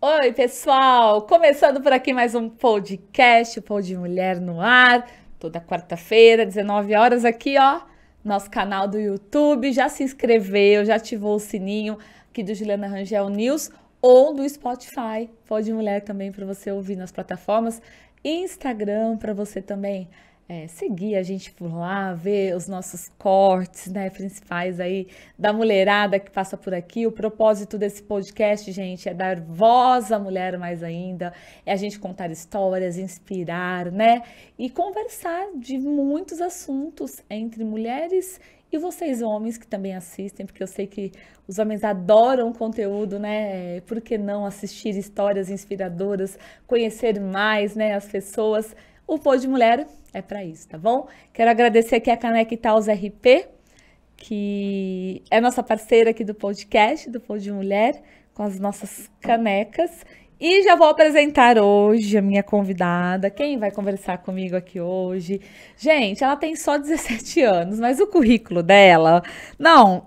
Oi, pessoal! Começando por aqui mais um podcast, o Pod Mulher no Ar, toda quarta-feira, 19 horas aqui, ó, nosso canal do YouTube. Já se inscreveu, já ativou o sininho aqui do Juliana Rangel News ou do Spotify. Pod Mulher também para você ouvir nas plataformas Instagram para você também é, seguir a gente por lá, ver os nossos cortes né, principais aí da mulherada que passa por aqui. O propósito desse podcast, gente, é dar voz à mulher mais ainda, é a gente contar histórias, inspirar, né? E conversar de muitos assuntos entre mulheres e vocês, homens, que também assistem, porque eu sei que os homens adoram conteúdo, né? Por que não assistir histórias inspiradoras, conhecer mais né, as pessoas? O Pô de Mulher é para isso, tá bom? Quero agradecer aqui a caneca Canectaus RP, que é nossa parceira aqui do podcast, do Pô de Mulher, com as nossas canecas. E já vou apresentar hoje a minha convidada, quem vai conversar comigo aqui hoje. Gente, ela tem só 17 anos, mas o currículo dela, não,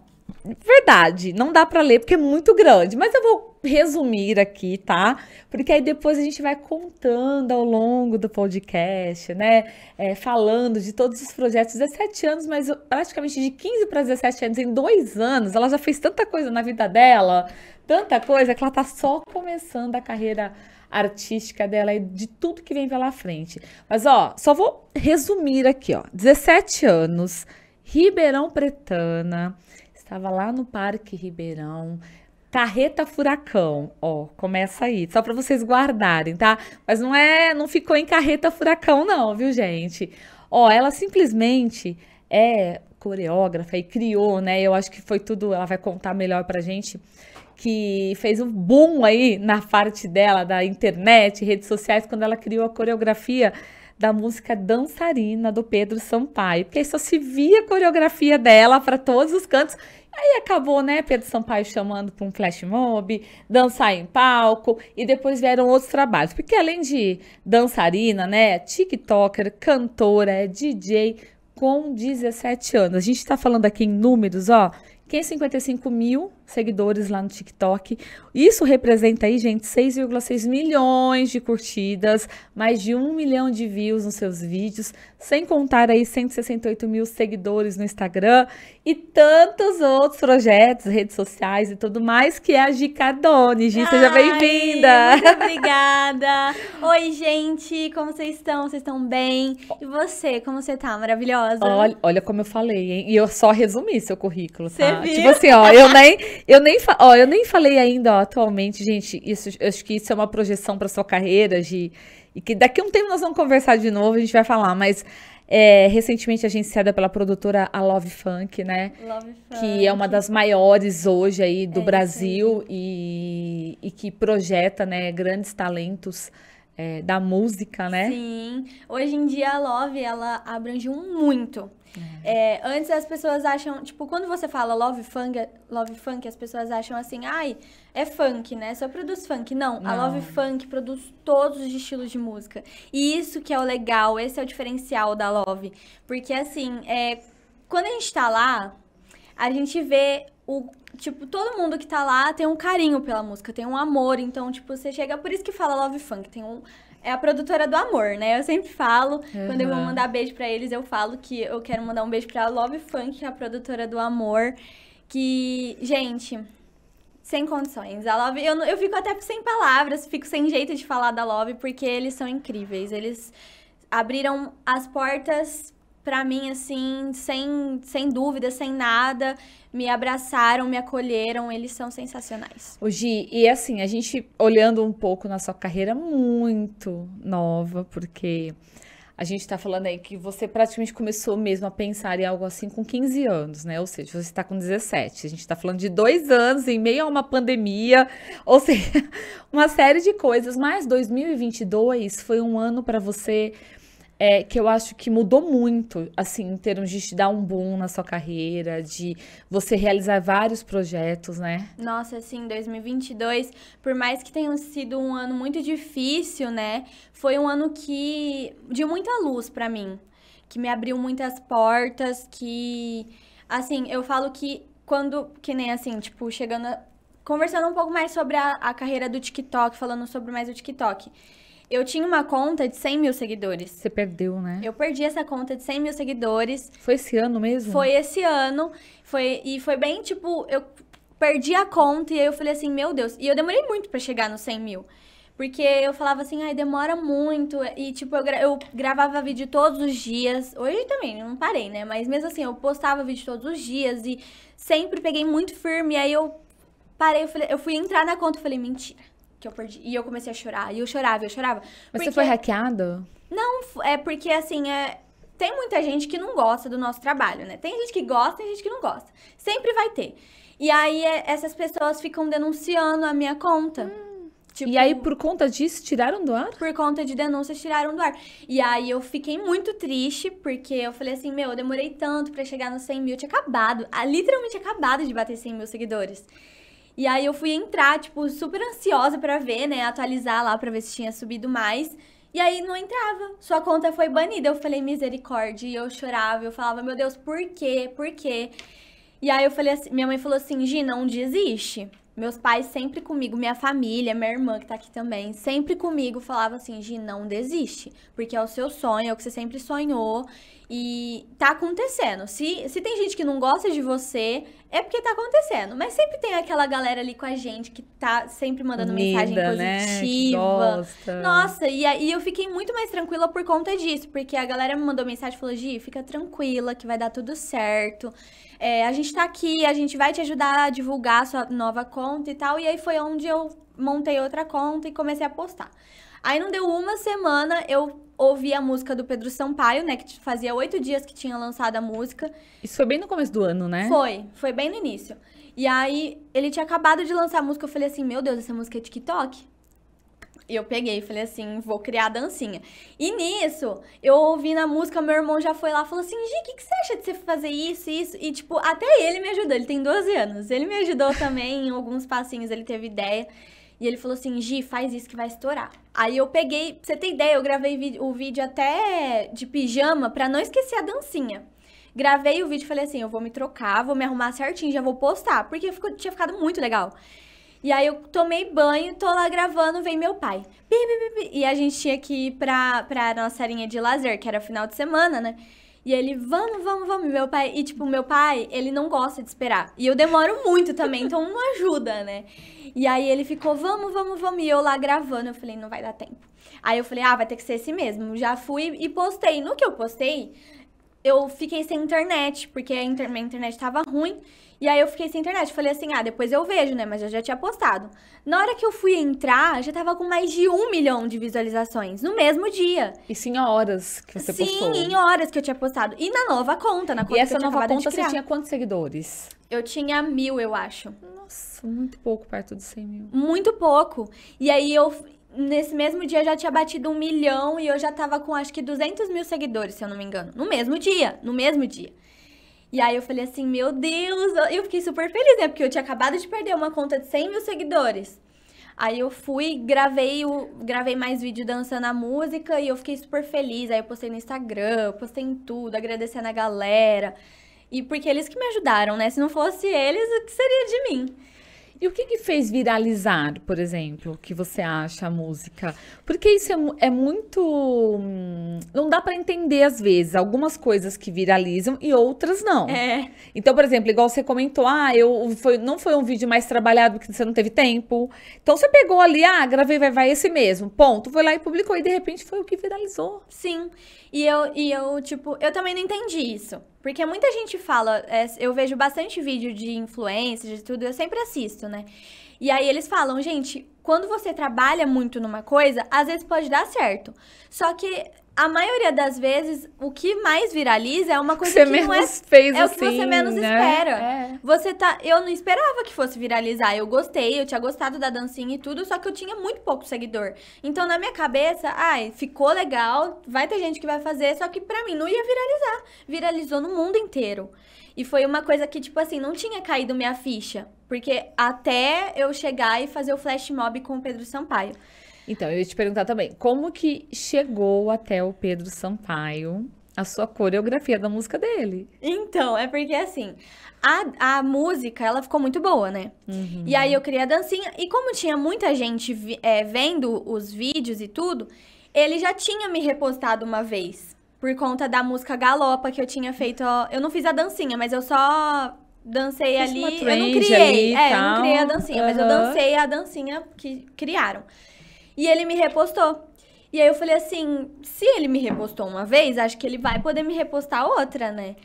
verdade, não dá para ler porque é muito grande, mas eu vou resumir aqui, tá? Porque aí depois a gente vai contando ao longo do podcast, né? É, falando de todos os projetos, 17 anos, mas praticamente de 15 para 17 anos, em dois anos, ela já fez tanta coisa na vida dela, tanta coisa, que ela tá só começando a carreira artística dela e de tudo que vem pela frente. Mas, ó, só vou resumir aqui, ó. 17 anos, Ribeirão Pretana, estava lá no Parque Ribeirão, Carreta Furacão, ó, começa aí, só para vocês guardarem, tá? Mas não é, não ficou em Carreta Furacão não, viu, gente? Ó, ela simplesmente é coreógrafa e criou, né? Eu acho que foi tudo, ela vai contar melhor pra gente, que fez um boom aí na parte dela da internet, redes sociais quando ela criou a coreografia da música Dançarina do Pedro Sampaio, porque só se via a coreografia dela para todos os cantos Aí acabou, né? Pedro Sampaio chamando para um flash mob, dançar em palco e depois vieram outros trabalhos. Porque além de dançarina, né? TikToker, cantora, é DJ com 17 anos. A gente está falando aqui em números, ó. Quem 55 é mil seguidores lá no TikTok. Isso representa aí, gente, 6,6 milhões de curtidas, mais de um milhão de views nos seus vídeos, sem contar aí 168 mil seguidores no Instagram e tantos outros projetos, redes sociais e tudo mais, que é a Gicadone. Gi, seja bem-vinda! Obrigada! Oi, gente, como vocês estão? Vocês estão bem? E você, como você tá? Maravilhosa? Olha, olha como eu falei, hein? E eu só resumi seu currículo, tá? Tipo assim, ó, eu nem... Eu nem, ó, eu nem falei ainda ó, atualmente, gente, isso, acho que isso é uma projeção para sua carreira, e que daqui a um tempo nós vamos conversar de novo, a gente vai falar, mas é, recentemente agenciada pela produtora A Love Funk, né? Love Funk. Que é uma das maiores hoje aí do é Brasil e, e que projeta, né, grandes talentos é, da música, né? Sim. Hoje em dia a Love, ela abrange muito é. É, antes as pessoas acham, tipo, quando você fala love funk, love funk, as pessoas acham assim, ai, é funk, né? Só produz funk. Não, Não, a love funk produz todos os estilos de música. E isso que é o legal, esse é o diferencial da love. Porque assim, é, quando a gente tá lá, a gente vê o tipo, todo mundo que tá lá tem um carinho pela música, tem um amor. Então, tipo, você chega. Por isso que fala Love Funk. Tem um, é a produtora do amor, né? Eu sempre falo, uhum. quando eu vou mandar beijo para eles, eu falo que eu quero mandar um beijo pra Love Funk, que é a produtora do amor. Que, gente, sem condições. A Love, eu, eu fico até sem palavras, fico sem jeito de falar da Love, porque eles são incríveis. Eles abriram as portas para mim, assim, sem, sem dúvida, sem nada, me abraçaram, me acolheram, eles são sensacionais. O Gi, e assim, a gente olhando um pouco na sua carreira muito nova, porque a gente está falando aí que você praticamente começou mesmo a pensar em algo assim com 15 anos, né? Ou seja, você está com 17. A gente está falando de dois anos em meio a uma pandemia, ou seja, uma série de coisas. Mas 2022 foi um ano para você é, que eu acho que mudou muito, assim, em termos de te dar um boom na sua carreira, de você realizar vários projetos, né? Nossa, assim, 2022, por mais que tenha sido um ano muito difícil, né? Foi um ano que de muita luz para mim, que me abriu muitas portas, que assim, eu falo que quando que nem assim, tipo, chegando a, conversando um pouco mais sobre a, a carreira do TikTok, falando sobre mais o TikTok eu tinha uma conta de 100 mil seguidores. Você perdeu, né? Eu perdi essa conta de 100 mil seguidores. Foi esse ano mesmo? Foi esse ano. Foi, e foi bem, tipo, eu perdi a conta e aí eu falei assim, meu Deus. E eu demorei muito para chegar nos 100 mil. Porque eu falava assim, ai, demora muito. E, tipo, eu, gra eu gravava vídeo todos os dias. Hoje também, não parei, né? Mas mesmo assim, eu postava vídeo todos os dias e sempre peguei muito firme. E aí eu parei, eu, falei, eu fui entrar na conta e falei, mentira que eu perdi. E eu comecei a chorar. E eu chorava, eu chorava. Mas porque... você foi hackeado? Não, é porque assim, é... tem muita gente que não gosta do nosso trabalho, né? Tem gente que gosta, tem gente que não gosta. Sempre vai ter. E aí é... essas pessoas ficam denunciando a minha conta. Hum. Tipo, e aí, por conta disso, tiraram do ar? Por conta de denúncias, tiraram do ar. E aí, eu fiquei muito triste, porque eu falei assim, meu, eu demorei tanto para chegar nos 100 mil. Eu tinha acabado, literalmente acabado de bater 100 mil seguidores. E aí eu fui entrar, tipo, super ansiosa para ver, né? Atualizar lá pra ver se tinha subido mais. E aí não entrava. Sua conta foi banida. Eu falei, misericórdia. E eu chorava. Eu falava, meu Deus, por quê? Por quê? E aí eu falei assim, minha mãe falou assim, Gi, não desiste. Meus pais sempre comigo, minha família, minha irmã que tá aqui também, sempre comigo falava assim, Gi, não desiste. Porque é o seu sonho, é o que você sempre sonhou. E tá acontecendo. Se, se tem gente que não gosta de você, é porque tá acontecendo. Mas sempre tem aquela galera ali com a gente que tá sempre mandando Linda, mensagem né? positiva. Né? Nossa, e aí eu fiquei muito mais tranquila por conta disso. Porque a galera me mandou mensagem e falou: Gi, fica tranquila que vai dar tudo certo. É, a gente tá aqui, a gente vai te ajudar a divulgar a sua nova conta e tal. E aí foi onde eu montei outra conta e comecei a postar. Aí não deu uma semana, eu ouvi a música do Pedro Sampaio, né? Que fazia oito dias que tinha lançado a música. Isso foi bem no começo do ano, né? Foi, foi bem no início. E aí, ele tinha acabado de lançar a música, eu falei assim, meu Deus, essa música é TikTok? E eu peguei e falei assim, vou criar a dancinha. E nisso, eu ouvi na música, meu irmão já foi lá e falou assim, Gi, o que, que, você acha de você fazer isso e isso? E, tipo, até ele me ajudou, ele tem 12 anos. Ele me ajudou também em alguns passinhos, ele teve ideia. E ele falou assim: Gi, faz isso que vai estourar. Aí eu peguei, pra você tem ideia, eu gravei o vídeo até de pijama pra não esquecer a dancinha. Gravei o vídeo e falei assim: eu vou me trocar, vou me arrumar certinho, já vou postar, porque ficou, tinha ficado muito legal. E aí eu tomei banho, tô lá gravando, vem meu pai. Bi, bi, bi, e a gente tinha que ir pra, pra nossa linha de lazer, que era final de semana, né? E ele, vamos, vamos, vamos. Meu pai, e tipo, meu pai, ele não gosta de esperar. E eu demoro muito também, então não ajuda, né? E aí ele ficou, vamos, vamos, vamos. E eu lá gravando, eu falei, não vai dar tempo. Aí eu falei, ah, vai ter que ser esse mesmo. Já fui e postei. No que eu postei, eu fiquei sem internet, porque a inter... minha internet tava ruim. E aí eu fiquei sem internet. Falei assim, ah, depois eu vejo, né? Mas eu já tinha postado. Na hora que eu fui entrar, já tava com mais de um milhão de visualizações no mesmo dia. e em horas que você Sim, postou. Sim, em horas que eu tinha postado. E na nova conta, na conta e essa que eu nova conta você tinha quantos seguidores? Eu tinha mil, eu acho. Nossa, muito pouco perto de 100 mil. Muito pouco. E aí eu, nesse mesmo dia já tinha batido um milhão e eu já tava com acho que 200 mil seguidores, se eu não me engano. No mesmo dia, no mesmo dia. E aí eu falei assim, meu Deus, eu fiquei super feliz, né? Porque eu tinha acabado de perder uma conta de 100 mil seguidores. Aí eu fui, gravei, o, gravei mais vídeo dançando a música e eu fiquei super feliz. Aí eu postei no Instagram, postei em tudo, agradecendo a galera. E porque eles que me ajudaram, né? Se não fosse eles, o que seria de mim? E o que, que fez viralizar, por exemplo, que você acha a música? Porque isso é, é muito. Hum, não dá para entender, às vezes, algumas coisas que viralizam e outras não. É. Então, por exemplo, igual você comentou, ah, eu foi, não foi um vídeo mais trabalhado porque você não teve tempo. Então você pegou ali, ah, gravei, vai, vai esse mesmo. Ponto. Foi lá e publicou. E de repente foi o que viralizou. Sim. E eu, e eu tipo, eu também não entendi isso. Porque muita gente fala, é, eu vejo bastante vídeo de influência, de tudo, eu sempre assisto, né? E aí eles falam, gente, quando você trabalha muito numa coisa, às vezes pode dar certo. Só que a maioria das vezes, o que mais viraliza é uma coisa você que menos não é, fez é assim, o que você assim, menos né? espera. É. Você tá, eu não esperava que fosse viralizar. Eu gostei, eu tinha gostado da dancinha e tudo, só que eu tinha muito pouco seguidor. Então na minha cabeça, ai, ficou legal, vai ter gente que vai fazer, só que para mim não ia viralizar. Viralizou no mundo inteiro. E foi uma coisa que tipo assim, não tinha caído minha ficha, porque até eu chegar e fazer o flash mob com o Pedro Sampaio. Então, eu ia te perguntar também, como que chegou até o Pedro Sampaio a sua coreografia da música dele. Então, é porque assim, a, a música, ela ficou muito boa, né? Uhum. E aí eu queria a dancinha, e como tinha muita gente vi, é, vendo os vídeos e tudo, ele já tinha me repostado uma vez, por conta da música Galopa que eu tinha feito. Ó, eu não fiz a dancinha, mas eu só dancei Fiz ali. eu não criei. Ali, é, eu não criei a dancinha, uhum. mas eu dancei a dancinha que criaram. E ele me repostou. E aí eu falei assim, se ele me repostou uma vez, acho que ele vai poder me repostar outra, né?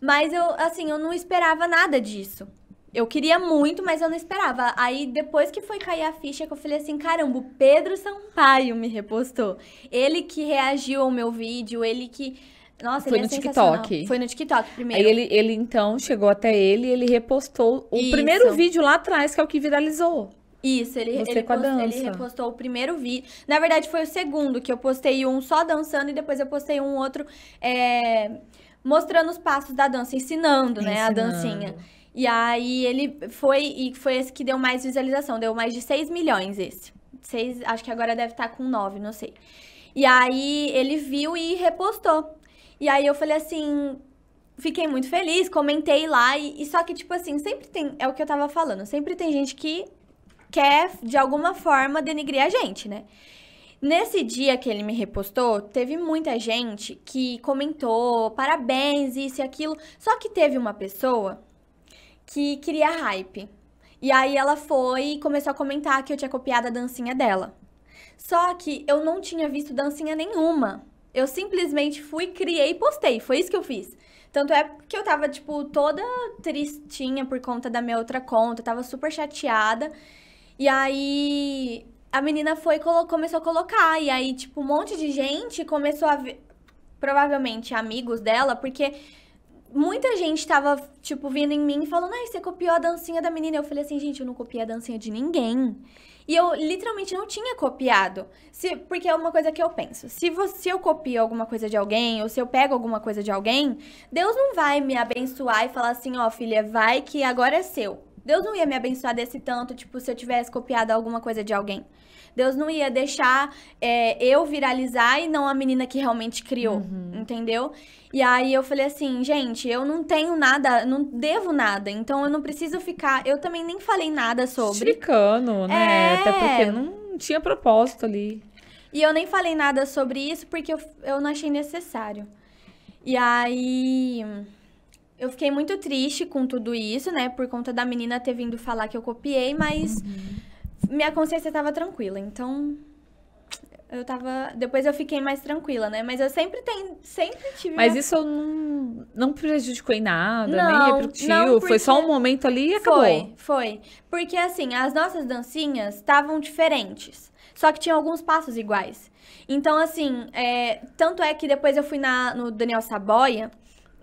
Mas eu, assim, eu não esperava nada disso. Eu queria muito, mas eu não esperava. Aí depois que foi cair a ficha, que eu falei assim, caramba, o Pedro Sampaio me repostou. Ele que reagiu ao meu vídeo, ele que nossa, foi no é TikTok. Foi no TikTok primeiro. Aí ele, ele então chegou até ele e ele repostou o Isso. primeiro vídeo lá atrás, que é o que viralizou. Isso, ele, ele, post, ele, repostou o primeiro vídeo. Na verdade, foi o segundo, que eu postei um só dançando e depois eu postei um outro é, mostrando os passos da dança, ensinando, né, a dancinha. E aí ele foi, e foi esse que deu mais visualização, deu mais de 6 milhões esse. 6, acho que agora deve estar tá com 9, não sei. E aí ele viu e repostou. E aí eu falei assim, fiquei muito feliz, comentei lá, e, e, só que, tipo assim, sempre tem. É o que eu tava falando, sempre tem gente que quer, de alguma forma, denigrir a gente, né? Nesse dia que ele me repostou, teve muita gente que comentou parabéns, isso e aquilo. Só que teve uma pessoa que queria hype. E aí ela foi e começou a comentar que eu tinha copiado a dancinha dela. Só que eu não tinha visto dancinha nenhuma. Eu simplesmente fui, criei e postei. Foi isso que eu fiz. Tanto é que eu tava, tipo, toda tristinha por conta da minha outra conta, tava super chateada. E aí a menina foi começou a colocar. E aí, tipo, um monte de gente começou a ver. Provavelmente amigos dela, porque muita gente tava, tipo, vindo em mim falando, ai, você copiou a dancinha da menina. Eu falei assim, gente, eu não copiei a dancinha de ninguém. E eu literalmente não tinha copiado. Se, porque é uma coisa que eu penso. Se, você, se eu copio alguma coisa de alguém, ou se eu pego alguma coisa de alguém, Deus não vai me abençoar e falar assim, ó, oh, filha, vai que agora é seu. Deus não ia me abençoar desse tanto, tipo, se eu tivesse copiado alguma coisa de alguém. Deus não ia deixar é, eu viralizar e não a menina que realmente criou, uhum. entendeu? E aí eu falei assim, gente, eu não tenho nada, não devo nada, então eu não preciso ficar. Eu também nem falei nada sobre. Esticando, né? É... Até porque é. não tinha propósito ali. E eu nem falei nada sobre isso porque eu, eu não achei necessário. E aí eu fiquei muito triste com tudo isso, né? Por conta da menina ter vindo falar que eu copiei, mas uhum. minha consciência estava tranquila. Então, eu tava. Depois eu fiquei mais tranquila, né? Mas eu sempre tenho. Sempre tive. Mas isso não, não prejudicou em nada, não, nem repercutiu. Não porque... Foi só um momento ali e acabou. Foi, foi. Porque assim, as nossas dancinhas estavam diferentes. Só que tinha alguns passos iguais. Então, assim, é... tanto é que depois eu fui na, no Daniel Saboia.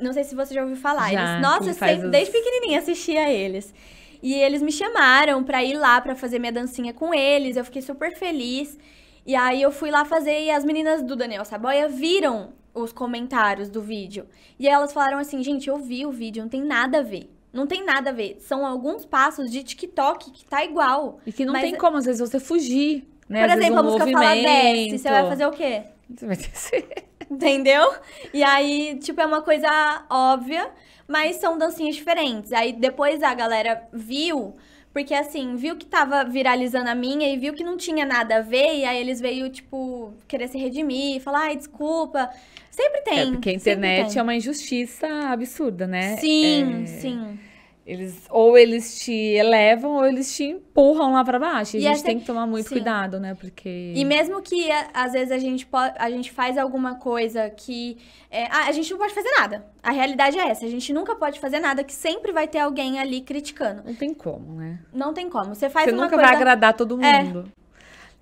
Não sei se você já ouviu falar. Já, eles, nossa, sempre, os... desde pequenininha assistia eles. E eles me chamaram pra ir lá pra fazer minha dancinha com eles. Eu fiquei super feliz. E aí eu fui lá fazer e as meninas do Daniel Saboia viram os comentários do vídeo. E elas falaram assim: gente, eu vi o vídeo, não tem nada a ver. Não tem nada a ver. São alguns passos de TikTok que tá igual. E que não mas... tem como, às vezes, você fugir. Né? Por às exemplo, um a música movimento. Fala desce, você vai fazer o quê? Você vai descer. Entendeu? E aí, tipo, é uma coisa óbvia, mas são dancinhas diferentes. Aí depois a galera viu, porque assim, viu que tava viralizando a minha e viu que não tinha nada a ver, e aí eles veio, tipo, querer se redimir, falar, ai, desculpa. Sempre é, tem. É porque a internet é uma injustiça absurda, né? Sim, é... sim. Eles, ou eles te elevam ou eles te empurram lá para baixo. E, e a gente essa... tem que tomar muito Sim. cuidado, né? Porque. E mesmo que às vezes a gente, a gente faz alguma coisa que. É, a, gente não pode fazer nada. A realidade é essa. A gente nunca pode fazer nada, que sempre vai ter alguém ali criticando. Não tem como, né? Não tem como. Você faz Você nunca coisa... vai agradar todo é. mundo. É.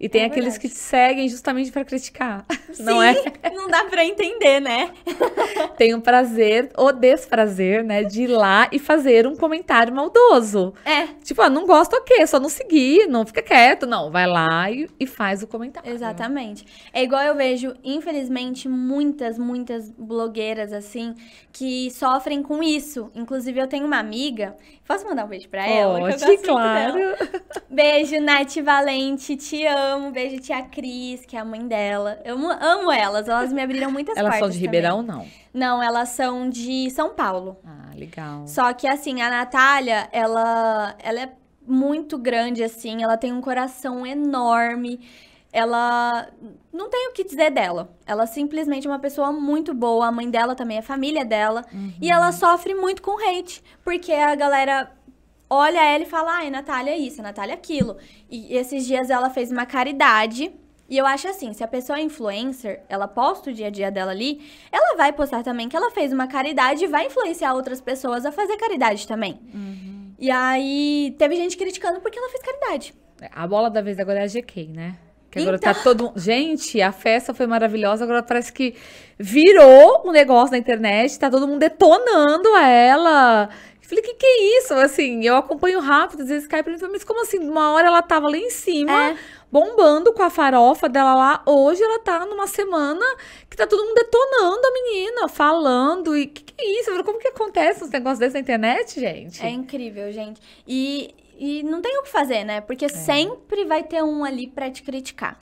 E tem é aqueles verdade. que te seguem justamente para criticar. É? Sim, não é? Não dá para entender, né? tem o um prazer ou desprazer, né, de ir lá e fazer um comentário maldoso. É. Tipo, ah, não gosto, ok, só não seguir, não fica quieto, não. Vai lá e, e faz o comentário. Exatamente. É igual eu vejo, infelizmente, muitas, muitas blogueiras assim que sofrem com isso. Inclusive, eu tenho uma amiga. Posso mandar um beijo para ela? Pode, claro. Beijo, Nath Valente, te amo amo, beijo tia Cris, que é a mãe dela. Eu amo, amo elas, elas me abriram muitas elas portas. Elas são de Ribeirão também. não? Não, elas são de São Paulo. Ah, legal. Só que assim, a Natália, ela, ela é muito grande assim, ela tem um coração enorme. Ela não tem o que dizer dela. Ela simplesmente é uma pessoa muito boa. A mãe dela também, a é família dela. Uhum. E ela uhum. sofre muito com hate. Porque a galera olha ela e fala, ai, Natália é isso, a Natália é aquilo. E esses dias ela fez uma caridade. E eu acho assim, se a pessoa é influencer, ela posta o dia a dia dela ali, ela vai postar também que ela fez uma caridade e vai influenciar outras pessoas a fazer caridade também. Uhum. E aí teve gente criticando porque ela fez caridade. É, a bola da vez agora é a GK, né? Que agora tá então... tá todo Gente, a festa foi maravilhosa, agora parece que virou um negócio na internet, tá todo mundo detonando a ela, Falei, que que é isso? Assim, eu acompanho rápido, às vezes cai pra mim, mas como assim? Uma hora ela tava lá em cima, é. bombando com a farofa dela lá, hoje ela tá numa semana que tá todo mundo detonando a menina, falando, e que que é isso? Como que acontece uns negócios desses na internet, gente? É incrível, gente. E, e não tem o que fazer, né? Porque é. sempre vai ter um ali pra te criticar.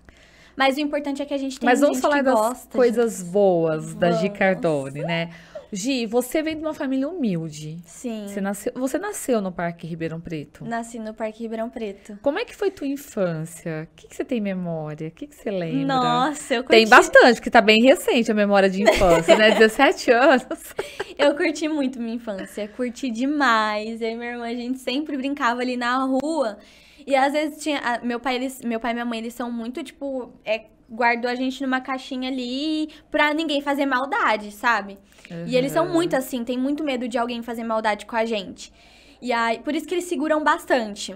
Mas o importante é que a gente tem Mas vamos falar das gosta, coisas gente. boas da Gicardone Cardone, né? Gi, você vem de uma família humilde. Sim. Você nasceu, você nasceu no Parque Ribeirão Preto? Nasci no Parque Ribeirão Preto. Como é que foi tua infância? O que, que você tem memória? O que, que você lembra? Nossa, eu curti... Tem bastante, que tá bem recente a memória de infância, né? 17 anos. eu curti muito minha infância, curti demais. Eu e minha irmã, a gente sempre brincava ali na rua. E às vezes tinha. Meu pai, eles, meu pai e minha mãe, eles são muito, tipo. É, guardou a gente numa caixinha ali pra ninguém fazer maldade, sabe? Uhum. E eles são muito assim, tem muito medo de alguém fazer maldade com a gente. E aí, por isso que eles seguram bastante.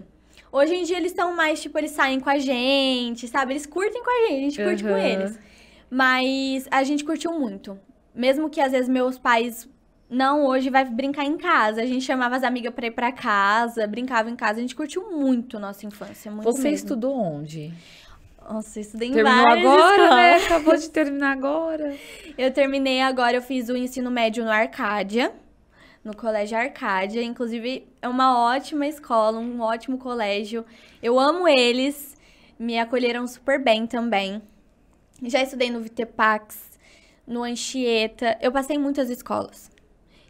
Hoje em dia eles estão mais, tipo, eles saem com a gente, sabe? Eles curtem com a gente, a gente curte uhum. com eles. Mas a gente curtiu muito. Mesmo que às vezes meus pais não, hoje vai brincar em casa. A gente chamava as amigas pra ir pra casa, brincava em casa. A gente curtiu muito nossa infância, muito Você mesmo. estudou onde? Nossa, estudei em Terminou várias agora, escolas. né? Acabou de terminar agora. Eu terminei agora, eu fiz o ensino médio no Arcádia, no Colégio Arcádia. Inclusive, é uma ótima escola, um ótimo colégio. Eu amo eles, me acolheram super bem também. Já estudei no Vitepax, no Anchieta. Eu passei muitas escolas.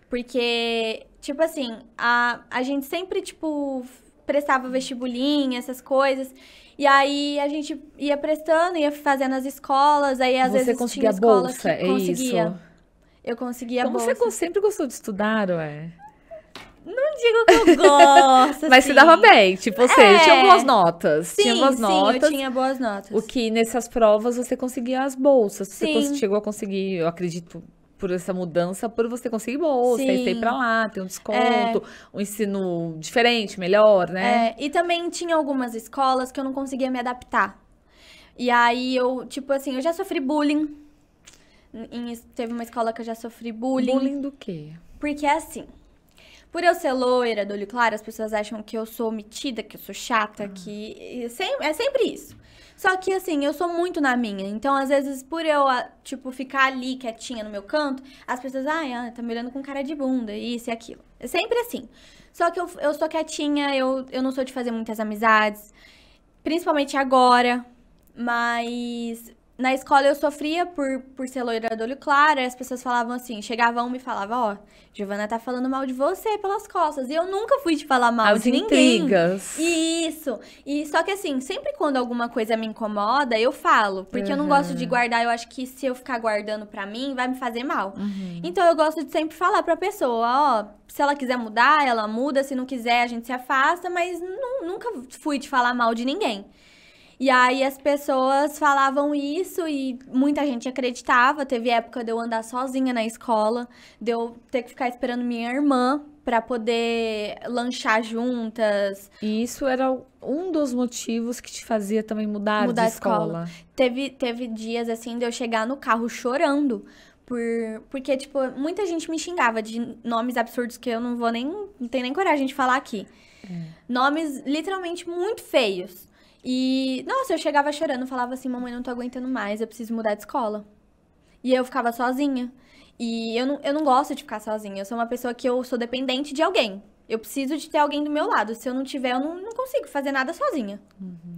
Porque, tipo assim, a, a gente sempre, tipo, prestava vestibulinho, essas coisas. E aí a gente ia prestando, ia fazendo as escolas, aí às Você vezes conseguia tinha bolsa, é conseguia. Isso? Eu conseguia então, bolsa. Você sempre gostou de estudar, ué? Não digo que eu gosto. Mas se dava bem, tipo, você é. tinha boas notas. Sim, tinha boas sim, notas. Eu tinha boas notas. O que nessas provas você conseguia as bolsas. Sim. Você chegou a conseguir, eu acredito, por essa mudança, por você conseguir bolsa, você ir pra lá, ter um desconto, é. um ensino diferente, melhor, né? É. E também tinha algumas escolas que eu não conseguia me adaptar. E aí eu, tipo assim, eu já sofri bullying. Em, teve uma escola que eu já sofri bullying. Bullying do quê? Porque é assim, por eu ser loira, do olho claro, as pessoas acham que eu sou metida, que eu sou chata, uhum. que. É sempre isso. Só que assim, eu sou muito na minha. Então, às vezes, por eu, ah, tipo, ficar ali quietinha no meu canto, as pessoas, ai, ah, tá me olhando com cara de bunda, isso e aquilo. É sempre assim. Só que eu, eu sou quietinha, eu, eu não sou de fazer muitas amizades, principalmente agora. Mas na escola eu sofria por, por ser loira do olho claro, as pessoas falavam assim, chegavam um e falava, ó, oh, Giovana tá falando mal de você pelas costas. E eu nunca fui te falar mal as de intrigas. ninguém. Isso. E só que assim, sempre quando alguma coisa me incomoda, eu falo, porque uhum. eu não gosto de guardar, eu acho que se eu ficar guardando para mim, vai me fazer mal. Uhum. Então eu gosto de sempre falar para pessoa, ó, oh, se ela quiser mudar, ela muda, se não quiser, a gente se afasta, mas nunca fui te falar mal de ninguém. E aí as pessoas falavam isso e muita gente acreditava. Teve época de eu andar sozinha na escola, de eu ter que ficar esperando minha irmã para poder lanchar juntas. E isso era um dos motivos que te fazia também mudar, mudar de escola. escola. Teve, teve dias assim de eu chegar no carro chorando. Por, porque, tipo, muita gente me xingava de nomes absurdos que eu não vou nem. Não tenho nem coragem de falar aqui. É. Nomes literalmente muito feios. E, nossa, eu chegava chorando, falava assim: mamãe, não tô aguentando mais, eu preciso mudar de escola. E eu ficava sozinha. E eu não, eu não gosto de ficar sozinha. Eu sou uma pessoa que eu sou dependente de alguém. Eu preciso de ter alguém do meu lado. Se eu não tiver, eu não, não consigo fazer nada sozinha. Uhum.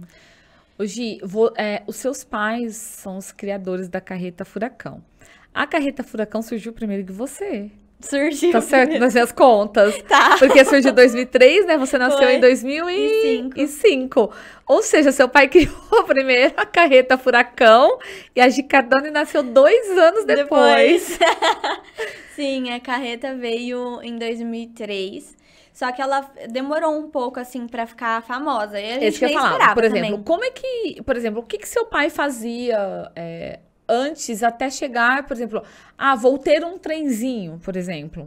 Hoje, é, os seus pais são os criadores da carreta Furacão. A carreta Furacão surgiu primeiro que você surgiu. Tá certo nas minhas contas. Tá. Porque surgiu em 2003, né? Você nasceu Foi. em 2005. E cinco. Ou seja, seu pai criou primeiro a carreta Furacão e a Gicardone nasceu dois anos depois. depois. Sim, a carreta veio em 2003. Só que ela demorou um pouco, assim, para ficar famosa. E a é gente Esse que eu falava, por exemplo, também. como é que... Por exemplo, o que, que seu pai fazia é, antes até chegar, por exemplo, ah, vou ter um trenzinho, por exemplo.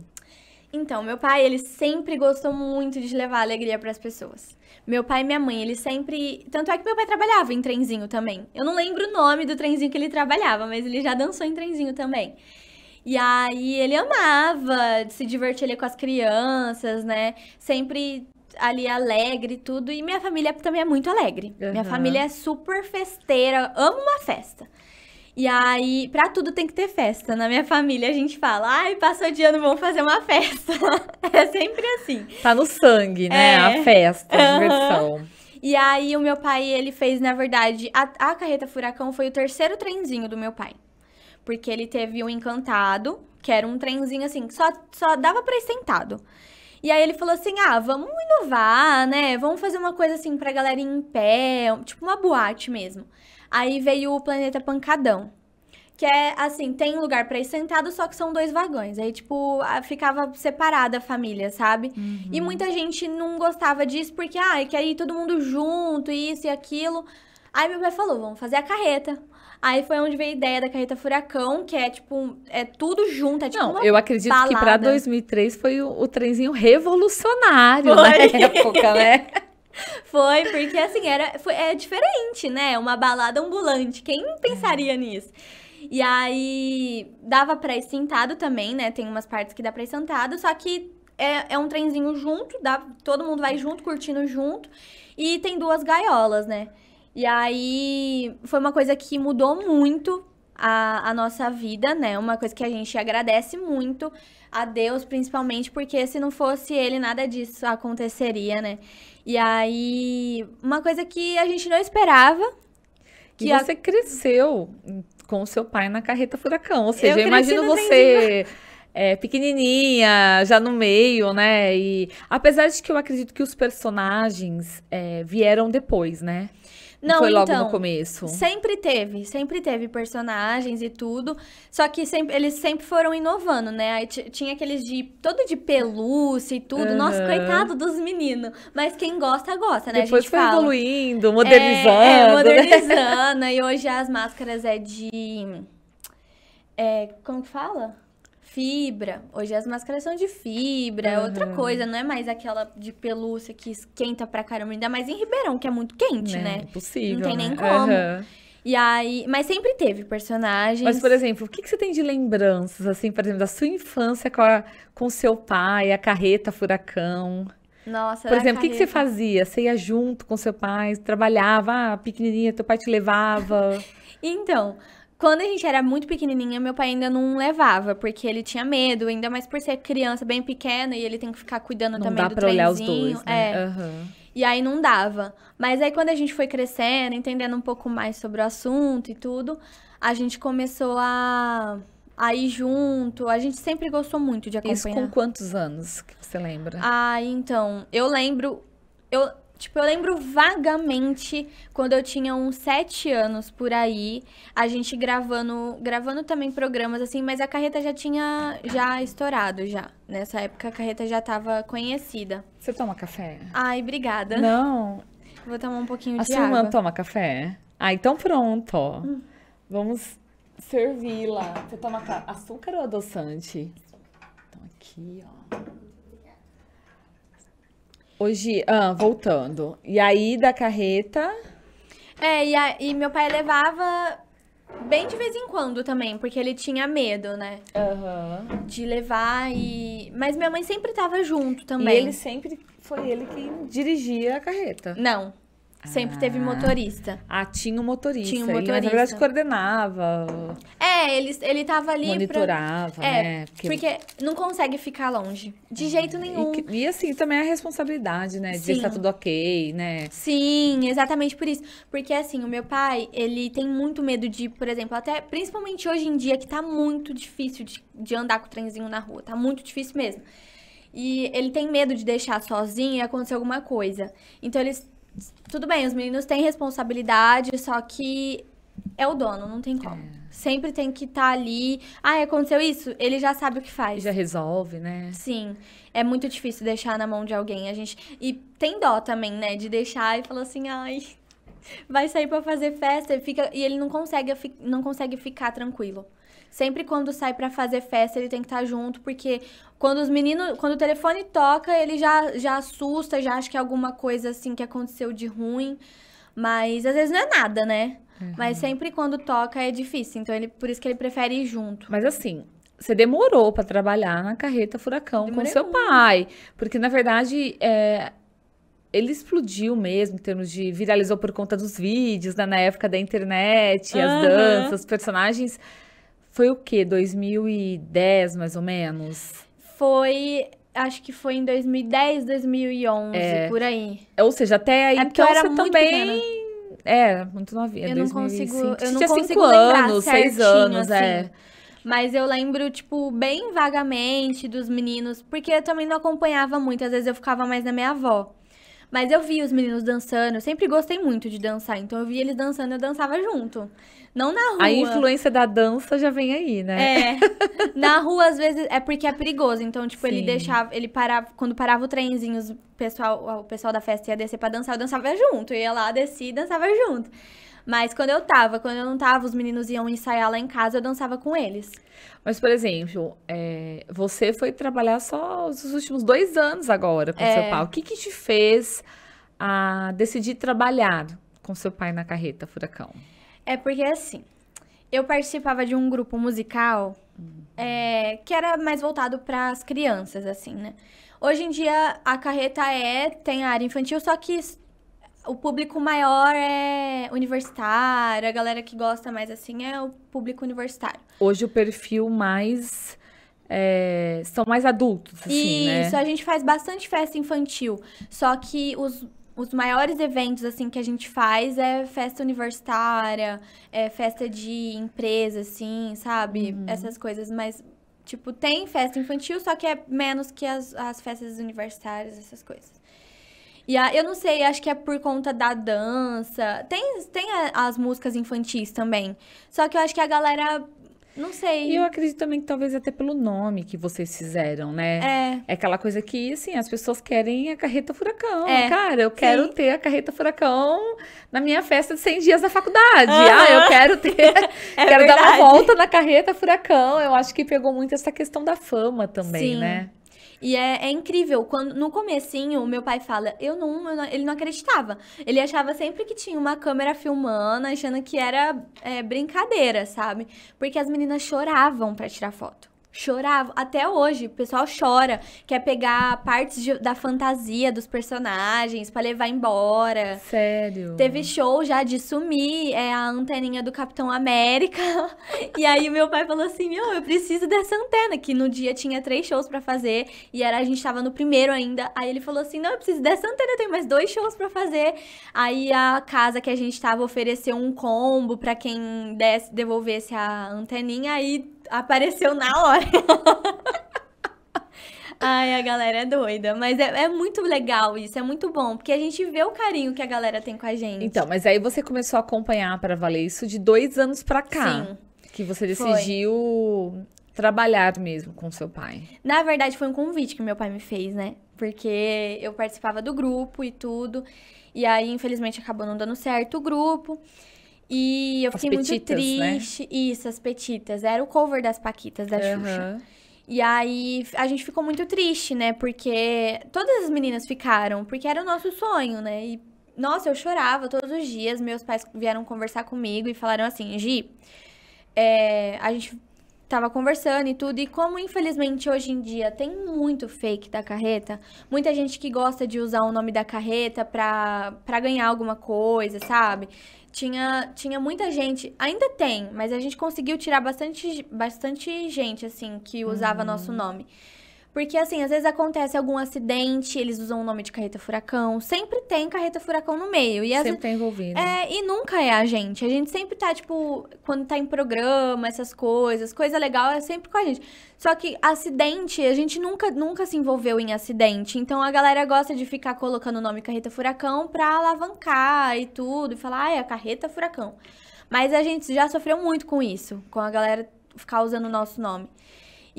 Então, meu pai, ele sempre gostou muito de levar alegria para as pessoas. Meu pai e minha mãe, ele sempre. Tanto é que meu pai trabalhava em trenzinho também. Eu não lembro o nome do trenzinho que ele trabalhava, mas ele já dançou em trenzinho também. E aí ele amava se divertir ali com as crianças, né? Sempre ali alegre e tudo. E minha família também é muito alegre. Uhum. Minha família é super festeira, Amo uma festa. E aí, pra tudo tem que ter festa. Na minha família a gente fala, ai, passou de ano, vamos fazer uma festa. é sempre assim. Tá no sangue, né? É. A festa, a uhum. diversão. E aí o meu pai, ele fez, na verdade, a, a carreta furacão foi o terceiro trenzinho do meu pai. Porque ele teve um encantado, que era um trenzinho assim, que só, só dava pra ir sentado. E aí ele falou assim: ah, vamos inovar, né? Vamos fazer uma coisa assim pra galera ir em pé, tipo uma boate mesmo. Aí veio o Planeta Pancadão. Que é assim, tem lugar para ir sentado, só que são dois vagões. Aí, tipo, ficava separada a família, sabe? Uhum. E muita gente não gostava disso, porque, ah, é quer ir todo mundo junto, isso e aquilo. Aí meu pai falou, vamos fazer a carreta. Aí foi onde veio a ideia da carreta furacão, que é tipo, é tudo junto, é tipo Não, eu acredito balada. que para 2003 foi o, o trenzinho revolucionário foi. na época, né? Foi, porque assim, era, foi, é diferente, né? Uma balada ambulante. Quem pensaria é. nisso? E aí, dava pra ir sentado também, né? Tem umas partes que dá pra ir sentado, só que é, é um trenzinho junto, dá, todo mundo vai junto, curtindo junto. E tem duas gaiolas, né? E aí, foi uma coisa que mudou muito a, a, nossa vida, né? Uma coisa que a gente agradece muito a Deus, principalmente, porque se não fosse Ele, nada disso aconteceria, né? E aí, uma coisa que a gente não esperava. Que e você a... cresceu com seu pai na carreta furacão. Ou seja, eu, eu imagino você. É, pequenininha, já no meio, né? E apesar de que eu acredito que os personagens é, vieram depois, né? Não, foi logo então, no começo. Sempre teve, sempre teve personagens e tudo. Só que sempre, eles sempre foram inovando, né? Aí tinha aqueles de todo de pelúcia e tudo. Uhum. Nossa, coitado dos meninos. Mas quem gosta, gosta, né? Depois foi fala, evoluindo, modernizando. É, é modernizando. Né? E hoje as máscaras é de. É, como que fala? Fibra. Hoje as máscaras são de fibra, é uhum. outra coisa, não é mais aquela de pelúcia que esquenta pra caramba, ainda mais em Ribeirão, que é muito quente, é, né? Impossível. Não tem né? nem né? como. Uhum. E aí, mas sempre teve personagens. Mas, por exemplo, o que, que você tem de lembranças, assim, por exemplo, da sua infância com, a, com seu pai, a carreta furacão? Nossa, Por exemplo, o que, que você fazia? Você ia junto com seu pai, trabalhava, ah, pequenininha, teu pai te levava? então, quando a gente era muito pequenininha, meu pai ainda não levava, porque ele tinha medo, ainda mais por ser criança bem pequena e ele tem que ficar cuidando não também dá do pra trenzinho. olhar os dois, né? É. Uhum. E aí não dava. Mas aí quando a gente foi crescendo, entendendo um pouco mais sobre o assunto e tudo, a gente começou a aí junto. A gente sempre gostou muito de acompanhar. Isso com quantos anos que você lembra? Ah, então, eu lembro. Eu, Tipo, eu lembro vagamente quando eu tinha uns sete anos por aí, a gente gravando, gravando também programas assim, mas a carreta já tinha já estourado já. Nessa época a carreta já tava conhecida. Você toma café? Ai, obrigada. Não. Vou tomar um pouquinho a de água. A sua irmã toma café? Ah, então pronto. Hum. Vamos servir lá. Você toma açúcar ou adoçante? Então aqui, ó. Hoje, ah, voltando. E aí, da carreta. É, e, a, e meu pai levava bem de vez em quando também, porque ele tinha medo, né? Uhum. De levar e. Mas minha mãe sempre tava junto também. E ele sempre foi ele que dirigia a carreta. Não. Sempre ah. teve motorista. Ah, tinha um motorista. Tinha um motorista. Ele, na verdade, coordenava. É, ele, ele tava ali Monitorava, pra... é, né? Porque... porque... não consegue ficar longe. De ah, jeito nenhum. E, e assim, também é a responsabilidade, né? De estar tudo ok, né? Sim, exatamente por isso. Porque assim, o meu pai, ele tem muito medo de, por exemplo, até... Principalmente hoje em dia, que tá muito difícil de, de andar com o trenzinho na rua. Tá muito difícil mesmo. E ele tem medo de deixar sozinho e acontecer alguma coisa. Então, eles tudo bem, os meninos têm responsabilidade, só que é o dono, não tem como. É. Sempre tem que estar tá ali. Ah, aconteceu isso? Ele já sabe o que faz. Já resolve, né? Sim. É muito difícil deixar na mão de alguém. A gente. E tem dó também, né? De deixar e falar assim, ai. Vai sair para fazer festa e, fica... e ele não consegue, não consegue ficar tranquilo sempre quando sai para fazer festa, ele tem que estar tá junto, porque quando os meninos, quando o telefone toca, ele já, já assusta, já acha que é alguma coisa assim que aconteceu de ruim. Mas às vezes não é nada, né? Uhum. Mas sempre quando toca é difícil, então ele por isso que ele prefere ir junto. Mas assim, você demorou para trabalhar na carreta furacão Demorei com seu muito. pai, porque na verdade é, ele explodiu mesmo em termos de viralizou por conta dos vídeos, né, na época da internet, uhum. as danças, os personagens foi o quê? 2010, mais ou menos? Foi acho que foi em 2010, 2011, é. por aí. É, ou seja, até aí é então eu era também pequena. é muito novinha. Eu 2005. não consigo, eu não tinha consigo lembrar anos, certinho, seis anos, é. assim. é. Mas eu lembro, tipo, bem vagamente dos meninos, porque eu também não acompanhava muito, às vezes eu ficava mais na minha avó. Mas eu vi os meninos dançando, eu sempre gostei muito de dançar, então eu vi eles dançando, eu dançava junto. Não na rua. A influência da dança já vem aí, né? É. na rua, às vezes, é porque é perigoso. Então, tipo, Sim. ele deixava. Ele parava. Quando parava o trenzinho, o pessoal, o pessoal da festa ia descer pra dançar, eu dançava junto. Eu ia lá, desci e dançava junto. Mas quando eu tava, quando eu não tava, os meninos iam ensaiar lá em casa, eu dançava com eles. Mas, por exemplo, é, você foi trabalhar só os últimos dois anos agora com é... seu pai. O que que te fez a decidir trabalhar com seu pai na carreta Furacão? É porque, assim, eu participava de um grupo musical uhum. é, que era mais voltado para as crianças, assim, né? Hoje em dia, a carreta é, tem a área infantil, só que o público maior é universitário, a galera que gosta mais assim é o público universitário. Hoje o perfil mais. É, são mais adultos, assim, né? Isso, né? a gente faz bastante festa infantil. Só que os, os maiores eventos, assim, que a gente faz é festa universitária, é festa de empresa, assim, sabe? Uhum. Essas coisas, mas Tipo, tem festa infantil, só que é menos que as, as festas universitárias, essas coisas. E a, eu não sei, acho que é por conta da dança. Tem, tem a, as músicas infantis também. Só que eu acho que a galera não sei. E eu acredito também que talvez até pelo nome que vocês fizeram, né? É. É aquela coisa que, assim, as pessoas querem a carreta furacão. É. Cara, eu quero Sim. ter a carreta furacão na minha festa de 100 dias da faculdade. Uhum. Ah, eu quero ter. é quero verdade. dar uma volta na carreta furacão. Eu acho que pegou muito essa questão da fama também, Sim. né? E é, é incrível. Quando, no comecinho, meu pai fala, eu não, eu não, Ele não acreditava. Ele achava sempre que tinha uma câmera filmando, achando que era é, brincadeira, sabe? Porque as meninas choravam para tirar foto chorava. Até hoje, o pessoal chora. Quer pegar partes de, da fantasia dos personagens para levar embora. Sério. Teve show já de sumir é, a anteninha do Capitão América. e aí meu pai falou assim: Meu, eu preciso dessa antena. Que no dia tinha três shows para fazer. E era, a gente tava no primeiro ainda. Aí ele falou assim: Não, eu preciso dessa antena, eu tenho mais dois shows para fazer. Aí a casa que a gente tava ofereceu um combo para quem desse, devolvesse a anteninha. Aí apareceu na hora. Ai, a galera é doida. Mas é, é, muito legal isso, é muito bom, porque a gente vê o carinho que a galera tem com a gente. Então, mas aí você começou a acompanhar para valer isso de dois anos pra cá. Sim. Que você decidiu foi. trabalhar mesmo com seu pai. Na verdade, foi um convite que meu pai me fez, né? Porque eu participava do grupo e tudo. E aí, infelizmente, acabou não dando certo o grupo. E eu fiquei petitas, muito né? triste. Né? Isso, as petitas. Era o cover das Paquitas da uhum. Xuxa. E aí a gente ficou muito triste, né? Porque todas as meninas ficaram, porque era o nosso sonho, né? E, nossa, eu chorava todos os dias. Meus pais vieram conversar comigo e falaram assim: Gi, é, a gente tava conversando e tudo. E como infelizmente hoje em dia tem muito fake da carreta, muita gente que gosta de usar o nome da carreta pra, pra ganhar alguma coisa, sabe? tinha, tinha muita gente, ainda tem, mas a gente conseguiu tirar bastante, bastante gente, assim, que usava hum. nosso nome. Porque, assim, às vezes acontece algum acidente, eles usam o nome de carreta furacão. Sempre tem carreta furacão no meio. E sempre tá envolvido. É, e nunca é a gente. A gente sempre tá, tipo, quando tá em programa, essas coisas, coisa legal é sempre com a gente. Só que acidente, a gente nunca, nunca se envolveu em acidente. Então a galera gosta de ficar colocando o nome carreta furacão pra alavancar e tudo. E falar, ah, é a carreta furacão. Mas a gente já sofreu muito com isso, com a galera ficar usando o nosso nome.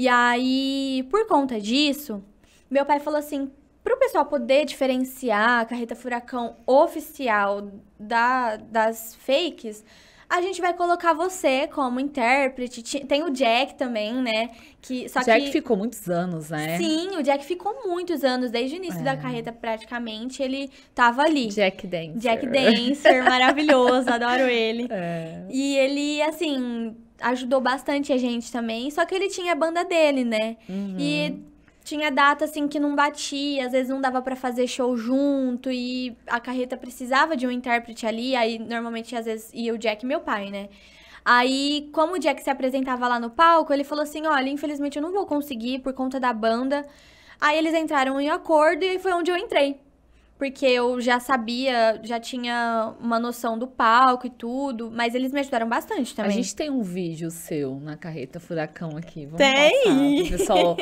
E aí, por conta disso, meu pai falou assim: para o pessoal poder diferenciar a carreta furacão oficial da, das fakes, a gente vai colocar você como intérprete. Tem o Jack também, né? Que, só o Jack que... ficou muitos anos, né? Sim, o Jack ficou muitos anos, desde o início é. da carreta praticamente, ele tava ali. Jack Dancer. Jack Dancer, maravilhoso, adoro ele. É. E ele, assim, ajudou bastante a gente também. Só que ele tinha a banda dele, né? Uhum. E tinha data assim que não batia, às vezes não dava para fazer show junto e a carreta precisava de um intérprete ali, aí normalmente às vezes ia o Jack, meu pai, né? Aí, como o Jack se apresentava lá no palco, ele falou assim: "Olha, infelizmente eu não vou conseguir por conta da banda". Aí eles entraram em acordo e foi onde eu entrei porque eu já sabia, já tinha uma noção do palco e tudo, mas eles me ajudaram bastante também. A gente tem um vídeo seu na carreta furacão aqui. Vamos tem! Passar, pessoal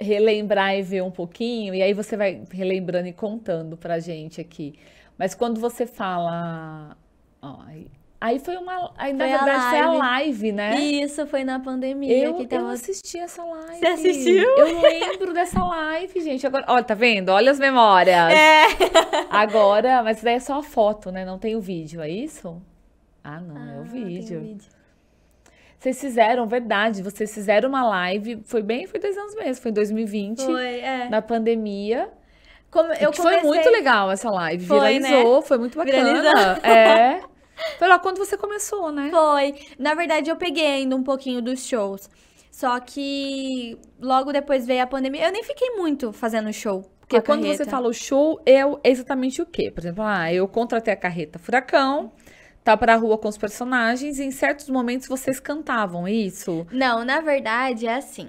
relembrar e ver um pouquinho, e aí você vai relembrando e contando pra gente aqui. Mas quando você fala. Ó, aí Aí foi uma. Aí, foi na verdade, a foi a live, né? Isso, foi na pandemia. Eu, que tava... eu assisti essa live. Você assistiu? Eu lembro dessa live, gente. Agora, olha, tá vendo? Olha as memórias. É. Agora, mas daí é só a foto, né? Não tem o vídeo, é isso? Ah, não, ah, é o ah, vídeo. o vídeo. Vocês fizeram, verdade, vocês fizeram uma live. Foi bem, foi dois anos mesmo, foi em 2020. Foi, é. Na pandemia. Como, é eu comecei... Foi muito legal essa live. Foi, né? viralizou, né? foi muito bacana. Viralizou. É. Foi lá quando você começou, né? Foi. Na verdade, eu peguei ainda um pouquinho dos shows. Só que logo depois veio a pandemia. Eu nem fiquei muito fazendo show. Porque ah, quando carreta. você fala o show, é, é exatamente o quê? Por exemplo, ah, eu contratei a carreta Furacão tá pra rua com os personagens e em certos momentos vocês cantavam é isso? Não, na verdade é assim.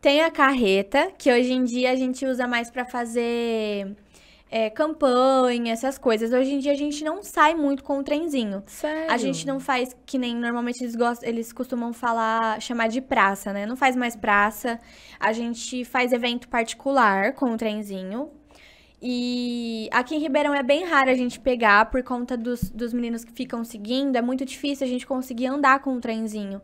Tem a carreta, que hoje em dia a gente usa mais para fazer é, campanha, essas coisas. Hoje em dia a gente não sai muito com o trenzinho. Sério? A gente não faz que nem normalmente eles gostam, eles costumam falar, chamar de praça, né? Não faz mais praça. A gente faz evento particular com o trenzinho. E aqui em Ribeirão é bem raro a gente pegar por conta dos, dos meninos que ficam seguindo. É muito difícil a gente conseguir andar com o trenzinho.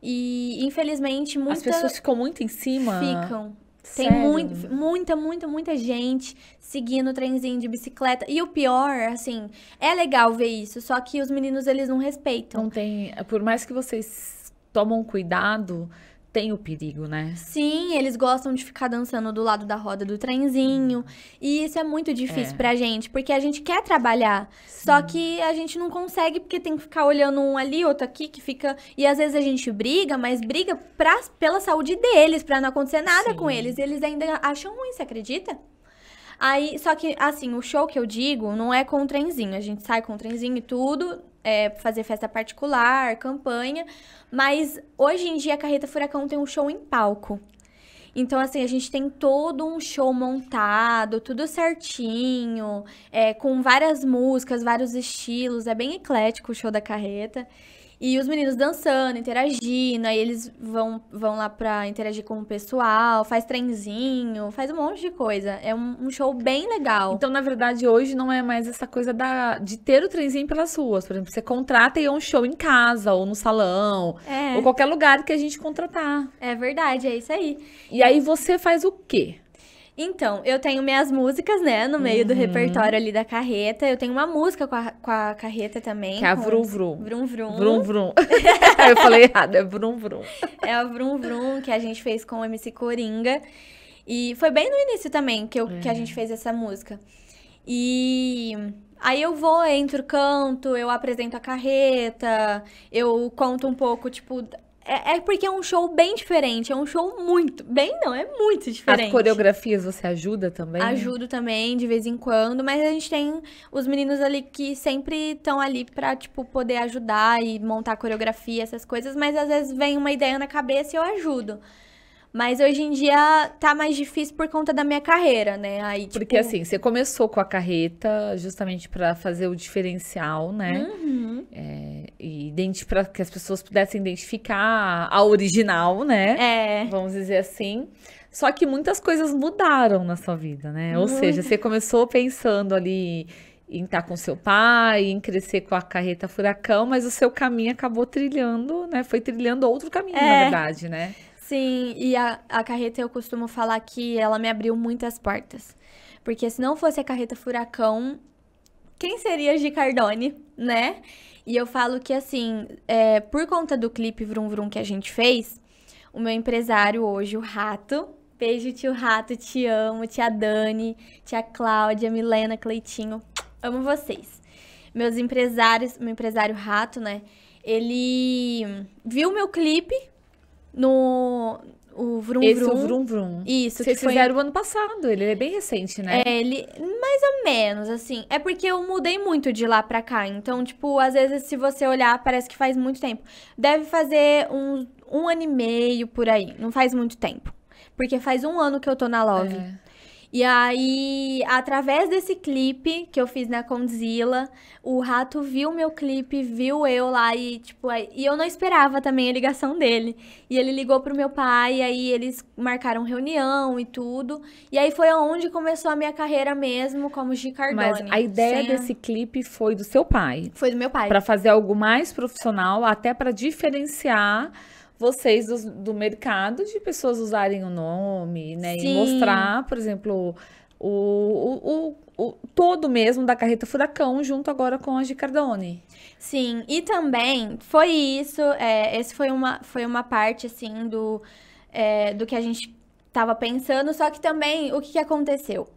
E, infelizmente, muitas... As pessoas ficam muito em cima? Ficam. Tem muito, muita, muita, muita gente seguindo o trenzinho de bicicleta. E o pior, assim, é legal ver isso, só que os meninos, eles não respeitam. Não tem... Por mais que vocês tomam cuidado, tem o perigo, né? Sim, eles gostam de ficar dançando do lado da roda do trenzinho. E isso é muito difícil é. pra gente, porque a gente quer trabalhar. Sim. Só que a gente não consegue, porque tem que ficar olhando um ali, outro aqui, que fica. E às vezes a gente briga, mas briga pra, pela saúde deles, pra não acontecer nada Sim. com eles. Eles ainda acham ruim, você acredita? Aí, só que, assim, o show que eu digo não é com o trenzinho. A gente sai com o trenzinho e tudo, é, fazer festa particular, campanha. Mas hoje em dia a Carreta Furacão tem um show em palco. Então, assim, a gente tem todo um show montado, tudo certinho, é, com várias músicas, vários estilos, é bem eclético o show da carreta. E os meninos dançando, interagindo, aí eles vão, vão lá pra interagir com o pessoal, faz trenzinho, faz um monte de coisa. É um, um show bem legal. Então, na verdade, hoje não é mais essa coisa da, de ter o trenzinho pelas ruas. Por exemplo, você contrata e é um show em casa, ou no salão, é. ou qualquer lugar que a gente contratar. É verdade, é isso aí. E aí você faz o quê? Então, eu tenho minhas músicas, né, no meio uhum. do repertório ali da carreta. Eu tenho uma música com a, com a carreta também. Que é a Vrum Vrum. Vrum Vrum. Vrum Vrum. eu falei errado, é Vrum Vrum. É a Vrum Vrum que a gente fez com o MC Coringa. E foi bem no início também que, eu, que a é. gente fez essa música. E aí eu vou, entro, canto, eu apresento a carreta, eu conto um pouco, tipo, é, é, porque é um show bem diferente, é um show muito. Bem, não, é muito diferente. As coreografias você ajuda também? Ajudo né? também, de vez em quando, mas a gente tem os meninos ali que sempre estão ali pra, tipo, poder ajudar e montar coreografia, essas coisas, mas às vezes vem uma ideia na cabeça e eu ajudo. Mas hoje em dia tá mais difícil por conta da minha carreira, né? Aí, tipo... Porque assim, você começou com a carreta justamente para fazer o diferencial, né? Uhum. É e para que as pessoas pudessem identificar a original, né? É. Vamos dizer assim. Só que muitas coisas mudaram na sua vida, né? Ou Muito. seja, você começou pensando ali em estar tá com seu pai, em crescer com a carreta furacão, mas o seu caminho acabou trilhando, né? Foi trilhando outro caminho, é. na verdade, né? Sim, e a, a carreta eu costumo falar que ela me abriu muitas portas. Porque se não fosse a carreta furacão, quem seria Gicardone, né? E eu falo que, assim, é, por conta do clipe Vrum Vrum que a gente fez, o meu empresário hoje, o Rato, beijo tio Rato, te amo, tia Dani, tia Cláudia, Milena, Cleitinho, amo vocês. Meus empresários, meu empresário Rato, né, ele viu meu clipe no, o Vrum Esse Vrum. é o Vrum Vrum. Isso, Vocês que foi... fizeram o ano passado, ele é bem recente, né? É, ele... Mais ou menos, assim. É porque eu mudei muito de lá pra cá. Então, tipo, às vezes se você olhar, parece que faz muito tempo. Deve fazer um, um ano e meio por aí. Não faz muito tempo. Porque faz um ano que eu tô na Love. É. E aí, através desse clipe que eu fiz na Condzilla, o rato viu meu clipe, viu eu lá e, tipo, aí, e eu não esperava também a ligação dele. E ele ligou pro meu pai, e aí eles marcaram reunião e tudo. E aí foi onde começou a minha carreira mesmo, como Gicardone. Mas a ideia desse clipe foi do seu pai? Foi do meu pai. Para fazer algo mais profissional, até para diferenciar vocês do, do mercado de pessoas usarem o nome, né? Sim. E mostrar, por exemplo, o, o, o, o, todo mesmo da carreta Furacão junto agora com a Gicardone. Sim, e também foi isso, é, esse foi uma, foi uma parte, assim, do, é, do que a gente tava pensando, só que também o que, que aconteceu?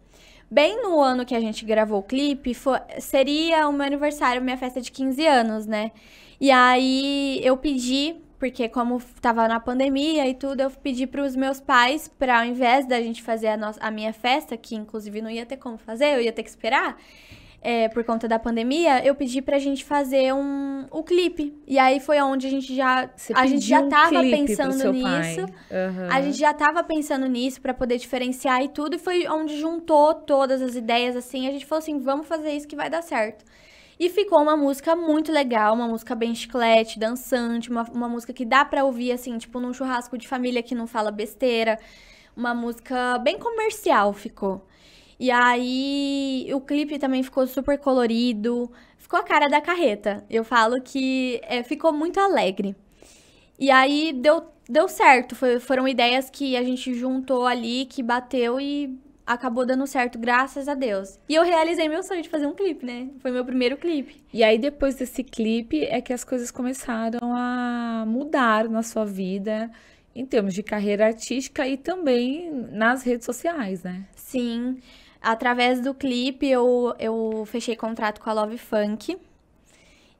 Bem no ano que a gente gravou o clipe, foi, seria o meu aniversário, minha festa de 15 anos, né? E aí eu pedi porque como tava na pandemia e tudo, eu pedi para os meus pais para ao invés da gente fazer a, nossa, a minha festa, que inclusive não ia ter como fazer, eu ia ter que esperar. É, por conta da pandemia, eu pedi pra gente fazer um, o clipe. E aí foi onde a gente já. Você a gente já tava um pensando nisso. Uhum. A gente já tava pensando nisso para poder diferenciar e tudo. E foi onde juntou todas as ideias, assim. A gente falou assim: vamos fazer isso que vai dar certo. E ficou uma música muito legal, uma música bem chiclete, dançante, uma, uma música que dá pra ouvir, assim, tipo, num churrasco de família que não fala besteira. Uma música bem comercial ficou. E aí, o clipe também ficou super colorido, ficou a cara da carreta. Eu falo que é, ficou muito alegre. E aí, deu, deu certo. Foi, foram ideias que a gente juntou ali, que bateu e acabou dando certo, graças a Deus. E eu realizei meu sonho de fazer um clipe, né? Foi meu primeiro clipe. E aí, depois desse clipe, é que as coisas começaram a mudar na sua vida em termos de carreira artística e também nas redes sociais, né? Sim. Através do clipe, eu, eu fechei contrato com a Love Funk.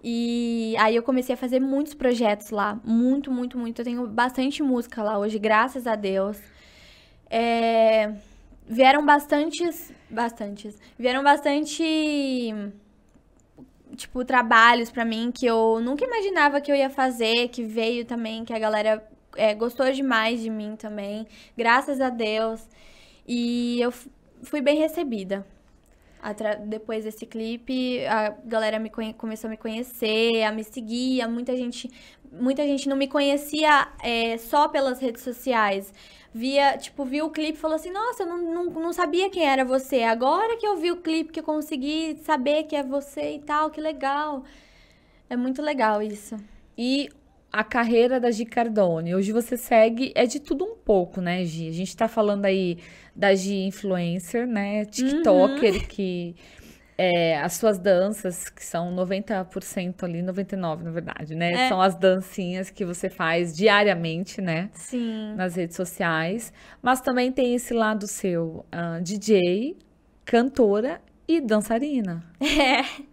E aí eu comecei a fazer muitos projetos lá. Muito, muito, muito. Eu tenho bastante música lá hoje, graças a Deus. É vieram bastantes. Bastantes. Vieram bastante. Tipo, trabalhos para mim que eu nunca imaginava que eu ia fazer, que veio também, que a galera é, gostou demais de mim também, graças a Deus. E eu fui bem recebida. Atra depois desse clipe, a galera me começou a me conhecer, a me seguir, muita gente muita gente não me conhecia é, só pelas redes sociais. Via, tipo, viu o clipe e falou assim, nossa, eu não, não, não sabia quem era você. Agora que eu vi o clipe, que eu consegui saber que é você e tal, que legal. É muito legal isso. E a carreira da Gi Cardone. Hoje você segue, é de tudo um pouco, né, Gi? A gente tá falando aí da Gi influencer, né? Uhum. TikToker, uhum. que é, as suas danças, que são 90% ali, 99% na verdade, né? É. São as dancinhas que você faz diariamente, né? Sim. Nas redes sociais. Mas também tem esse lado seu, uh, ah, DJ, cantora e dançarina. É.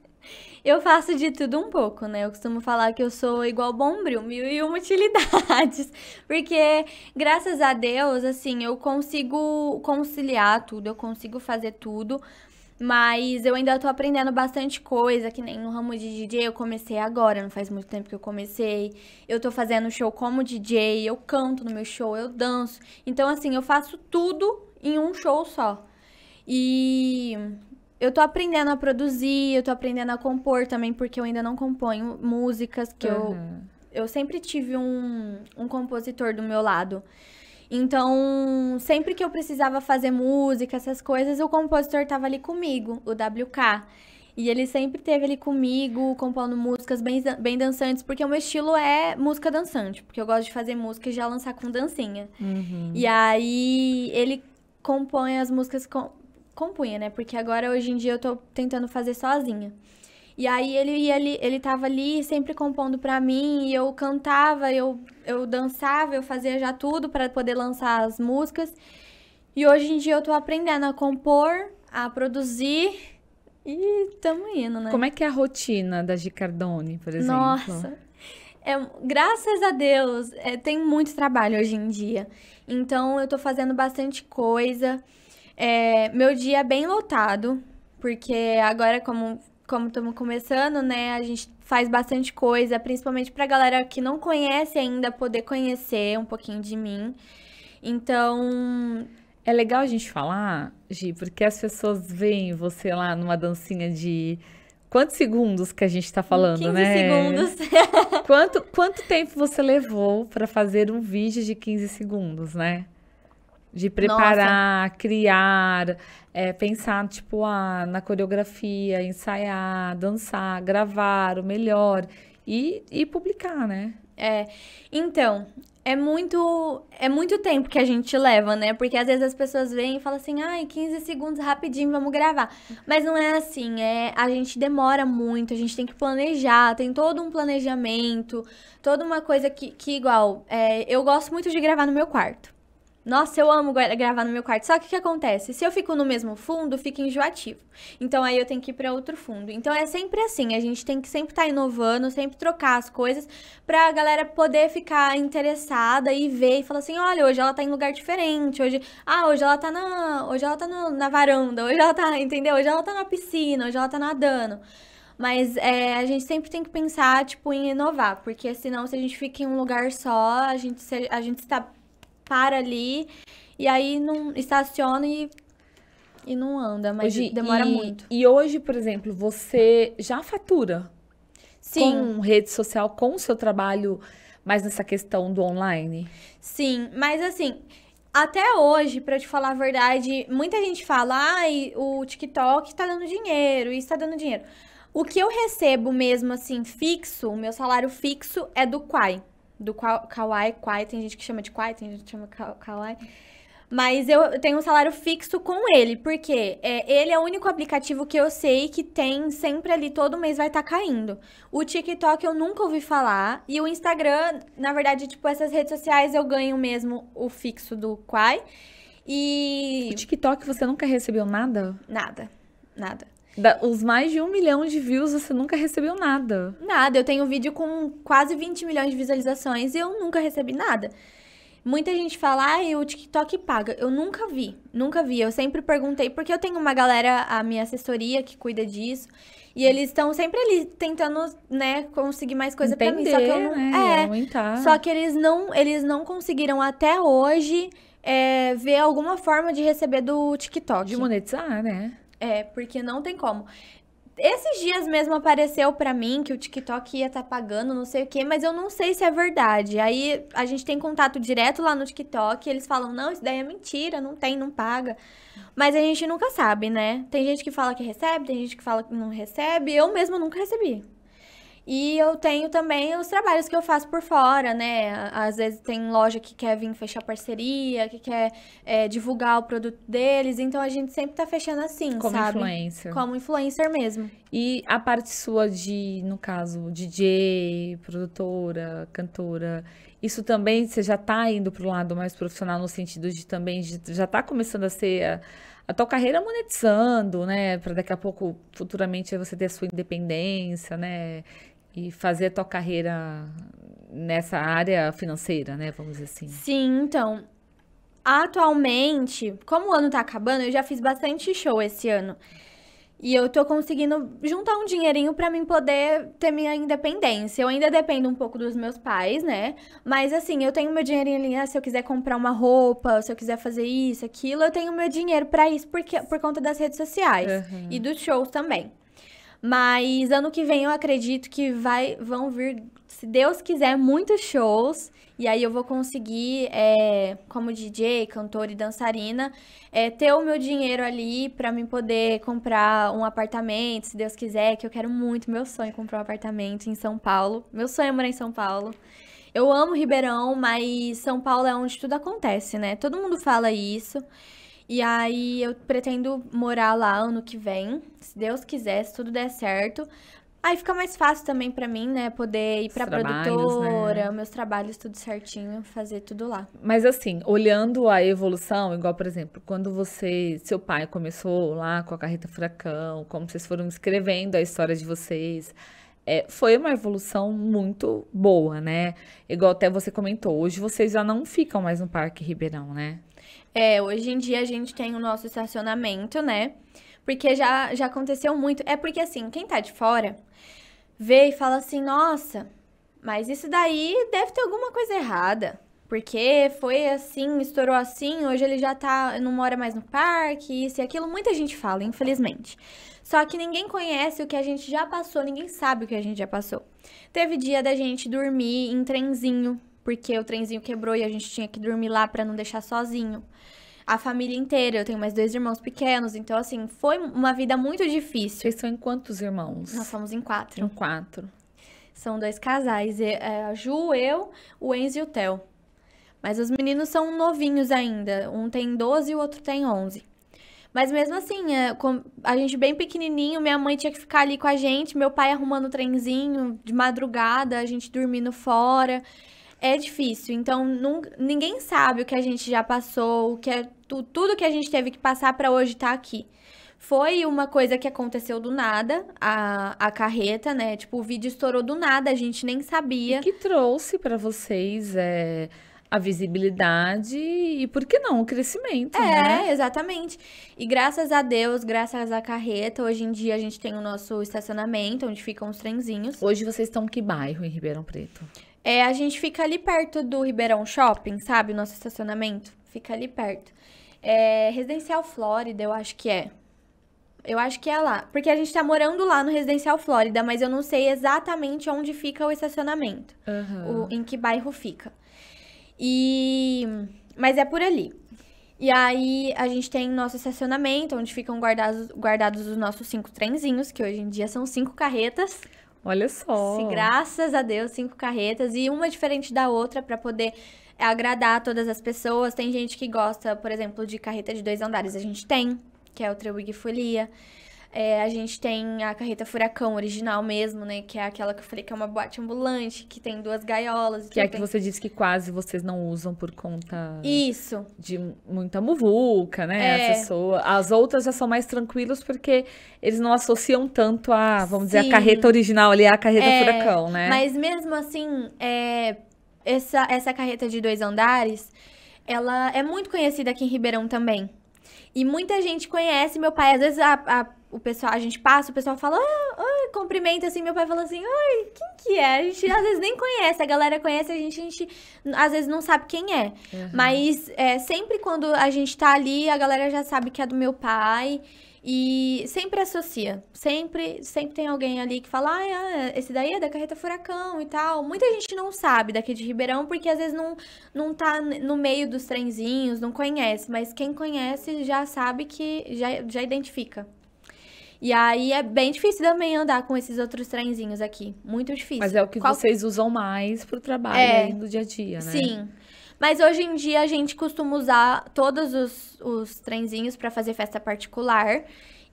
Eu faço de tudo um pouco, né? Eu costumo falar que eu sou igual bombril, mil e uma utilidades. Porque, graças a Deus, assim, eu consigo conciliar tudo, eu consigo fazer tudo. Mas eu ainda tô aprendendo bastante coisa, que nem no ramo de DJ eu comecei agora, não faz muito tempo que eu comecei. Eu tô fazendo show como DJ, eu canto no meu show, eu danço. Então, assim, eu faço tudo em um show só. E eu tô aprendendo a produzir, eu tô aprendendo a compor também, porque eu ainda não componho músicas que uhum. eu. Eu sempre tive um, um compositor do meu lado. Então, sempre que eu precisava fazer música, essas coisas, o compositor estava ali comigo, o WK. E ele sempre esteve ali comigo, compondo músicas bem, bem dançantes, porque o meu estilo é música dançante, porque eu gosto de fazer música e já lançar com dancinha. Uhum. E aí ele compõe as músicas com, compunha, né? Porque agora hoje em dia eu tô tentando fazer sozinha. E aí ele ele ali, ele tava ali sempre compondo para mim, e eu cantava, eu, eu dançava, eu fazia já tudo para poder lançar as músicas. E hoje em dia eu tô aprendendo a compor, a produzir e tamo indo, né? Como é que é a rotina da Gicardone, por exemplo? Nossa. É, graças a Deus, é, tem muito trabalho hoje em dia. Então eu tô fazendo bastante coisa. É, meu dia é bem lotado, porque agora como como estamos começando, né, a gente faz bastante coisa, principalmente pra galera que não conhece ainda poder conhecer um pouquinho de mim. Então, é legal a gente falar, Gi, porque as pessoas veem você lá numa dancinha de quantos segundos que a gente está falando, 15 né? 15 segundos. quanto, quanto tempo você levou para fazer um vídeo de 15 segundos, né? De preparar, Nossa. criar, é, pensar, tipo, a ah, na coreografia, ensaiar, dançar, gravar o melhor e, e publicar, né? É. Então, é muito é muito tempo que a gente leva, né? Porque às vezes as pessoas vêm e falam assim: "Ai, 15 segundos rapidinho, vamos gravar". Mas não é assim, é a gente demora muito, a gente tem que planejar, tem todo um planejamento, toda uma coisa que, que igual, é, eu gosto muito de gravar no meu quarto. Nossa, eu amo gravar no meu quarto. Só que o que acontece? Se eu fico no mesmo fundo, fica enjoativo. Então aí eu tenho que ir para outro fundo. Então é sempre assim, a gente tem que sempre estar tá inovando, sempre trocar as coisas para a galera poder ficar interessada e ver e falar assim: "Olha, hoje ela tá em lugar diferente, hoje, ah, hoje ela tá na, hoje ela tá no, na varanda, hoje ela tá, entendeu? Hoje ela tá na piscina, hoje ela tá nadando". Mas é, a gente sempre tem que pensar, tipo, em inovar, porque senão se a gente fica em um lugar só, a gente, se, a gente está para ali e aí não estaciona e e não anda, mas hoje, demora e, muito. E hoje, por exemplo, você já fatura Sim. com rede social, com o seu trabalho, mas nessa questão do online? Sim, mas assim, até hoje, para te falar a verdade, muita gente fala, ai, ah, o TikTok tá dando dinheiro, isso tá dando dinheiro. O que eu recebo mesmo, assim, fixo, o meu salário fixo é do Quai do Kawaii, Kawai, tem gente que chama de Kawai, tem gente que chama Kawaii. Mas eu tenho um salário fixo com ele, porque é, ele é o único aplicativo que eu sei que tem sempre ali, todo mês vai estar tá caindo. O TikTok eu nunca ouvi falar, e o Instagram, na verdade, tipo, essas redes sociais eu ganho mesmo o fixo do Quai. E. O TikTok você nunca recebeu nada? Nada, nada. Da, os mais de um milhão de views, você nunca recebeu nada. Nada. Eu tenho um vídeo com quase 20 milhões de visualizações e eu nunca recebi nada. Muita gente fala, ah, o TikTok paga. Eu nunca vi, nunca vi. Eu sempre perguntei, porque eu tenho uma galera, a minha assessoria, que cuida disso. E eles estão sempre ali tentando, né, conseguir mais coisa para mim. Só que eu não. Né? É, aumentar. Só que eles não, eles não conseguiram até hoje é, ver alguma forma de receber do TikTok. De monetizar, né? É, porque não tem como. Esses dias mesmo apareceu para mim que o TikTok ia estar tá pagando, não sei o quê, mas eu não sei se é verdade. Aí a gente tem contato direto lá no TikTok, eles falam: "Não, isso daí é mentira, não tem, não paga". Mas a gente nunca sabe, né? Tem gente que fala que recebe, tem gente que fala que não recebe. Eu mesmo nunca recebi. E eu tenho também os trabalhos que eu faço por fora, né? Às vezes tem loja que quer vir fechar parceria, que quer é, divulgar o produto deles. Então a gente sempre tá fechando assim, Como sabe? Como influencer. Como influencer mesmo. E a parte sua de, no caso, DJ, produtora, cantora, isso também você já tá indo pro lado mais profissional no sentido de também de, já tá começando a ser. A, a tua carreira monetizando, né? Para daqui a pouco, futuramente, você ter a sua independência, né? e fazer a tua carreira nessa área financeira, né? Vamos dizer assim. Sim, então. Atualmente, como o ano tá acabando, eu já fiz bastante show esse ano. E eu tô conseguindo juntar um dinheirinho para mim poder ter minha independência. Eu ainda dependo um pouco dos meus pais, né? Mas assim, eu tenho meu dinheirinho ali, ah, se eu quiser comprar uma roupa, se eu quiser fazer isso, aquilo, eu tenho meu dinheiro para isso porque, por conta das redes sociais uhum. e dos shows também. Mas ano que vem eu acredito que vai, vão vir, se Deus quiser, muitos shows. E aí eu vou conseguir, é, como DJ, cantora e dançarina, é, ter o meu dinheiro ali para mim poder comprar um apartamento, se Deus quiser, que eu quero muito. Meu sonho é comprar um apartamento em São Paulo. Meu sonho é morar em São Paulo. Eu amo Ribeirão, mas São Paulo é onde tudo acontece, né? Todo mundo fala isso. E aí eu pretendo morar lá ano que vem, se Deus quiser, se tudo der certo. Aí fica mais fácil também para mim, né? Poder ir pra produtora, né? meus trabalhos tudo certinho, fazer tudo lá. Mas assim, olhando a evolução, igual, por exemplo, quando você, seu pai começou lá com a carreta furacão, como vocês foram escrevendo a história de vocês. É, foi uma evolução muito boa, né? Igual até você comentou, hoje vocês já não ficam mais no Parque Ribeirão, né? É, hoje em dia a gente tem o nosso estacionamento, né? Porque já, já aconteceu muito. É porque assim, quem tá de fora vê e fala assim: nossa, mas isso daí deve ter alguma coisa errada. Porque foi assim, estourou assim, hoje ele já tá, não mora mais no parque, isso e aquilo. Muita gente fala, infelizmente. Só que ninguém conhece o que a gente já passou, ninguém sabe o que a gente já passou. Teve dia da gente dormir em trenzinho, porque o trenzinho quebrou e a gente tinha que dormir lá para não deixar sozinho. A família inteira, eu tenho mais dois irmãos pequenos, então assim, foi uma vida muito difícil. Vocês são em quantos irmãos? Nós somos em quatro. Em quatro. São dois casais, é, a Ju, eu, o Enzo e o Theo. Mas os meninos são novinhos ainda, um tem 12 e o outro tem 11. Mas mesmo assim, é, a gente bem pequenininho, minha mãe tinha que ficar ali com a gente, meu pai arrumando o trenzinho de madrugada, a gente dormindo fora é difícil. Então, não, ninguém sabe o que a gente já passou, o que é, tu, tudo que a gente teve que passar para hoje estar tá aqui. Foi uma coisa que aconteceu do nada, a, a carreta, né? Tipo, o vídeo estourou do nada, a gente nem sabia. O que trouxe para vocês é, a visibilidade e, por que não, o crescimento, é, né? exatamente. E graças a Deus, graças à carreta, hoje em dia a gente tem o nosso estacionamento, onde ficam os trenzinhos. Hoje vocês estão em que bairro em Ribeirão Preto? É, a gente fica ali perto do Ribeirão Shopping, sabe? O nosso estacionamento fica ali perto. É, Residencial Flórida, eu acho que é. Eu acho que é lá. Porque a gente tá morando lá no Residencial Flórida, mas eu não sei exatamente onde fica o estacionamento. Uhum. O, em que bairro fica. E. Mas é por ali. E aí a gente tem nosso estacionamento, onde ficam guardados, guardados os nossos cinco trenzinhos, que hoje em dia são cinco carretas. Olha só. Se, graças a Deus, cinco carretas e uma diferente da outra para poder agradar todas as pessoas. Tem gente que gosta, por exemplo, de carreta de dois andares. A gente tem, que é o Trewig Folia. É, a gente tem a carreta furacão original mesmo, né? Que é aquela que eu falei que é uma boate ambulante, que tem duas gaiolas. Que é a que você disse que quase vocês não usam por conta... Isso. De muita muvuca, né? É. As, pessoas... As outras já são mais tranquilos porque eles não associam tanto a, vamos Sim. dizer, a carreta original ali, é a carreta é, furacão, né? Mas mesmo assim, é... essa, essa carreta de dois andares, ela é muito conhecida aqui em Ribeirão também. E muita gente conhece meu pai. Às vezes a, a o pessoal, a gente passa, o pessoal fala, ah, ah, cumprimenta assim, meu pai fala assim, oi, quem que é? A gente às vezes nem conhece, a galera conhece a gente, a gente às vezes não sabe quem é. Uhum. Mas é, sempre quando a gente tá ali, a galera já sabe que é do meu pai. E sempre associa. Sempre, sempre tem alguém ali que fala, ah, esse daí é da carreta furacão e tal. Muita gente não sabe daqui de Ribeirão, porque às vezes não, não tá no meio dos trenzinhos, não conhece. Mas quem conhece já sabe que já, já identifica. E aí é bem difícil também andar com esses outros trenzinhos aqui. Muito difícil. Mas é o que Qual... vocês usam mais pro trabalho é, do dia a dia, né? Sim. Mas hoje em dia a gente costuma usar todos os, os trenzinhos para fazer festa particular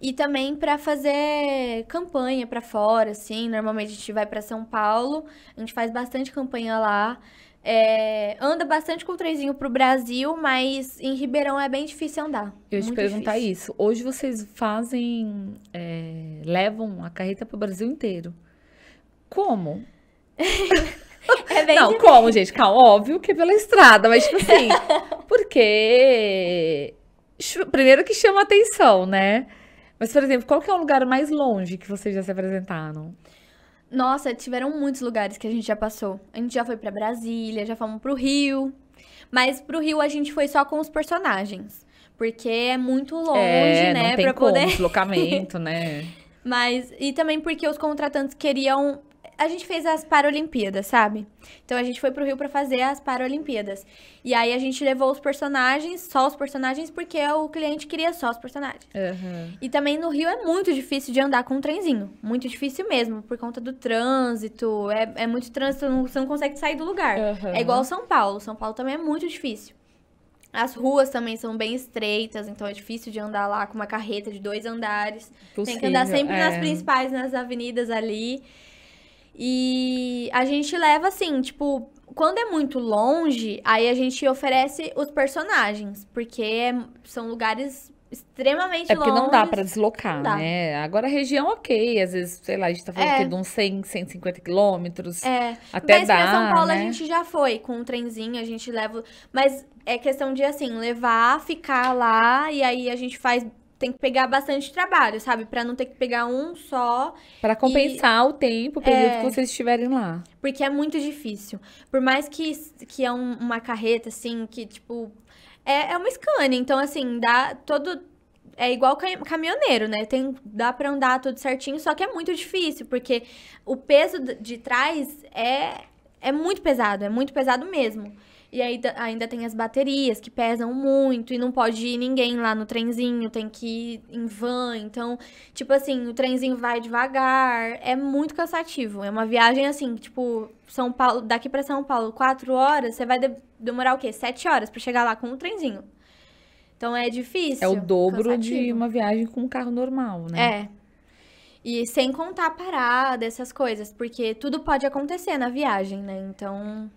e também para fazer campanha para fora, assim. Normalmente a gente vai para São Paulo, a gente faz bastante campanha lá. É, anda bastante com o trenzinho pro Brasil, mas em Ribeirão é bem difícil andar. Eu ia te perguntar difícil. isso. Hoje vocês fazem. É, levam a carreta pro Brasil inteiro. Como? É bem Não, difícil. como, gente? Calma, óbvio que é pela estrada, mas tipo assim. porque. Primeiro que chama atenção, né? Mas, por exemplo, qual que é o lugar mais longe que vocês já se apresentaram? Nossa, tiveram muitos lugares que a gente já passou. A gente já foi para Brasília, já fomos pro Rio. Mas pro Rio a gente foi só com os personagens. Porque é muito longe, é, né? Não tem pra como, poder. Deslocamento, né? Mas. E também porque os contratantes queriam a gente fez as Paralimpíadas, sabe? Então a gente foi pro Rio para fazer as Paralimpíadas. E aí a gente levou os personagens, só os personagens, porque o cliente queria só os personagens. Uhum. E também no Rio é muito difícil de andar com um trenzinho. Muito difícil mesmo, por conta do trânsito. É, é muito trânsito, você não consegue sair do lugar. Uhum. É igual São Paulo. São Paulo também é muito difícil. As ruas também são bem estreitas, então é difícil de andar lá com uma carreta de dois andares. Possível, Tem que andar sempre é. nas principais, nas avenidas ali. E a gente leva assim, tipo, quando é muito longe, aí a gente oferece os personagens, porque é, são lugares extremamente longe. É porque não dá para deslocar, dá. né? Agora a região ok, às vezes, sei lá, a gente tá falando é. de uns 100, 150 quilômetros. É, até mas dá, pra São Paulo né? a gente já foi, com um trenzinho a gente leva, mas é questão de, assim, levar, ficar lá, e aí a gente faz tem que pegar bastante trabalho, sabe? Para não ter que pegar um só. Para compensar e... o tempo, o período é... que vocês estiverem lá. Porque é muito difícil. Por mais que, que é um, uma carreta, assim, que, tipo. É, é uma scanner. então, assim, dá todo. É igual caminhoneiro, né? Tem, dá pra andar tudo certinho, só que é muito difícil, porque o peso de trás é, é muito pesado, é muito pesado mesmo. E aí ainda tem as baterias que pesam muito e não pode ir ninguém lá no trenzinho, tem que ir em van. Então, tipo assim, o trenzinho vai devagar. É muito cansativo. É uma viagem assim, tipo, São Paulo, daqui para São Paulo, quatro horas, você vai de demorar o quê? Sete horas para chegar lá com o trenzinho. Então é difícil. É o dobro cansativo. de uma viagem com um carro normal, né? É. E sem contar a parada, essas coisas, porque tudo pode acontecer na viagem, né? Então,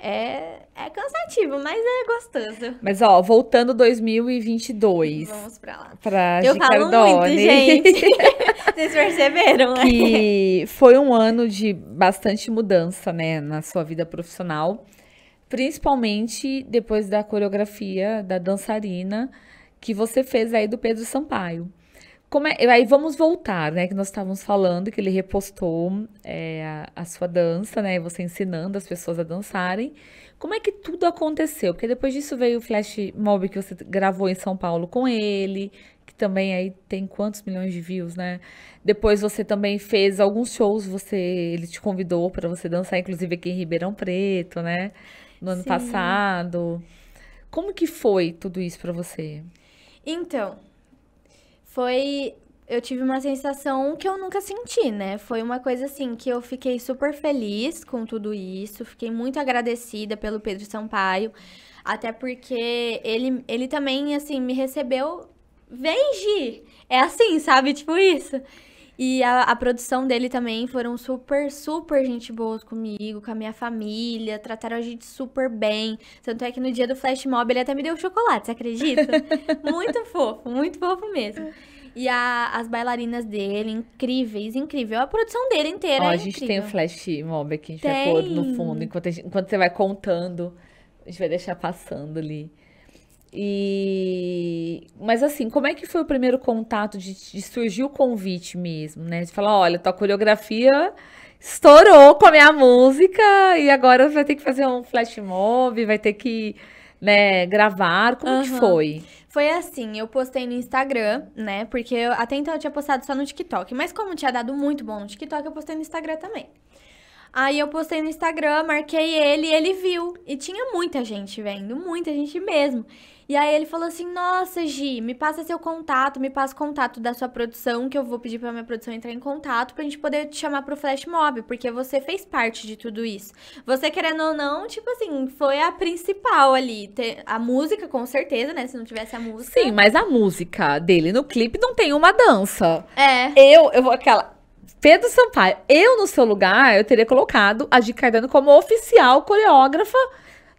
é, é cansativo, mas é gostoso. Mas, ó, voltando 2022. Vamos pra lá. Pra Eu Gicardone, falo muito, gente. Vocês perceberam, né? Que foi um ano de bastante mudança, né, na sua vida profissional. Principalmente depois da coreografia da dançarina que você fez aí do Pedro Sampaio. É, aí vamos voltar, né? Que nós estávamos falando que ele repostou é, a, a, sua dança, né? Você ensinando as pessoas a dançarem. Como é que tudo aconteceu? Porque depois disso veio o flash mob que você gravou em São Paulo com ele, que também aí tem quantos milhões de views, né? Depois você também fez alguns shows, você ele te convidou para você dançar, inclusive aqui em Ribeirão Preto, né? No ano Sim. passado. Como que foi tudo isso para você? Então, foi. Eu tive uma sensação que eu nunca senti, né? Foi uma coisa assim que eu fiquei super feliz com tudo isso, fiquei muito agradecida pelo Pedro Sampaio, até porque ele, ele também, assim, me recebeu. Vem, Gi! É assim, sabe? Tipo isso. E a, a, produção dele também foram super, super gente boa comigo, com a minha família, trataram a gente super bem. Tanto é que no dia do flash mob ele até me deu chocolate, você acredita? muito fofo, muito fofo mesmo. E a, as bailarinas dele, incríveis, incrível. A produção dele inteira. Ó, é a gente incrível. tem o flash mob aqui, a gente tem. vai pôr no fundo, enquanto, gente, enquanto você vai contando, a gente vai deixar passando ali. E mas assim, como é que foi o primeiro contato de, de surgir o convite mesmo, né? De falar, olha, tua coreografia estourou com a minha música e agora vai ter que fazer um flash mob, vai ter que né, gravar, como uhum. que foi? Foi assim, eu postei no Instagram, né, porque eu, até então eu tinha postado só no TikTok, mas como tinha dado muito bom no TikTok, eu postei no Instagram também. Aí eu postei no Instagram, marquei ele, ele viu, e tinha muita gente vendo, muita gente mesmo. E aí ele falou assim: Nossa, Gi, me passa seu contato, me passa o contato da sua produção, que eu vou pedir pra minha produção entrar em contato pra gente poder te chamar pro Flash Mob, porque você fez parte de tudo isso. Você, querendo ou não, tipo assim, foi a principal ali. A música, com certeza, né? Se não tivesse a música. Sim, mas a música dele no clipe não tem uma dança. É. Eu, eu vou aquela. Pedro Sampaio, eu no seu lugar, eu teria colocado a Gi Cardano como oficial coreógrafa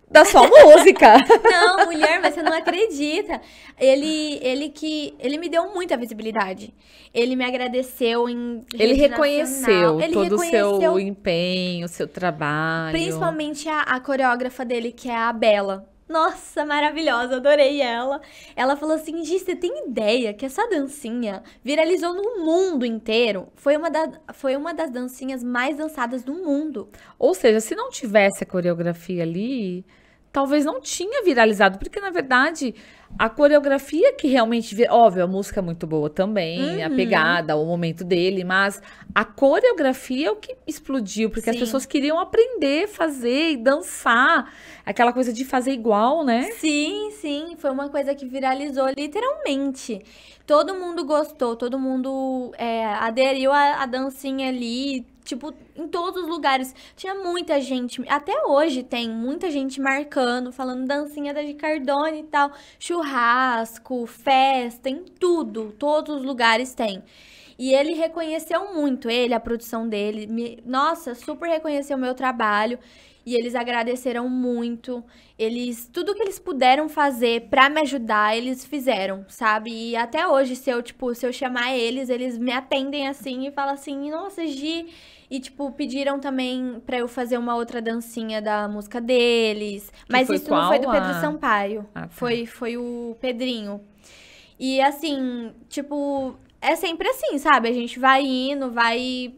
da sua música. não, mulher, mas você não acredita. Ele, ele que, ele me deu muita visibilidade. Ele me agradeceu em Ele reconheceu ele todo o seu empenho, o seu trabalho. Principalmente a, a coreógrafa dele, que é a Bela. Nossa, maravilhosa, adorei ela. Ela falou assim: Gi, você tem ideia que essa dancinha viralizou no mundo inteiro? Foi uma, da, foi uma das dancinhas mais dançadas do mundo. Ou seja, se não tivesse a coreografia ali, talvez não tinha viralizado, porque na verdade a coreografia que realmente, óbvio, a música é muito boa também, uhum. a pegada, o momento dele, mas a coreografia é o que explodiu, porque Sim. as pessoas queriam aprender, fazer e dançar, aquela coisa de fazer igual, né? Sim, sim, foi uma coisa que viralizou literalmente. Todo mundo gostou, todo mundo é, aderiu à, à dancinha ali, Tipo, em todos os lugares. Tinha muita gente. Até hoje tem muita gente marcando, falando dancinha da Gicardone e tal. Churrasco, festa, em tudo. Todos os lugares tem. E ele reconheceu muito, ele, a produção dele. Me, nossa, super reconheceu o meu trabalho. E eles agradeceram muito. Eles. Tudo que eles puderam fazer para me ajudar, eles fizeram, sabe? E até hoje, se eu, tipo, se eu chamar eles, eles me atendem assim e falam assim, nossa, Gi e, tipo, pediram também pra eu fazer uma outra dancinha da música deles. Que Mas isso qual? não foi do Pedro Sampaio. Ah, tá. foi, foi o Pedrinho. E, assim, tipo, é sempre assim, sabe? A gente vai indo, vai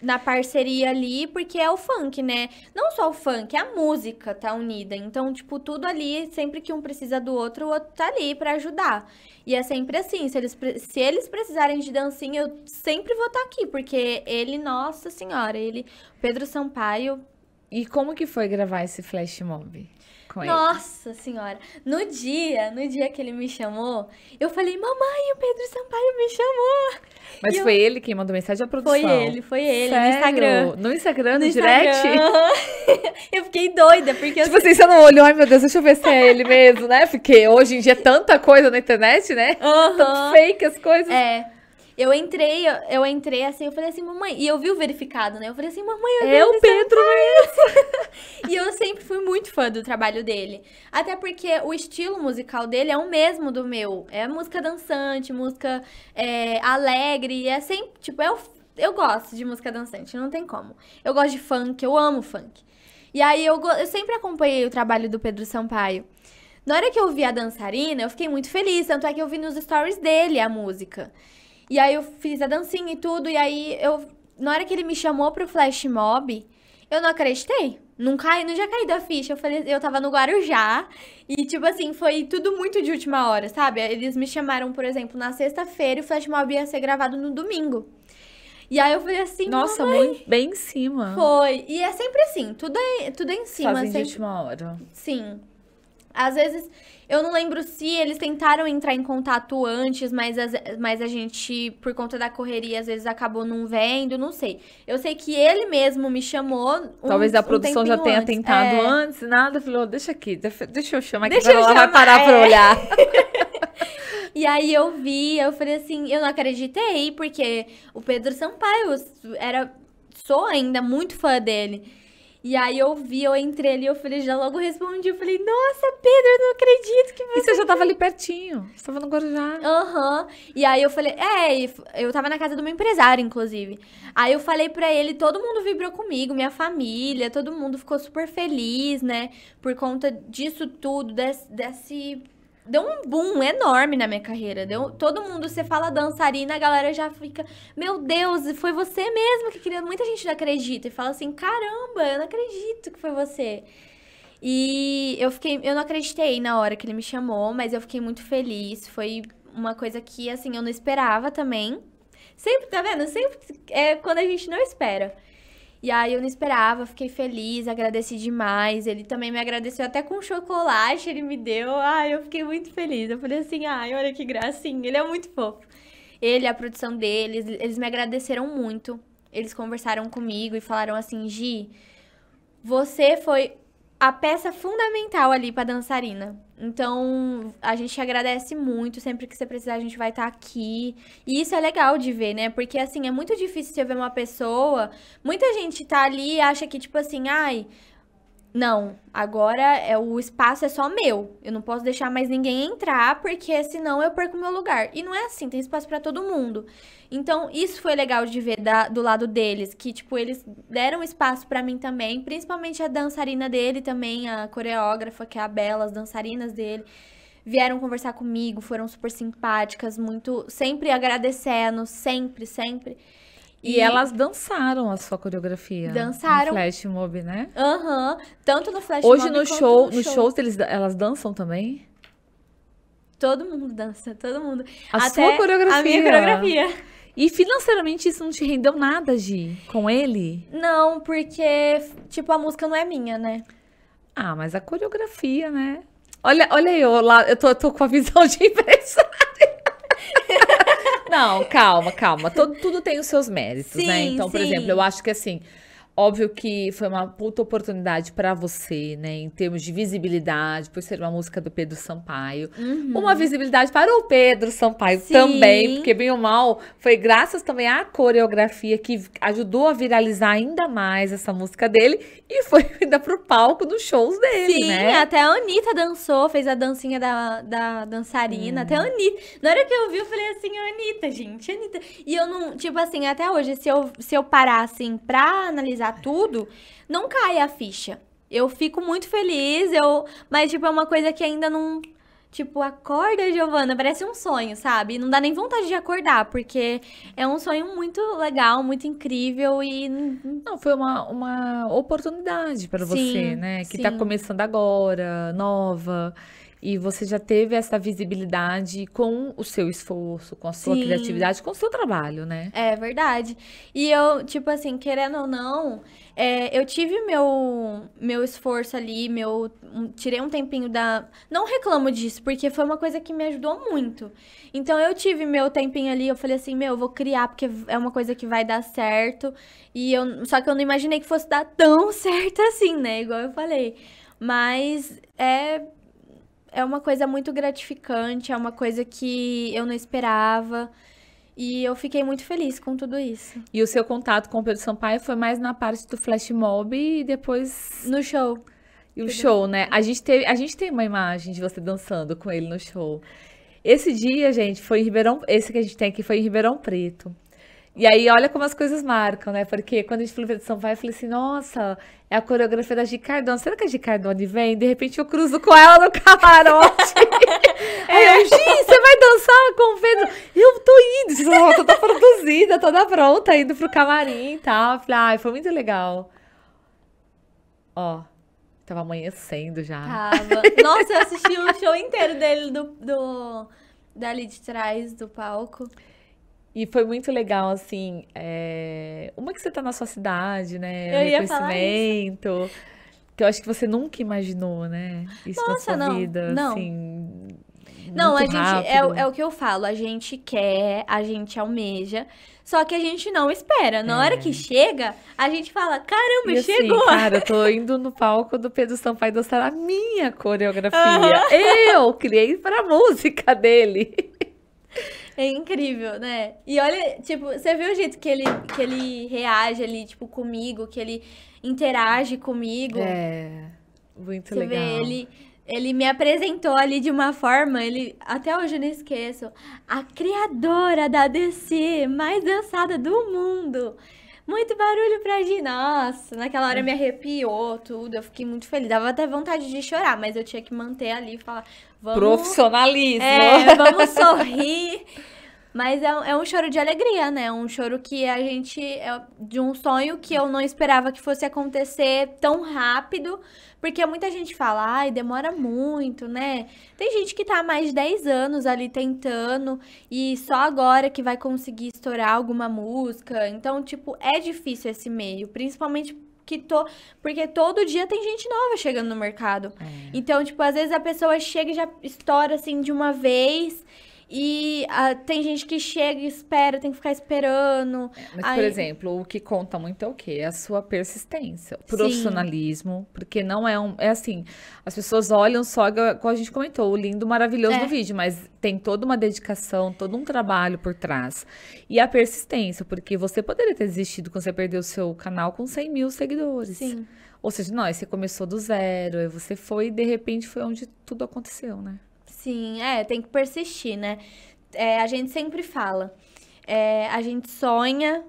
na parceria ali, porque é o funk, né? Não só o funk, a música tá unida. Então, tipo, tudo ali, sempre que um precisa do outro, o outro tá ali para ajudar. E é sempre assim, se eles, se eles precisarem de dancinha, eu sempre vou estar tá aqui, porque ele, nossa senhora, ele, Pedro Sampaio... E como que foi gravar esse flash mob? com ele. Nossa senhora! No dia, no dia que ele me chamou, eu falei, mamãe, o Pedro Sampaio me chamou! Mas e foi eu... ele quem mandou mensagem à produção? Foi ele, foi ele, Sério? no Instagram. No Instagram, no, no direct? Instagram. eu fiquei doida, porque... Tipo eu... assim, você não olhou, ai meu Deus, deixa eu ver se é ele mesmo, né? Porque hoje em dia é tanta coisa na internet, né? Uhum. fake as coisas. É. Eu entrei, eu, eu, entrei assim, eu falei assim, mamãe, e eu vi o verificado, né? Eu falei assim, mamãe, eu É o Pedro mesmo. Né? e eu sempre fui muito fã do trabalho dele. Até porque o estilo musical dele é o mesmo do meu. É música dançante, música é, alegre, é sempre, tipo, eu, é eu gosto de música dançante, não tem como. Eu gosto de funk, eu amo funk. E aí eu, eu sempre acompanhei o trabalho do Pedro Sampaio. Na hora que eu vi a dançarina, eu fiquei muito feliz, tanto é que eu vi nos stories dele a música. E aí eu fiz a dancinha e tudo, e aí eu. Na hora que ele me chamou pro flash mob, eu não acreditei. Não, caí não já caí da ficha. Eu falei, eu tava no Guarujá. E, tipo assim, foi tudo muito de última hora, sabe? Eles me chamaram, por exemplo, na sexta-feira e o flash mob ia ser gravado no domingo. E aí eu falei assim, nossa, muito bem em cima. Foi. E é sempre assim, tudo é, tudo é em cima. Fazem sempre... de última hora. Sim. Às vezes eu não lembro se eles tentaram entrar em contato antes, mas, as, mas a gente, por conta da correria, às vezes acabou não vendo, não sei. Eu sei que ele mesmo me chamou. Um, Talvez a produção um já tenha antes. tentado é. antes, nada, falou, deixa aqui, deixa eu chamar aqui, deixa ela chamar. vai parar é. pra olhar. E aí eu vi, eu falei assim, eu não acreditei, porque o Pedro Sampaio era. Sou ainda muito fã dele. E aí eu vi, eu entrei ali, eu falei, já logo respondi. Eu falei, nossa, Pedro, eu não acredito que você. E você já tava ali pertinho. Você tava no Guarujá. Aham. Uhum. E aí eu falei, é, eu tava na casa do meu empresário, inclusive. Aí eu falei pra ele, todo mundo vibrou comigo, minha família, todo mundo ficou super feliz, né? Por conta disso tudo, desse, desse deu um boom enorme na minha carreira. Deu, todo mundo, você fala dançarina, a galera já fica, meu Deus, foi você mesmo que criou. Muita gente não acredita e fala assim, caramba, eu não acredito que foi você. E eu fiquei, eu não acreditei na hora que ele me chamou, mas eu fiquei muito feliz. Foi uma coisa que, assim, eu não esperava também. Sempre, tá vendo? Sempre é quando a gente não espera. E aí eu não esperava, fiquei feliz, agradeci demais. Ele também me agradeceu até com chocolate, ele me deu. Ai, eu fiquei muito feliz. Eu falei assim, ai, olha que gracinha, ele é muito fofo. Ele, a produção deles, eles me agradeceram muito. Eles conversaram comigo e falaram assim, Gi, você foi a peça fundamental ali para dançarina. Então, a gente agradece muito, sempre que você precisar a gente vai estar tá aqui. E isso é legal de ver, né? Porque assim, é muito difícil você ver uma pessoa, muita gente tá ali e acha que tipo assim, ai, não, agora é o espaço é só meu. Eu não posso deixar mais ninguém entrar, porque senão eu perco meu lugar. E não é assim, tem espaço para todo mundo. Então, isso foi legal de ver da, do lado deles, que tipo, eles deram espaço para mim também, principalmente a dançarina dele também, a coreógrafa, que é a Bela, as dançarinas dele vieram conversar comigo, foram super simpáticas, muito sempre agradecendo, sempre, sempre. E, elas dançaram a sua coreografia. Dançaram. No flash mob, né? Aham. Uhum. Tanto no flash Hoje mob. Hoje no show, no show. shows eles, elas dançam também? Todo mundo dança, todo mundo. A Até sua coreografia. A minha coreografia. E financeiramente isso não te rendeu nada, Gi, com ele? Não, porque, tipo, a música não é minha, né? Ah, mas a coreografia, né? Olha, olha eu lá, eu tô, tô com a visão de impressão. Não, calma, calma. Todo, tudo tem os seus méritos, né? sim, né? Então, sim. por exemplo, eu acho que assim, Óbvio que foi uma puta oportunidade para você, né? Em termos de visibilidade, por ser uma música do Pedro Sampaio. Uhum. Uma visibilidade para o Pedro Sampaio Sim. também, porque bem ou mal, foi graças também à coreografia que ajudou a viralizar ainda mais essa música dele e foi ainda pro palco dos shows dele, Sim, né? até a Anitta dançou, fez a dancinha da, da dançarina, hum. até a hum. Anitta. Na hora que eu vi, eu falei assim, Anitta, gente, Anitta. E eu não, tipo assim, até hoje, se eu, se eu parar assim pra analisar tudo, não cai a ficha. Eu fico muito feliz, eu, mas tipo é uma coisa que ainda não Tipo, acorda, Giovana, parece um sonho, sabe? Não dá nem vontade de acordar, porque é um sonho muito legal, muito incrível e. Não, foi uma, uma oportunidade para você, né? Que tá sim. tá começando agora, nova. E você já teve essa visibilidade com o seu esforço, com a sua Sim. criatividade, com o seu trabalho, né? É verdade. E eu, tipo assim, querendo ou não, é, eu tive meu, meu esforço ali, meu. Um, tirei um tempinho da. Não reclamo disso, porque foi uma coisa que me ajudou muito. Então eu tive meu tempinho ali, eu falei assim, meu, eu vou criar, porque é uma coisa que vai dar certo. E eu. Só que eu não imaginei que fosse dar tão certo assim, né? Igual eu falei. Mas é é uma coisa muito gratificante, é uma coisa que eu não esperava. E eu fiquei muito feliz com tudo isso. E o seu contato com o Pedro Sampaio foi mais na parte do flash mob e depois. No show. E o show, né? A gente, teve, a gente tem uma imagem de você dançando com ele no show. Esse dia, gente, foi em Ribeirão. Esse que a gente tem aqui foi em Ribeirão Preto. E aí, olha como as coisas marcam, né? Porque quando a gente falou de Paulo, eu falei assim, nossa, é a coreografia da Gicardone. Será que a Gicardone vem? De repente eu cruzo com ela no camarote. aí eu, Gi, você vai dançar com o Pedro? Eu tô indo, eu tô toda produzida, toda pronta, indo pro camarim e tal. Eu falei, ai, foi muito legal. Ó, tava amanhecendo já. Tava. Nossa, eu assisti o show inteiro dele do, do dali de trás do palco. E foi muito legal, assim, é... uma que você tá na sua cidade, né? Eu ia falar isso. Que eu acho que você nunca imaginou, né? Isso Nossa, na sua não, vida, não. assim... Não, a gente, é, é, o que eu falo, a gente quer, a gente almeja, só que a gente não espera. Na é. hora que é. chega, a gente fala, caramba, e assim, chegou! Assim, cara, eu tô indo no palco do Pedro Sampaio dançar a minha coreografia. Uhum. Eu criei pra música dele. É incrível, né? E olha, tipo, você viu o jeito que ele, que ele reage ali, tipo, comigo, que ele interage comigo. É. Muito você legal. Vê, ele, ele me apresentou ali de uma forma, ele até hoje eu não esqueço. A criadora da DC mais dançada do mundo muito barulho pra gente. Nossa, naquela hora é. me arrepiou tudo, eu fiquei muito feliz. Dava até vontade de chorar, mas eu tinha que manter ali e falar. Vamos, Profissionalismo! É, vamos sorrir. Mas é, é, um choro de alegria, né? Um choro que a gente. É de um sonho que eu não esperava que fosse acontecer tão rápido. Porque muita gente fala, ai, demora muito, né? Tem gente que tá há mais de 10 anos ali tentando e só agora que vai conseguir estourar alguma música. Então, tipo, é difícil esse meio, principalmente que tô. Porque todo dia tem gente nova chegando no mercado. É. Então, tipo, às vezes a pessoa chega e já estoura assim de uma vez. E ah, tem gente que chega e espera, tem que ficar esperando. É, mas, aí... por exemplo, o que conta muito é o quê? É a sua persistência, o profissionalismo, Sim. porque não é um. É assim, as pessoas olham só, como a gente comentou, o lindo, maravilhoso é. do vídeo, mas tem toda uma dedicação, todo um trabalho por trás. E a persistência, porque você poderia ter desistido quando você perdeu o seu canal com 100 mil seguidores. Sim. Ou seja, não, você começou do zero, você foi e de repente foi onde tudo aconteceu, né? sim é, tem que persistir, né? É, a gente sempre fala, é, a gente sonha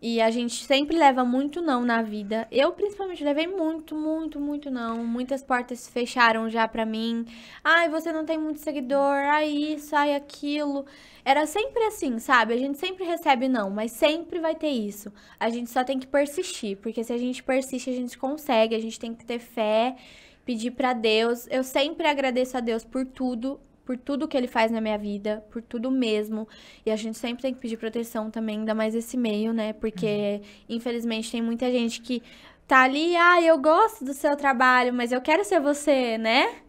e a gente sempre leva muito não na vida. Eu, principalmente, levei muito, muito, muito não. Muitas portas fecharam já pra mim. Ai, você não tem muito seguidor. Ai, isso, ai, aquilo. Era sempre assim, sabe? A gente sempre recebe não, mas sempre vai ter isso. A gente só tem que persistir, porque se a gente persiste, a gente consegue, a gente tem que ter fé pedir para Deus. Eu sempre agradeço a Deus por tudo, por tudo que ele faz na minha vida, por tudo mesmo. E a gente sempre tem que pedir proteção também, ainda mais esse meio, né? Porque uhum. infelizmente tem muita gente que tá ali, ah, eu gosto do seu trabalho, mas eu quero ser você, né?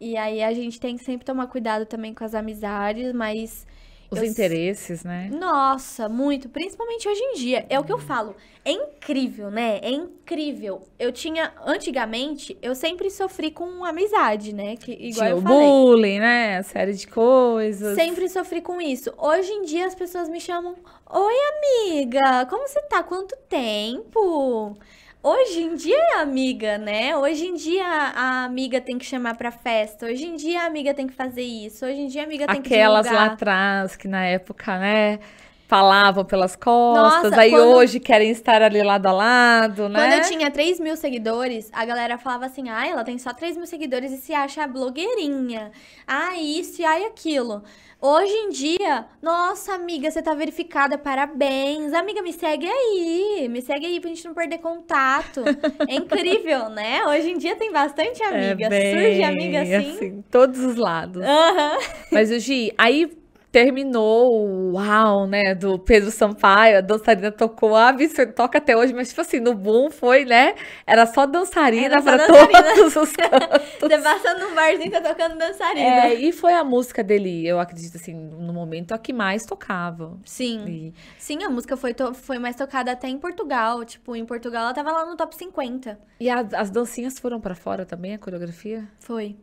E aí a gente tem que sempre tomar cuidado também com as amizades, mas os eu... interesses, né? Nossa, muito. Principalmente hoje em dia. É hum. o que eu falo. É incrível, né? É incrível. Eu tinha, antigamente, eu sempre sofri com amizade, né? Que, igual tinha eu o falei. bullying, né? Série de coisas. Sempre sofri com isso. Hoje em dia as pessoas me chamam: Oi, amiga, como você tá? Quanto tempo? Hoje em dia é amiga, né? Hoje em dia a amiga tem que chamar pra festa. Hoje em dia a amiga tem que fazer isso. Hoje em dia a amiga tem Aquelas que Aquelas lá atrás, que na época, né? falavam pelas costas, Nossa, aí quando... hoje querem estar ali lado a lado, né? Quando eu tinha 3 mil seguidores, a galera falava assim, ah, ela tem só 3 mil seguidores e se acha blogueirinha. Ah, isso e ai ah, aquilo. Hoje em dia, nossa amiga, você tá verificada, parabéns. Amiga, me segue aí, me segue aí pra gente não perder contato. É incrível, né? Hoje em dia tem bastante é amiga, é bem, surge amiga assim. assim. Todos os lados. Uhum. Mas, Gi, aí terminou o Uau, né, do Pedro Sampaio, a dançarina tocou absurdo, toca até hoje, mas tipo assim, no boom foi, né, era só dançarina para todos os cantos. Você um barzinho tá tocando dançarina. É, e foi a música dele, eu acredito assim, no momento a que mais tocava. Sim. E... Sim, a música foi, foi mais tocada até em Portugal, tipo, em Portugal ela tava lá no top 50. E a, as dancinhas foram para fora também, a coreografia? Foi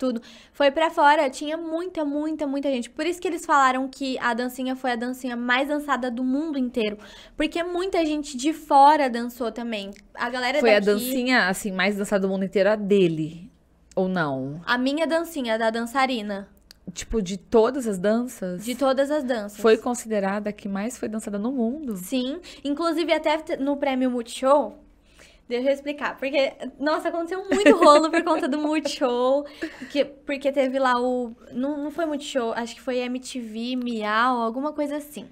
tudo, foi para fora. Tinha muita, muita, muita gente. Por isso que eles falaram que a dancinha foi a dancinha mais dançada do mundo inteiro. Porque muita gente de fora dançou também. A galera Foi daqui... a dancinha, assim, mais dançada do mundo inteiro, a dele. Ou não? A minha dancinha, da dançarina. Tipo, de todas as danças? De todas as danças. Foi considerada a que mais foi dançada no mundo. Sim. Inclusive, até no prêmio Multishow, Deixa eu explicar. Porque, nossa, aconteceu muito rolo por conta do Multishow. Que, porque teve lá o. Não, não foi Multishow, acho que foi MTV, Miau, alguma coisa assim.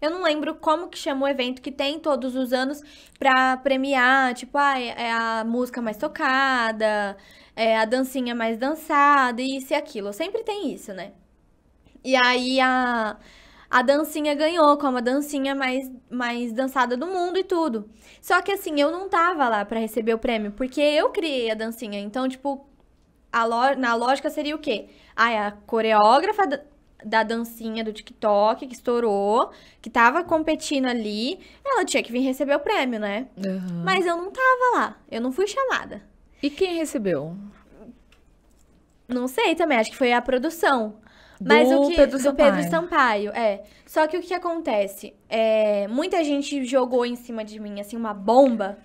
Eu não lembro como que chama o evento que tem todos os anos pra premiar, tipo, ah, é, é a música mais tocada, é a dancinha mais dançada, isso e aquilo. Sempre tem isso, né? E aí a a dancinha ganhou como a dancinha mais, mais dançada do mundo e tudo. Só que assim, eu não tava lá para receber o prêmio, porque eu criei a dancinha. Então, tipo, lo... na lógica seria o quê? Ah, é a coreógrafa da... da dancinha do TikTok que estourou, que tava competindo ali, ela tinha que vir receber o prêmio, né? Uhum. Mas eu não tava lá, eu não fui chamada. E quem recebeu? Não sei também, acho que foi a produção. Mas do o que, Pedro, do Sampaio. Pedro Sampaio. É. Só que o que acontece? É, muita gente jogou em cima de mim, assim, uma bomba.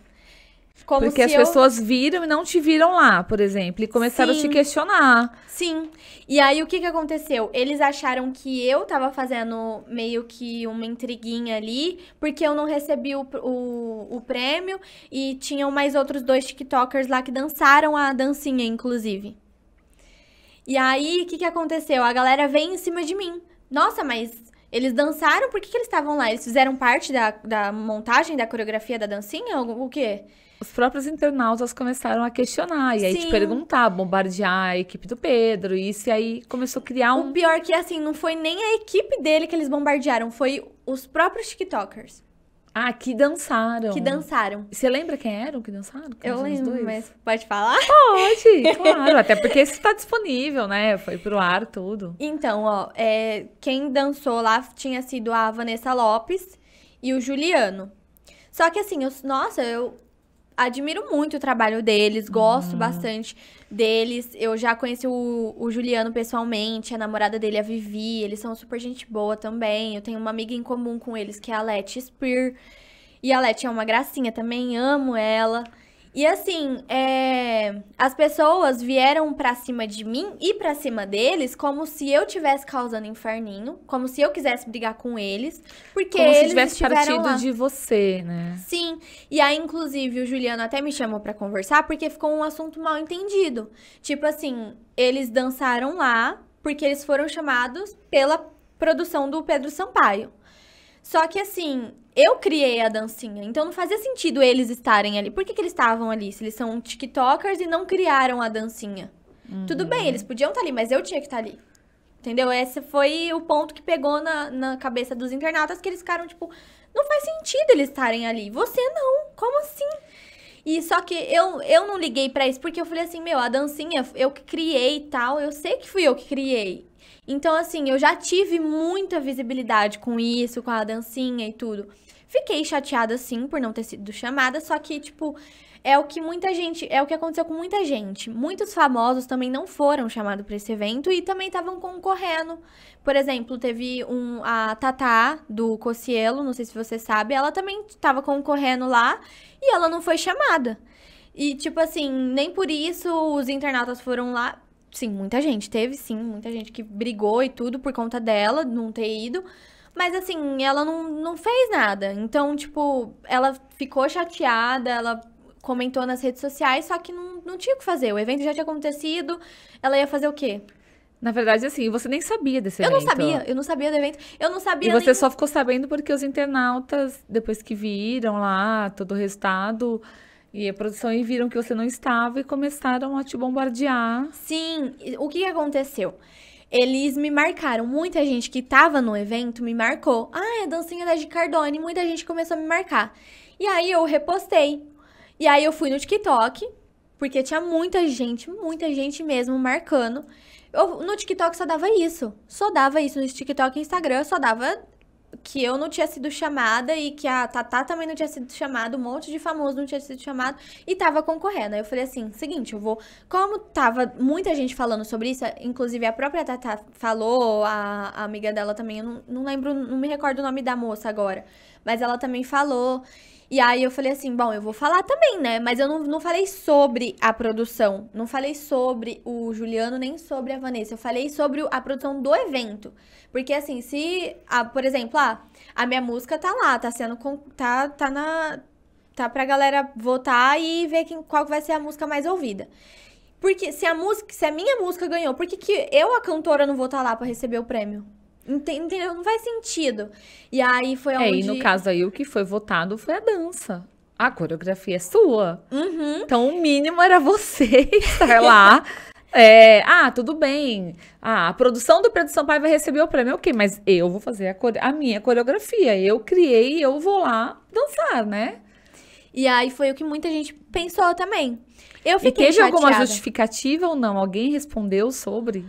Como Porque as eu... pessoas viram e não te viram lá, por exemplo, e começaram Sim. a te questionar. Sim. E aí o que, que aconteceu? Eles acharam que eu tava fazendo meio que uma intriguinha ali, porque eu não recebi o, o, o prêmio e tinham mais outros dois TikTokers lá que dançaram a dancinha, inclusive. E aí, o que, que aconteceu? A galera veio em cima de mim. Nossa, mas eles dançaram? Por que, que eles estavam lá? Eles fizeram parte da, da montagem, da coreografia da dancinha? O, o quê? Os próprios internautas começaram a questionar e aí Sim. te perguntar, bombardear a equipe do Pedro. E aí começou a criar um. O pior que, assim, não foi nem a equipe dele que eles bombardearam, foi os próprios TikTokers. Ah, que dançaram. Que dançaram. Você lembra quem eram que dançaram? Quem eu lembro, mas pode falar? Pode, claro. até porque isso tá disponível, né? Foi pro ar tudo. Então, ó, é, quem dançou lá tinha sido a Vanessa Lopes e o Juliano. Só que assim, eu, nossa, eu admiro muito o trabalho deles, gosto hum. bastante deles. Eu já conheci o, o, Juliano pessoalmente, a namorada dele, a Vivi. Eles são super gente boa também. Eu tenho uma amiga em comum com eles, que é a Leti Spear. E a Leti é uma gracinha também, amo ela. E assim, é... as pessoas vieram para cima de mim e para cima deles como se eu tivesse causando inferninho, como se eu quisesse brigar com eles, porque como eles se tivesse partido lá. de você, né? Sim. E aí inclusive o Juliano até me chamou para conversar porque ficou um assunto mal entendido. Tipo assim, eles dançaram lá porque eles foram chamados pela produção do Pedro Sampaio. Só que assim, eu criei a dancinha, então não fazia sentido eles estarem ali. Por que, que eles estavam ali? Se eles são TikTokers e não criaram a dancinha. Uhum. Tudo bem, eles podiam estar tá ali, mas eu tinha que estar tá ali. Entendeu? Esse foi o ponto que pegou na, na cabeça dos internautas, que eles ficaram tipo, não faz sentido eles estarem ali. Você não, como assim? E só que eu, eu não liguei para isso, porque eu falei assim, meu, a dancinha eu que criei e tal, eu sei que fui eu que criei. Então, assim, eu já tive muita visibilidade com isso, com a dancinha e tudo. Fiquei chateada, sim, por não ter sido chamada, só que, tipo, é o que muita gente. É o que aconteceu com muita gente. Muitos famosos também não foram chamados para esse evento e também estavam concorrendo. Por exemplo, teve um, a Tatá do Cocielo, não sei se você sabe, ela também estava concorrendo lá e ela não foi chamada. E, tipo assim, nem por isso os internautas foram lá sim, muita gente. Teve, sim, muita gente que brigou e tudo por conta dela, não ter ido. Mas assim, ela não, não fez nada. Então, tipo, ela ficou chateada, ela comentou nas redes sociais, só que não, não tinha o que fazer. O evento já tinha acontecido, ela ia fazer o quê? Na verdade, assim, você nem sabia desse evento. Eu não sabia, eu não sabia do evento. Eu não sabia. E você nem... só ficou sabendo porque os internautas, depois que viram lá todo o resultado, e a produção aí viram que você não estava e começaram a te bombardear. Sim, o que aconteceu? Eles me marcaram. Muita gente que estava no evento me marcou. Ah, é a dancinha da de Cardone. Muita gente começou a me marcar. E aí eu repostei. E aí eu fui no TikTok, porque tinha muita gente, muita gente mesmo marcando. Eu, no TikTok só dava isso. Só dava isso. No TikTok e Instagram só dava que eu não tinha sido chamada e que a Tatá também não tinha sido chamada, um monte de famoso não tinha sido chamado e tava concorrendo. Aí eu falei assim, seguinte, eu vou... Como tava muita gente falando sobre isso, inclusive a própria Tatá falou, a, a amiga dela também, eu não, não lembro, não me recordo o nome da moça agora, mas ela também falou... E aí eu falei assim, bom, eu vou falar também, né? Mas eu não, não falei sobre a produção, não falei sobre o Juliano nem sobre a Vanessa. Eu falei sobre a produção do evento. Porque assim, se, a, por exemplo, ah, a minha música tá lá, tá sendo tá tá na tá pra galera votar e ver quem, qual vai ser a música mais ouvida. Porque se a música, se a minha música ganhou, por que, que eu, a cantora, não vou estar tá lá para receber o prêmio? Entendeu? Não faz sentido. E aí foi onde... É, e no caso aí, o que foi votado foi a dança. A coreografia é sua. Uhum. Então, o mínimo era você estar lá. é, ah, tudo bem. Ah, a produção do Produção Pai vai receber o prêmio, ok, mas eu vou fazer a, core... a minha coreografia. Eu criei eu vou lá dançar, né? E aí foi o que muita gente pensou também. Eu fiquei e teve chateada. alguma justificativa ou não? Alguém respondeu sobre?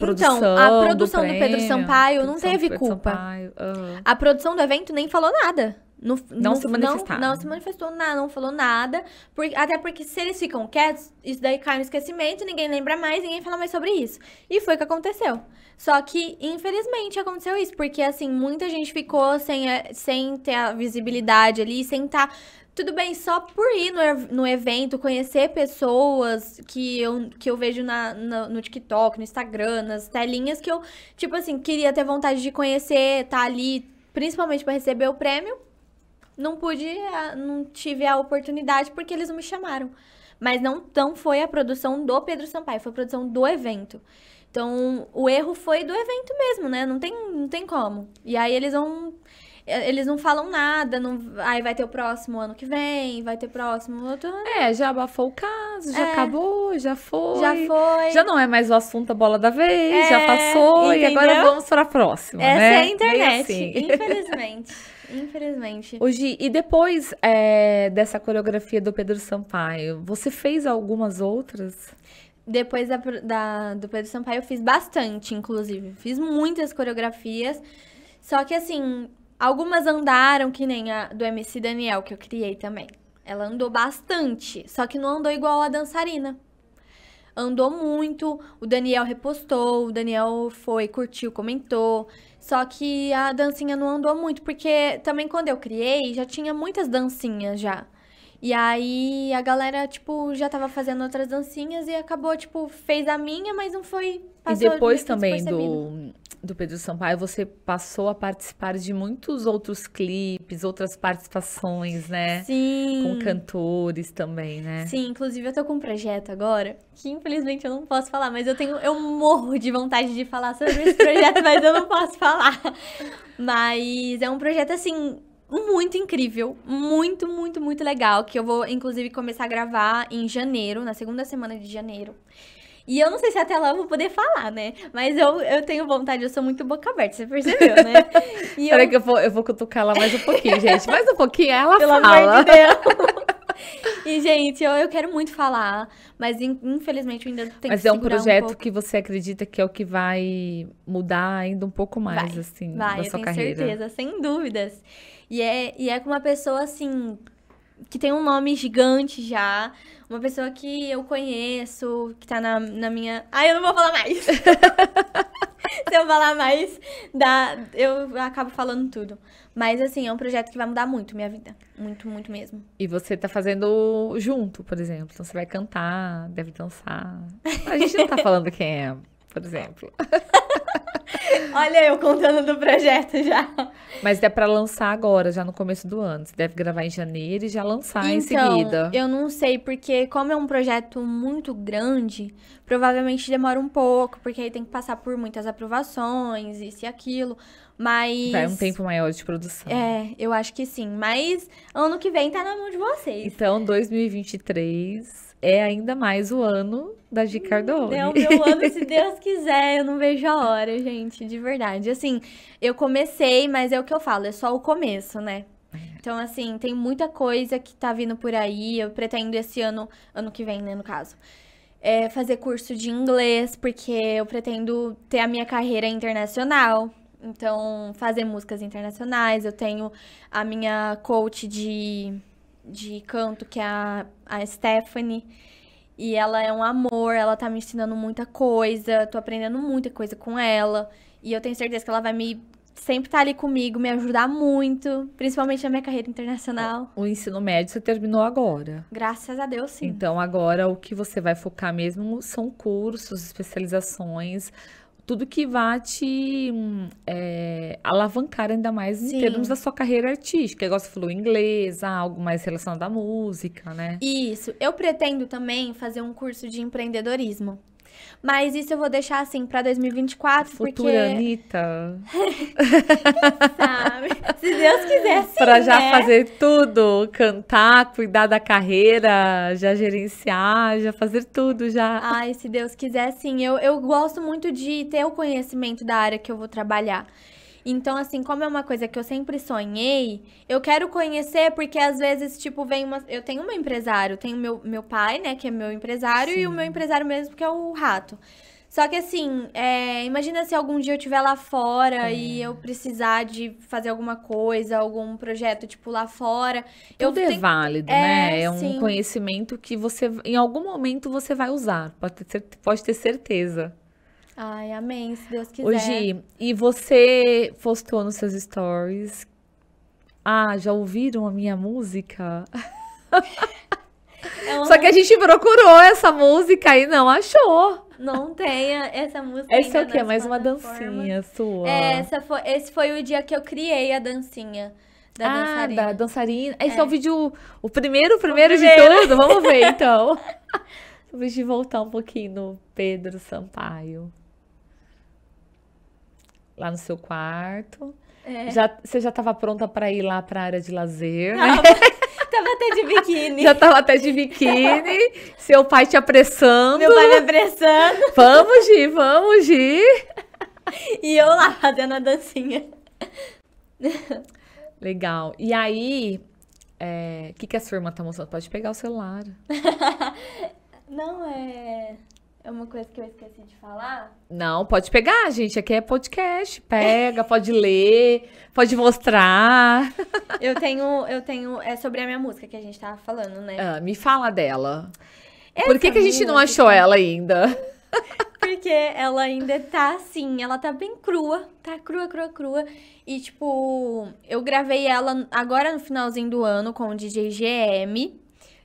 Produção então, a produção do, do Pedro Sampaio não teve culpa. Uhum. A produção do evento nem falou nada. No, não, no, se manifestaram. Não, não se manifestou nada, não falou nada. Por, até porque se eles ficam quietos, isso daí cai no esquecimento, ninguém lembra mais, ninguém fala mais sobre isso. E foi o que aconteceu. Só que, infelizmente, aconteceu isso, porque, assim, muita gente ficou sem, eh, sem ter a visibilidade ali, sem estar. Tá tudo bem, só por ir no, no evento, conhecer pessoas que eu, que eu vejo na, na, no TikTok, no Instagram, nas telinhas que eu, tipo assim, queria ter vontade de conhecer, tá ali, principalmente para receber o prêmio. Não pude, não tive a oportunidade porque eles não me chamaram. Mas não, não foi a produção do Pedro Sampaio, foi a produção do evento. Então, o erro foi do evento mesmo, né? Não tem, não tem como. E aí eles vão é, eles não falam nada, não, aí vai ter o próximo ano que vem, vai ter o próximo outro. ano É, já abafou o caso, já é. acabou, já foi. Já foi. Já não é mais o assunto a bola da vez, é, já passou entendeu? e agora vamos para a próxima, Essa né? é a internet, assim. infelizmente. Infelizmente. Hoje, e depois é, dessa coreografia do Pedro Sampaio, você fez algumas outras? Depois da, da, do Pedro Sampaio, eu fiz bastante, inclusive. Fiz muitas coreografias. Só que, assim, Algumas andaram, que nem a do MC Daniel, que eu criei também. Ela andou bastante, só que não andou igual a dançarina. Andou muito, o Daniel repostou, o Daniel foi, curtiu, comentou. Só que a dancinha não andou muito, porque também quando eu criei, já tinha muitas dancinhas já. E aí a galera, tipo, já tava fazendo outras dancinhas e acabou, tipo, fez a minha, mas não foi. Passou, e depois também do, do Pedro Sampaio, você passou a participar de muitos outros clipes, outras participações, né? Sim. Com cantores também, né? Sim, inclusive eu tô com um projeto agora, que infelizmente eu não posso falar, mas eu tenho. Eu morro de vontade de falar sobre esse projeto, mas eu não posso falar. Mas é um projeto assim muito incrível, muito, muito, muito legal, que eu vou inclusive começar a gravar em janeiro, na segunda semana de janeiro. E eu não sei se até lá eu vou poder falar, né? Mas eu, eu tenho vontade, eu sou muito boca aberta, você percebeu, né? E eu... que eu vou, eu vou cutucar ela mais um pouquinho, gente. Mais um pouquinho, ela Pelo fala. Pelo amor de Deus. E, gente, eu, eu quero muito falar, mas infelizmente eu ainda tenho Mas que é um projeto um que você acredita que é o que vai mudar ainda um pouco mais, vai, assim, vai, sua carreira. Vai, eu tenho certeza, sem dúvidas. E é, e é com uma pessoa assim. Que tem um nome gigante já. Uma pessoa que eu conheço, que tá na, na minha. Ai, eu não vou falar mais! Se eu falar mais, dá, eu acabo falando tudo. Mas, assim, é um projeto que vai mudar muito minha vida. Muito, muito mesmo. E você tá fazendo junto, por exemplo. Então, você vai cantar, deve dançar. A gente não tá falando quem é por exemplo. Olha eu contando do projeto já. Mas é para lançar agora, já no começo do ano. Você deve gravar em janeiro e já lançar então, em seguida. Eu não sei, porque como é um projeto muito grande, provavelmente demora um pouco, porque aí tem que passar por muitas aprovações, isso e aquilo. Mas. Vai um tempo maior de produção. É, eu acho que sim. Mas ano que vem tá na mão de vocês. Então, 2023 é ainda mais o ano da G. Cardone. É o meu ano, se Deus quiser. Eu não vejo a hora, gente, de verdade. Assim, eu comecei, mas é o que eu falo, é só o começo, né? Então, assim, tem muita coisa que tá vindo por aí. Eu pretendo esse ano, ano que vem, né, no caso. É fazer curso de inglês, porque eu pretendo ter a minha carreira internacional. Então, fazer músicas internacionais. Eu tenho a minha coach de de canto, que é a, a Stephanie. E ela é um amor, ela tá me ensinando muita coisa, tô aprendendo muita coisa com ela. E eu tenho certeza que ela vai me sempre estar tá ali comigo, me ajudar muito, principalmente na minha carreira internacional. O ensino médio você terminou agora. Graças a Deus, sim. Então agora o que você vai focar mesmo são cursos, especializações tudo que vá te é, alavancar ainda mais Sim. em termos da sua carreira artística. Igual você falou, inglês, algo mais relacionado à música, né? Isso. Eu pretendo também fazer um curso de empreendedorismo. Mas isso eu vou deixar assim pra 2024, Futura porque. Anitta. sabe? Se Deus quiser, sim. Pra já né? fazer tudo: cantar, cuidar da carreira, já gerenciar, já fazer tudo já. Ai, se Deus quiser, sim. Eu, eu gosto muito de ter o conhecimento da área que eu vou trabalhar. Então, assim, como é uma coisa que eu sempre sonhei, eu quero conhecer porque às vezes, tipo, vem uma. Eu tenho um empresário, tenho meu, meu pai, né, que é meu empresário, Sim. e o meu empresário mesmo, que é o rato. Só que assim, é, imagina se algum dia eu estiver lá fora é. e eu precisar de fazer alguma coisa, algum projeto, tipo, lá fora. Tudo eu é tenho... válido, é, né? É um sim. conhecimento que você, em algum momento, você vai usar. Pode ter, pode ter certeza. Ai, amém, se Deus quiser. Hoje, e você postou nos seus stories. Ah, já ouviram a minha música? Só que a gente procurou essa música e não achou. Não tem essa música. Essa é o quê? Mais uma dancinha sua. É, essa foi, esse foi o dia que eu criei a dancinha. Da ah, dançarina. da dançarina. Esse é, é o vídeo, o primeiro, o primeiro, o primeiro. de tudo. Vamos ver, então. Vamos de voltar um pouquinho no Pedro Sampaio lá no seu quarto. É. Já, você já estava pronta para ir lá para a área de lazer, né? tava até de biquíni. Já tava até de biquíni. seu pai te apressando. Meu pai me apressando. Vamos, Gi, vamos, Gi. E eu lá fazendo a dancinha. Legal. E aí, o é, que, que a sua irmã tá mostrando? Pode pegar o celular. Não, é. É uma coisa que eu esqueci de falar? Não, pode pegar, gente. Aqui é podcast. Pega, pode ler, pode mostrar. eu tenho, eu tenho. É sobre a minha música que a gente tava falando, né? Ah, me fala dela. Essa Por que, que a gente não achou ela ainda? Porque ela ainda tá assim, ela tá bem crua, tá crua, crua, crua. E tipo, eu gravei ela agora no finalzinho do ano com o DJ GM.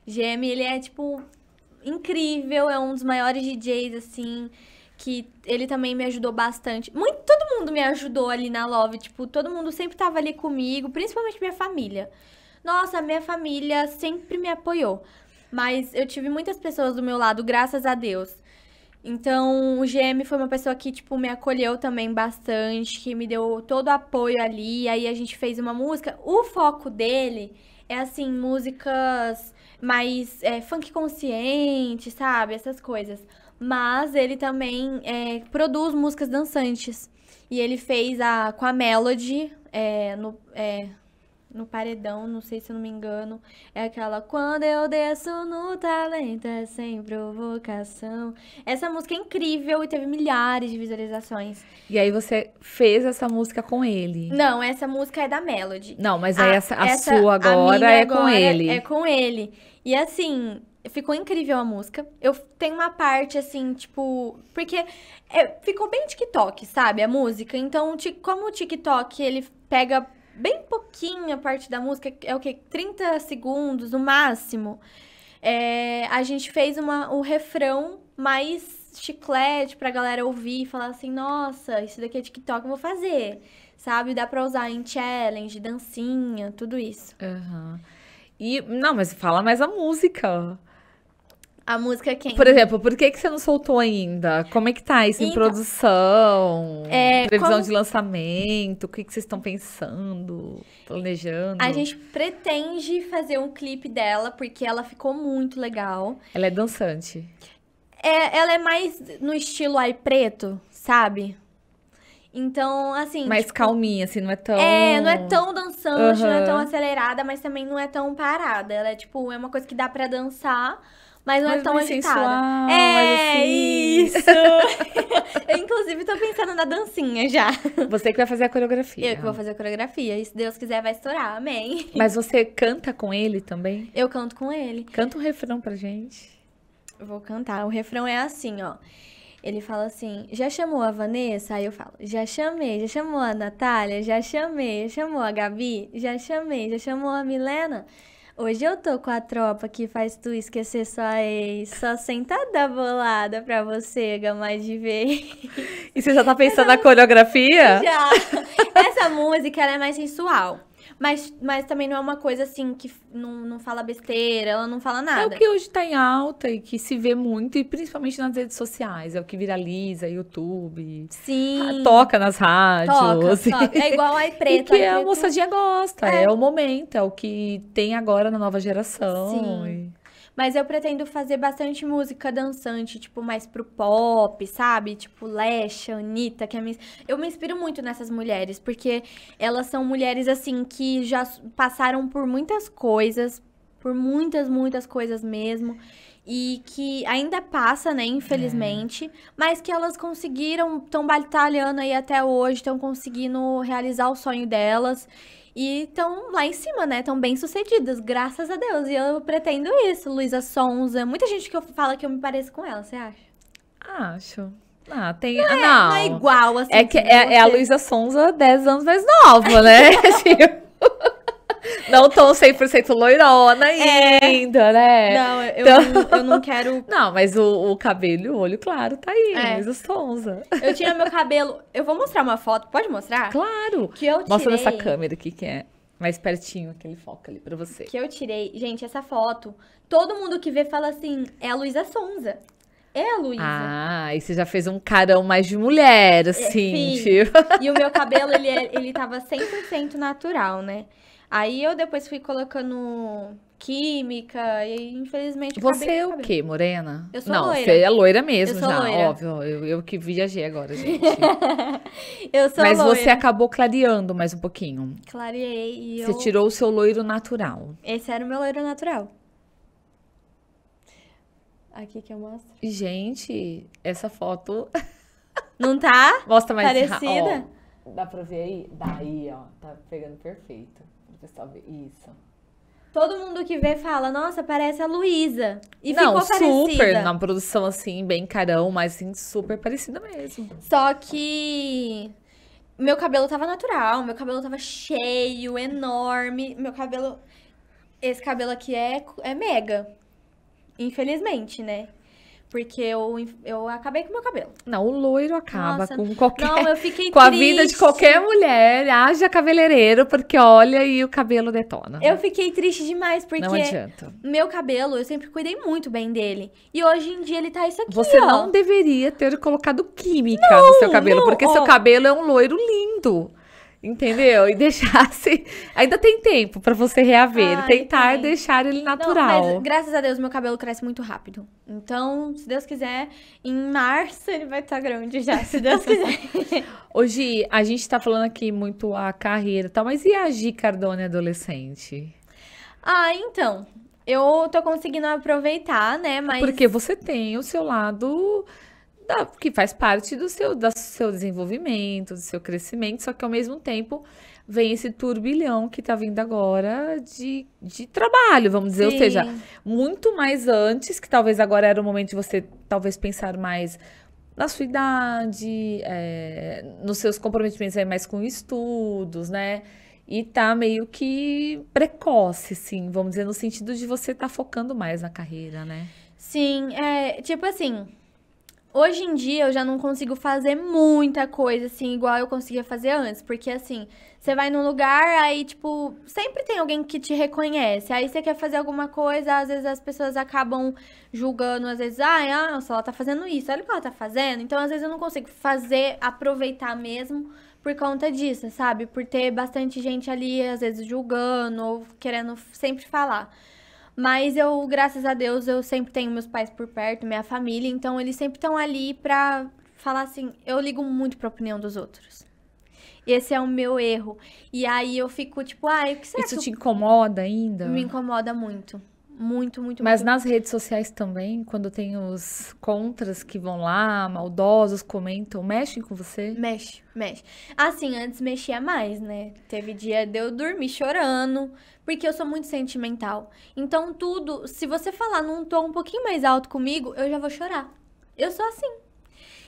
GM, ele é tipo incrível, é um dos maiores DJs, assim, que ele também me ajudou bastante. Muito, todo mundo me ajudou ali na Love, tipo, todo mundo sempre tava ali comigo, principalmente minha família. Nossa, minha família sempre me apoiou. Mas eu tive muitas pessoas do meu lado, graças a Deus. Então, o GM foi uma pessoa que, tipo, me acolheu também bastante, que me deu todo o apoio ali. Aí a gente fez uma música. O foco dele é, assim, músicas mais é, funk consciente, sabe? Essas coisas. Mas ele também é, produz músicas dançantes. E ele fez a com a Melody é, no, é, no paredão, não sei se eu não me engano. É aquela Quando eu desço no talento é sem provocação. Essa música é incrível e teve milhares de visualizações. E aí você fez essa música com ele? Não, essa música é da Melody. Não, mas a, essa, a essa, sua agora a é agora com ele. É com ele. E assim, ficou incrível a música. Eu tenho uma parte assim, tipo, porque é, ficou bem TikTok, sabe? A música. Então, como o TikTok ele pega bem pouquinho a parte da música, é o que? 30 segundos no máximo. É, a gente fez uma, o refrão mais chiclete pra galera ouvir e falar assim: nossa, isso daqui é TikTok, eu vou fazer. Sabe? Dá pra usar em challenge, dancinha, tudo isso. Aham. Uhum. E, não, mas fala mais a música. A música é quem? Por exemplo, por que, que você não soltou ainda? Como é que tá isso em então, produção? É, previsão como... de lançamento? O que, que vocês estão pensando? Planejando? A gente pretende fazer um clipe dela, porque ela ficou muito legal. Ela é dançante. É, ela é mais no estilo ai preto, sabe? Então, assim. Mais tipo, calminha, assim, não é tão. É, não é tão dançante, uhum. não é tão acelerada, mas também não é tão parada. Ela é, tipo, é uma coisa que dá para dançar mas não é mas é tão agitada. Sensual, é assim... isso. eu inclusive tô pensando na dancinha já. Você que vai fazer a coreografia. Eu que vou fazer a coreografia. E se Deus quiser vai estourar, amém. Mas você canta com ele também? Eu canto com ele. Canta um refrão pra gente. Vou cantar. O refrão é assim, ó. Ele fala assim: já chamou a Vanessa? Aí eu falo: já chamei, já chamou a Natália, já chamei, já chamou a Gabi, já chamei, já chamou a Milena. Hoje eu tô com a tropa que faz tu esquecer sua ex. Só sentada bolada pra você, mais de vez. E você já tá pensando Essa na coreografia? Já! Essa música, ela é mais sensual. Mas, mas também não é uma coisa assim que não, não fala besteira, ela não fala nada. É o que hoje tá em alta e que se vê muito, e principalmente nas redes sociais. É o que viraliza, YouTube. Sim. Ah, toca nas rádios. Toca, assim. toca. É igual a preta. que né? a, a moçadinha gosta. É. é. o momento, é o que tem agora na nova geração. Sim. E... Mas eu pretendo fazer bastante música dançante, tipo, mais pro pop, sabe? Tipo, Lesha, Anitta, que é minha... Eu me inspiro muito nessas mulheres, porque elas são mulheres, assim, que já passaram por muitas coisas, por muitas, muitas coisas mesmo e que ainda passa, né, infelizmente, é. mas que elas conseguiram, estão batalhando aí até hoje, estão conseguindo realizar o sonho delas e estão lá em cima, né? Estão bem sucedidas, graças a Deus. E eu pretendo isso. Luísa Sonza, muita gente que eu fala que eu me pareço com ela, você acha? Acho. Ah, tem. Não, é, ah, não. É não é igual, assim. É, que, tipo, é, é, a Luísa Sonza 10 anos mais nova, né? Tipo não tô 100% loirona é. ainda, né? Não, eu, então... eu, eu não quero. Não, mas o, o cabelo e o olho claro tá aí, é. os tons. Eu tinha meu cabelo. Eu vou mostrar uma foto, pode mostrar? Claro! Que eu tirei... Mostra nessa câmera aqui que é mais pertinho aquele foco ali pra você. Que eu tirei. Gente, essa foto, todo mundo que vê fala assim: é a Luísa Sonza. É a Luísa. Ah, e você já fez um carão mais de mulher, é, assim, é, tipo. E o meu cabelo, ele, é, ele tava 100% natural, né? Aí eu depois fui colocando química e infelizmente Você é o quê, morena? Eu sou Não, loira. você é loira mesmo já, loira. óbvio. Eu, eu, que viajei agora, gente. eu sou mas loira. Mas você acabou clareando mais um pouquinho. Clareei. você eu... tirou o seu loiro natural. Esse era o meu loiro natural. Aqui que eu mostro. Gente, essa foto... Não tá? Mostra mais... Ah, Parecida? Ó, dá pra ver aí? Daí, ó. Tá pegando perfeito dessa vez. Isso. Todo mundo que vê fala, nossa, parece a Luísa. E não, ficou parecida. super, na produção assim, bem carão, mas assim, super parecida mesmo. Só que meu cabelo tava natural, meu cabelo tava cheio, enorme, meu cabelo esse cabelo aqui é é mega. Infelizmente, né? Porque eu, eu acabei com o meu cabelo. Não, o loiro acaba Nossa. com qualquer. Não, eu fiquei Com triste. a vida de qualquer mulher. Haja cabeleireiro, porque olha e o cabelo detona. Eu fiquei triste demais, porque. Não adianta. Meu cabelo, eu sempre cuidei muito bem dele. E hoje em dia ele tá isso aqui. Você ó. não deveria ter colocado química não, no seu cabelo, não, porque ó. seu cabelo é um loiro lindo. Entendeu? E deixasse. Ainda tem tempo para você reaver. tentar tem. deixar ele natural. Não, mas, graças a Deus, meu cabelo cresce muito rápido. Então, se Deus quiser, em março ele vai estar tá grande já, se Deus quiser. Hoje, a gente tá falando aqui muito a carreira e tal, mas e a Gi Cardone adolescente? Ah, então. Eu tô conseguindo aproveitar, né? É mas. Porque você tem o seu lado da, que faz parte do seu, do seu desenvolvimento, do seu crescimento, só que ao mesmo tempo vem esse turbilhão que tá vindo agora de, de trabalho, vamos dizer. Sim. Ou seja, muito mais antes, que talvez agora era o momento de você talvez pensar mais na sua idade, é, nos seus comprometimentos aí mais com estudos, né? E tá meio que precoce, sim, vamos dizer, no sentido de você tá focando mais na carreira, né? Sim, é, tipo assim, Hoje em dia eu já não consigo fazer muita coisa assim, igual eu conseguia fazer antes. Porque assim, você vai num lugar, aí, tipo, sempre tem alguém que te reconhece. Aí você quer fazer alguma coisa, às vezes as pessoas acabam julgando, às vezes, ah, nossa, ela tá fazendo isso, olha o que ela tá fazendo. Então, às vezes, eu não consigo fazer, aproveitar mesmo por conta disso, sabe? Por ter bastante gente ali, às vezes, julgando ou querendo sempre falar. Mas eu, graças a Deus, eu sempre tenho meus pais por perto, minha família, então eles sempre estão ali pra falar assim, eu ligo muito pra opinião dos outros. Esse é o meu erro. E aí eu fico tipo, ai, o que será Isso que te eu... incomoda ainda? Me incomoda muito. Muito, muito, Mas muito. nas redes sociais também, quando tem os contras que vão lá, maldosos, comentam, mexem com você? Mexe, mexe. Assim, antes mexia mais, né? Teve dia de eu dormir chorando, porque eu sou muito sentimental. Então, tudo, se você falar num tom um pouquinho mais alto comigo, eu já vou chorar. Eu sou assim.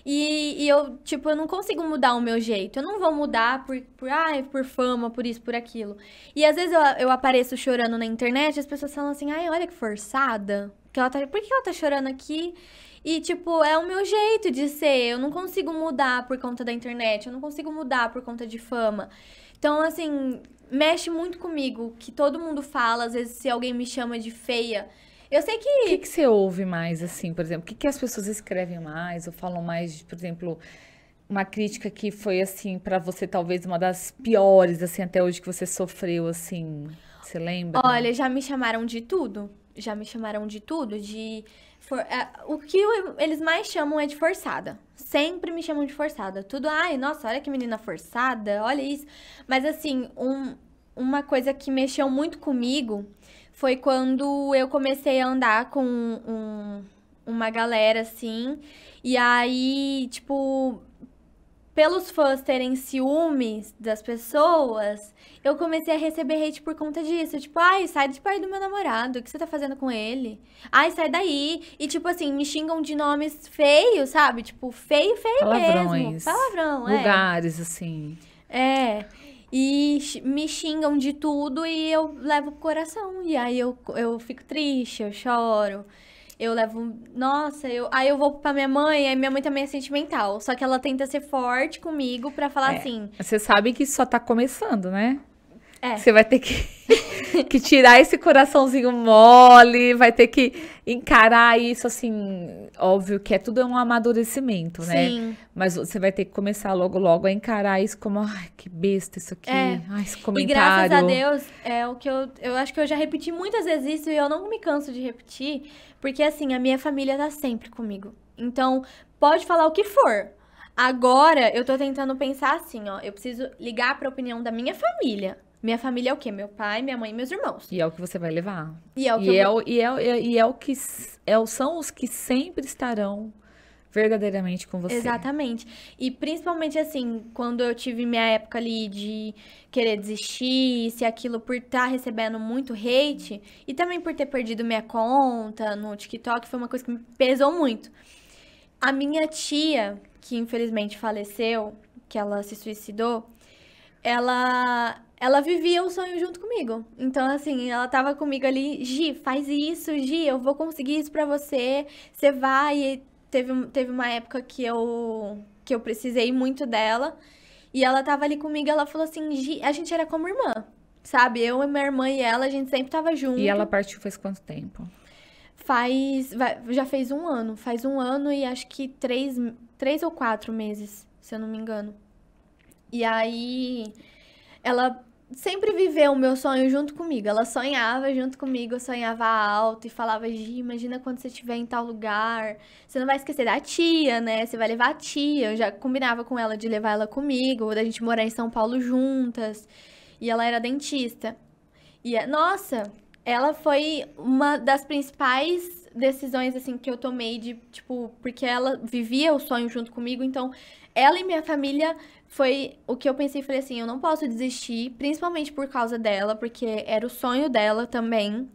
E, e, eu, tipo, eu não consigo mudar o meu jeito. Eu não vou mudar por, por, ai, por fama, por isso, por aquilo. E às vezes eu, eu apareço chorando na internet e as pessoas falam assim, ai, olha que forçada. Que ela tá, por que ela tá chorando aqui? E, tipo, é o meu jeito de ser. Eu não consigo mudar por conta da internet. Eu não consigo mudar por conta de fama. Então, assim, mexe muito comigo, que todo mundo fala, às vezes se alguém me chama de feia, eu sei que. O que, que, você ouve mais, assim, por exemplo? O que, que as pessoas escrevem mais ou falam mais, por exemplo, uma crítica que foi, assim, para você, talvez uma das piores, assim, até hoje que você sofreu, assim? Você lembra? Olha, já me chamaram de tudo. Já me chamaram de tudo, de For, é, o que eles mais chamam é de forçada. Sempre me chamam de forçada. Tudo, ai, nossa, olha que menina forçada, olha isso. Mas assim, um, uma coisa que mexeu muito comigo foi quando eu comecei a andar com um, uma galera assim. E aí, tipo, pelos fãs terem ciúmes das pessoas, eu comecei a receber hate por conta disso. Tipo, ai, sai de perto do meu namorado, o que você tá fazendo com ele? Ai, sai daí. E tipo assim, me xingam de nomes feios, sabe? Tipo, feio, feio Palavrões, mesmo. É Palavrão, lugares, é. Lugares, assim. É. E me xingam de tudo e eu levo pro coração. E aí eu, eu fico triste, eu choro eu levo, nossa, eu, aí eu vou pra minha mãe, aí minha mãe também é sentimental. Só que ela tenta ser forte comigo pra falar é, assim. Você sabe que só tá começando, né? É. Você vai ter que, que tirar esse coraçãozinho mole, vai ter que encarar isso assim. Óbvio que é tudo um amadurecimento, né? Sim. Mas você vai ter que começar logo, logo a encarar isso como, ai, que besta isso aqui. É. Ai, esse comentário. E graças a Deus, é o que eu. Eu acho que eu já repeti muitas vezes isso e eu não me canso de repetir, porque assim, a minha família tá sempre comigo. Então, pode falar o que for. Agora, eu tô tentando pensar assim, ó. Eu preciso ligar pra opinião da minha família minha família é o quê? Meu pai, minha mãe e meus irmãos. E é o que você vai levar. E é o que é e, é, vou... e, é, e é o que é, são os que sempre estarão verdadeiramente com você. Exatamente. E principalmente assim, quando eu tive minha época ali de querer desistir, se aquilo por estar tá recebendo muito hate e também por ter perdido minha conta no TikTok, foi uma coisa que me pesou muito. A minha tia, que infelizmente faleceu, que ela se suicidou, ela ela vivia o sonho junto comigo. Então, assim, ela tava comigo ali, Gi, faz isso, Gi, eu vou conseguir isso pra você, você vai. E teve, teve uma época que eu, que eu precisei muito dela. E ela tava ali comigo, ela falou assim, Gi, a gente era como irmã, sabe? Eu, e minha irmã e ela, a gente sempre tava junto. E ela partiu faz quanto tempo? Faz, vai, já fez um ano, faz um ano e acho que três, três ou quatro meses, se eu não me engano. E aí, ela sempre viveu o meu sonho junto comigo. Ela sonhava junto comigo, sonhava alto e falava: Gi, imagina quando você estiver em tal lugar. Você não vai esquecer da tia, né? Você vai levar a tia. Eu já combinava com ela de levar ela comigo, ou da gente morar em São Paulo juntas. E ela era dentista. E, é, nossa, ela foi uma das principais decisões assim que eu tomei de tipo porque ela vivia o sonho junto comigo então ela e minha família foi o que eu pensei, falei assim, eu não posso desistir, principalmente por causa dela, porque era o sonho dela também.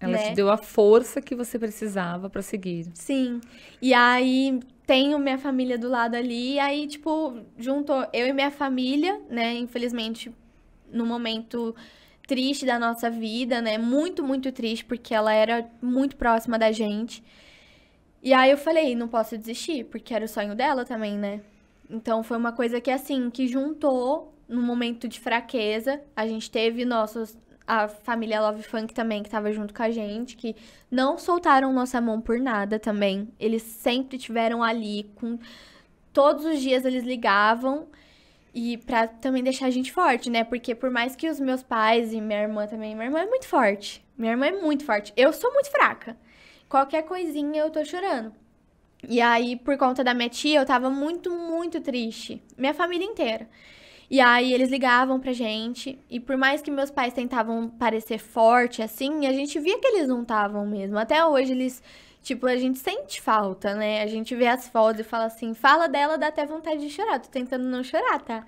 Ela né? te deu a força que você precisava para seguir. Sim. E aí tenho minha família do lado ali, e aí tipo, juntou eu e minha família, né, infelizmente no momento triste da nossa vida, né? Muito, muito triste, porque ela era muito próxima da gente. E aí eu falei, não posso desistir, porque era o sonho dela também, né? Então foi uma coisa que assim, que juntou no momento de fraqueza. A gente teve nossos a família Love Funk também que tava junto com a gente, que não soltaram nossa mão por nada também. Eles sempre tiveram ali com todos os dias eles ligavam e para também deixar a gente forte, né? Porque por mais que os meus pais e minha irmã também, minha irmã é muito forte. Minha irmã é muito forte. Eu sou muito fraca. Qualquer coisinha eu tô chorando. E aí, por conta da minha tia, eu tava muito, muito triste. Minha família inteira. E aí eles ligavam pra gente, e por mais que meus pais tentavam parecer forte assim, a gente via que eles não estavam mesmo. Até hoje eles, tipo, a gente sente falta, né? A gente vê as fotos e fala assim: "Fala dela, dá até vontade de chorar". Tô tentando não chorar, tá?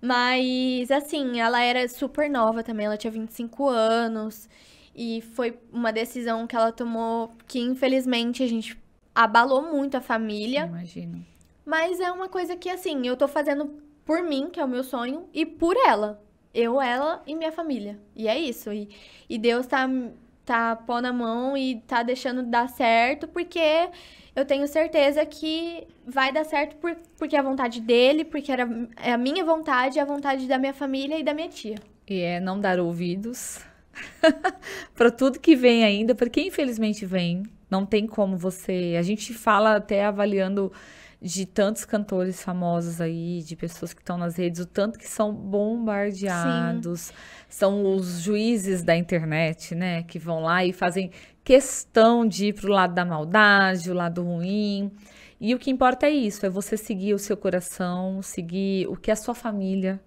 Mas assim, ela era super nova também, ela tinha 25 anos. E foi uma decisão que ela tomou que infelizmente a gente abalou muito a família. Imagino. Mas é uma coisa que, assim, eu tô fazendo por mim, que é o meu sonho, e por ela. Eu, ela e minha família. E é isso. E, e Deus tá, tá pó na mão e tá deixando dar certo, porque eu tenho certeza que vai dar certo por, porque é a vontade dele, porque era, é a minha vontade, é a vontade da minha família e da minha tia. E é não dar ouvidos para tudo que vem ainda, porque infelizmente vem. Não tem como você. A gente fala até avaliando de tantos cantores famosos aí, de pessoas que estão nas redes, o tanto que são bombardeados. Sim. São os juízes da internet, né? Que vão lá e fazem questão de ir pro lado da maldade, o lado ruim. E o que importa é isso, é você seguir o seu coração, seguir o que a sua família,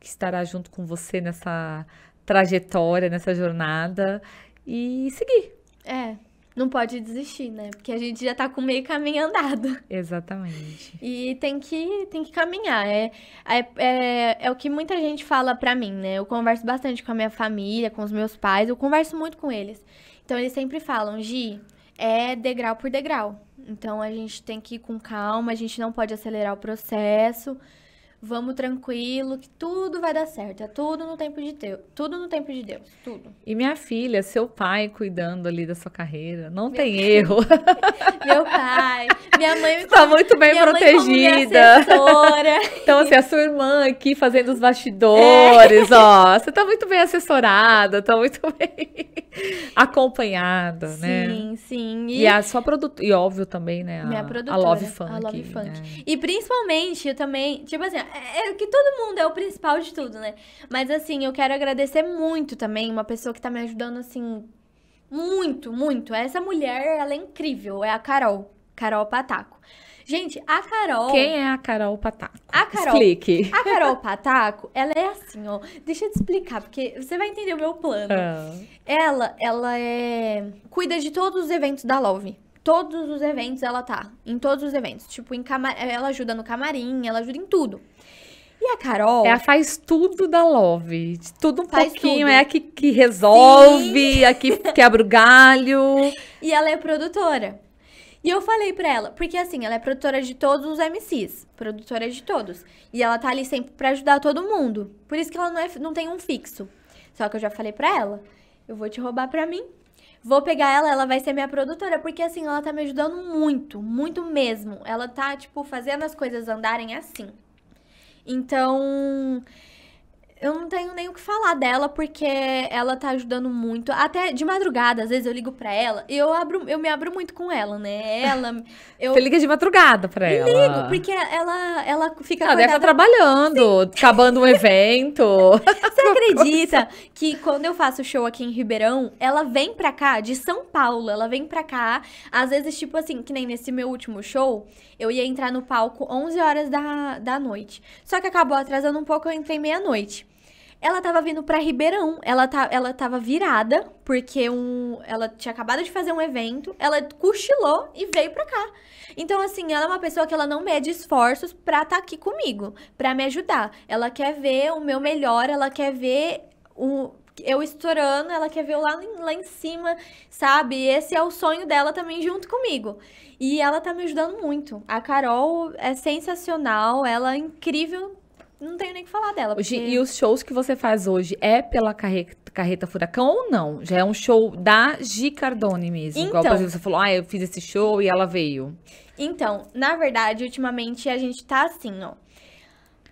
que estará junto com você nessa trajetória, nessa jornada, e seguir. É, não pode desistir, né? Porque a gente já tá com meio caminho andado. Exatamente. E tem que, tem que caminhar. É, é, é, é o que muita gente fala pra mim, né? Eu converso bastante com a minha família, com os meus pais, eu converso muito com eles. Então eles sempre falam, Gi, é degrau por degrau. Então a gente tem que ir com calma, a gente não pode acelerar o processo vamos tranquilo, que tudo vai dar certo. É tudo no tempo de Deus. Tudo no tempo de Deus. Tudo. E minha filha, seu pai cuidando ali da sua carreira. Não meu tem pai. erro. meu pai. Minha mãe está muito bem minha protegida. então, assim, a sua irmã aqui fazendo os bastidores, é. ó. Você está muito bem assessorada, está muito bem acompanhada, sim, né? Sim, sim. E... e, a sua produtora. E óbvio também, né? A, minha produtora. A Love Funk. A Love Funk. Né? E principalmente, eu também. Tipo assim, é, é que todo mundo é o principal de tudo, né? Mas assim, eu quero agradecer muito também uma pessoa que tá me ajudando assim muito, muito. Essa mulher, ela é incrível, é a Carol, Carol Pataco. Gente, a Carol. Quem é a Carol Pataco? A Carol, Explique. A Carol Pataco, ela é assim, ó. Deixa eu te explicar, porque você vai entender o meu plano. Ah. Ela, ela é. Cuida de todos os eventos da Love todos os eventos ela tá. Em todos os eventos. Tipo, em ela ajuda no camarim, ela ajuda em tudo. E a é Carol. Ela faz tudo da Love. Tudo um faz pouquinho. Tudo. É a que, que resolve, Sim. a que quebra o galho. E ela é produtora. E eu falei pra ela, porque assim, ela é produtora de todos os MCs, produtora de todos. E ela tá ali sempre pra ajudar todo mundo. Por isso que ela não, é, não tem um fixo. Só que eu já falei pra ela, eu vou te roubar pra mim. Vou pegar ela, ela vai ser minha produtora, porque assim, ela tá me ajudando muito, muito mesmo. Ela tá, tipo, fazendo as coisas andarem assim. Então, eu não tenho nem o que falar dela, porque ela tá ajudando muito. Até de madrugada, às vezes eu ligo pra ela e eu, abro, eu me abro muito com ela, né? Ela. Eu... Você liga de madrugada pra ela? Ligo, porque ela, ela fica. Ela deve estar tá trabalhando, Sim. acabando um evento. Você acredita que quando eu faço show aqui em Ribeirão, ela vem pra cá, de São Paulo, ela vem pra cá. Às vezes, tipo assim, que nem nesse meu último show, eu ia entrar no palco 11 horas da, da noite. Só que acabou atrasando um pouco, eu entrei meia-noite. Ela tava vindo para Ribeirão. Ela, tá, ela tava virada, porque um, ela tinha acabado de fazer um evento, ela cochilou e veio pra cá. Então, assim, ela é uma pessoa que ela não mede esforços pra estar tá aqui comigo, pra me ajudar. Ela quer ver o meu melhor, ela quer ver o eu estourando, ela quer ver eu lá, lá em cima, sabe? Esse é o sonho dela também junto comigo. E ela tá me ajudando muito. A Carol é sensacional, ela é incrível não tenho nem o que falar dela. Porque... E os shows que você faz hoje é pela carreta, carreta Furacão ou não? Já é um show da G. Cardone mesmo. Então, igual, por então. exemplo, você falou, ah, eu fiz esse show e ela veio. Então, na verdade, ultimamente a gente tá assim, ó.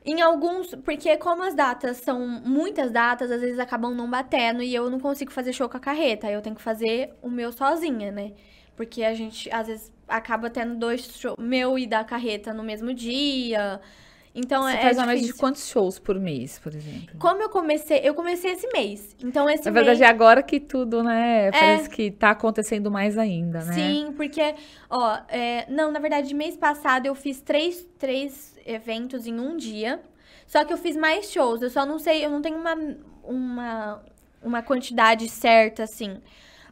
Em alguns, porque como as datas são muitas datas, às vezes acabam não batendo e eu não consigo fazer show com a carreta. Eu tenho que fazer o meu sozinha, né? Porque a gente, às vezes, acaba tendo dois shows, meu e da carreta no mesmo dia. Então Você é faz uma média de quantos shows por mês, por exemplo? Como eu comecei, eu comecei esse mês. Então esse Na verdade mês... é agora que tudo, né, é. parece que tá acontecendo mais ainda, né? Sim, porque ó, é... não, na verdade mês passado eu fiz três, três eventos em um dia. Só que eu fiz mais shows, eu só não sei, eu não tenho uma uma uma quantidade certa assim.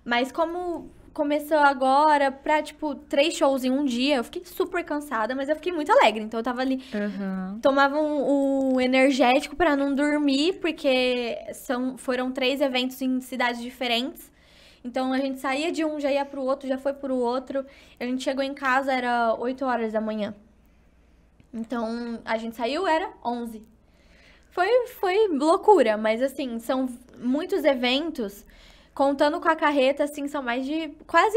Mas como começou agora pra, tipo, três shows em um dia. Eu fiquei super cansada, mas eu fiquei muito alegre. Então eu tava ali. Uhum. Tomava um, um energético para não dormir, porque são, foram três eventos em cidades diferentes. Então a gente saía de um, já ia pro outro, já foi pro outro. A gente chegou em casa, era 8 horas da manhã. Então a gente saiu, era 11. Foi, foi loucura, mas assim, são muitos eventos contando com a carreta, assim, são mais de quase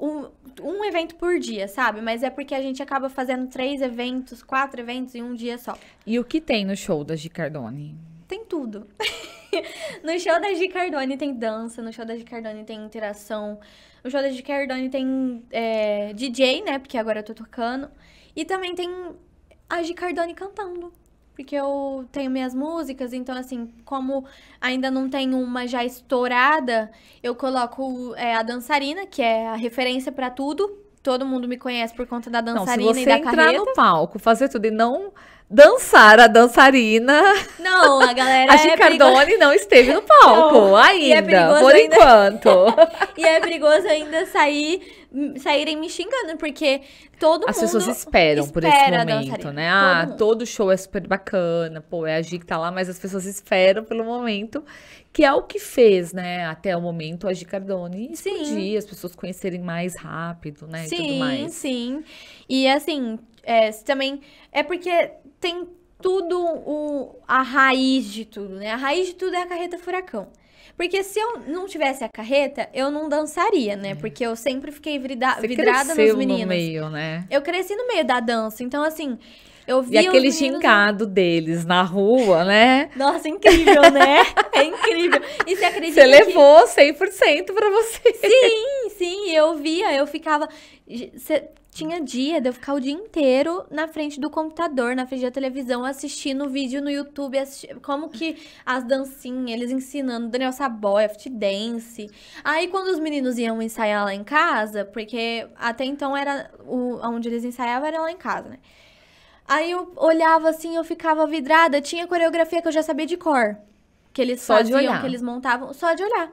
um, um, evento por dia, sabe? Mas é porque a gente acaba fazendo três eventos, quatro eventos em um dia só. E o que tem no show da Gicardone? Tem tudo. no show da Gicardone tem dança, no show da Gicardone tem interação, no show da Gicardone tem é, DJ, né? Porque agora eu tô tocando. E também tem a Gicardone cantando porque eu tenho minhas músicas, então assim, como ainda não tem uma já estourada, eu coloco é, a dançarina, que é a referência para tudo. Todo mundo me conhece por conta da dançarina não, se você e da entrar carreta. no palco, fazer tudo e não dançar a dançarina. Não, a galera. a Gicardone é não esteve no palco não. É ainda, é por ainda... enquanto. e é perigoso ainda sair saírem me xingando, porque todo As mundo. As pessoas esperam espera por esse momento, né? Ah, todo, todo, show é super bacana, pô, é a Gica que tá lá, mas as pessoas esperam pelo momento, que é o que fez, né, até o momento a Gicardone explodir, as pessoas conhecerem mais rápido, né? Sim, e tudo mais. sim. E assim, é, também. É porque tem tudo o, a raiz de tudo, né? A raiz de tudo é a carreta furacão. Porque se eu não tivesse a carreta, eu não dançaria, né? É. Porque eu sempre fiquei vidra Você vidrada nos meninos. No meio, né? Eu cresci no meio da dança. Então, assim, eu vi. E aquele gingado deles na rua, né? Nossa, incrível, né? É incrível. E você acredita? Você levou que... 100% pra você. Sim, sim. Eu via, eu ficava tinha dia de eu ficar o dia inteiro na frente do computador, na frente da televisão, assistindo vídeo no YouTube, como que as dancinhas, eles ensinando Daniel Saboia, Fit Dance. Aí quando os meninos iam ensaiar lá em casa, porque até então era o, onde eles ensaiavam era lá em casa, né? Aí eu olhava assim, eu ficava vidrada, tinha coreografia que eu já sabia de cor. Que eles só faziam, que eles montavam, só de olhar.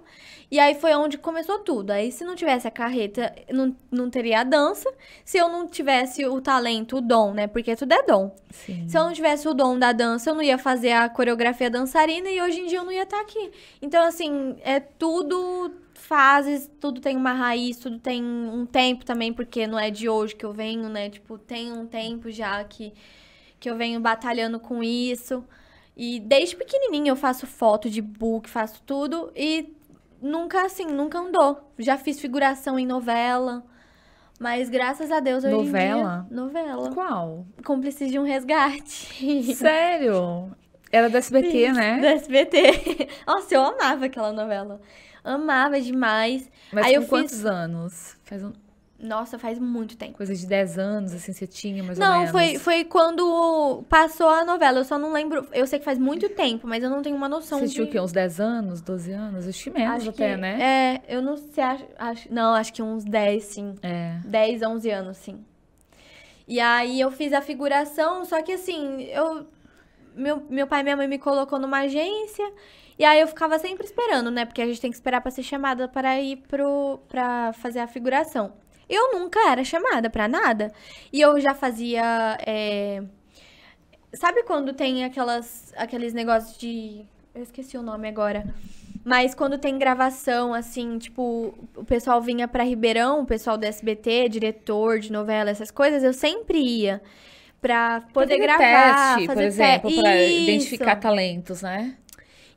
E aí foi onde começou tudo. Aí se não tivesse a carreta, não, não teria a dança. Se eu não tivesse o talento, o dom, né? Porque tudo é dom. Sim. Se eu não tivesse o dom da dança, eu não ia fazer a coreografia dançarina e hoje em dia eu não ia estar aqui. Então, assim, é tudo fases, tudo tem uma raiz, tudo tem um tempo também, porque não é de hoje que eu venho, né? Tipo, tem um tempo já que, que eu venho batalhando com isso. E desde pequenininho eu faço foto de book, faço tudo. E nunca, assim, nunca andou. Já fiz figuração em novela. Mas graças a Deus hoje novela? Dia, novela. Qual? Cúmplices de um resgate. Sério? Era do SBT, Sim, né? Do SBT. Nossa, eu amava aquela novela. Amava demais. Mas Aí com eu quantos fiz... anos? Faz um... Nossa, faz muito tempo. Coisa de 10 anos, assim, você tinha mais não, ou menos. Não, foi, foi quando passou a novela. Eu só não lembro. Eu sei que faz muito tempo, mas eu não tenho uma noção. Você tinha de... o quê? Uns 10 anos, 12 anos? Eu tinha menos acho até, que, né? É, eu não sei. Acho, acho, não, acho que uns 10, sim. É. 10, 11 anos, sim. E aí eu fiz a figuração, só que assim, eu. Meu, meu pai e minha mãe me colocou numa agência e aí eu ficava sempre esperando, né? Porque a gente tem que esperar para ser chamada para ir pro, pra fazer a figuração. Eu nunca era chamada para nada. E eu já fazia. É... Sabe quando tem aquelas, aqueles negócios de. Eu esqueci o nome agora. Mas quando tem gravação, assim, tipo, o pessoal vinha para Ribeirão, o pessoal do SBT, diretor de novela, essas coisas, eu sempre ia pra poder fazer gravar, teste, fazer por exemplo, te... identificar talentos, né?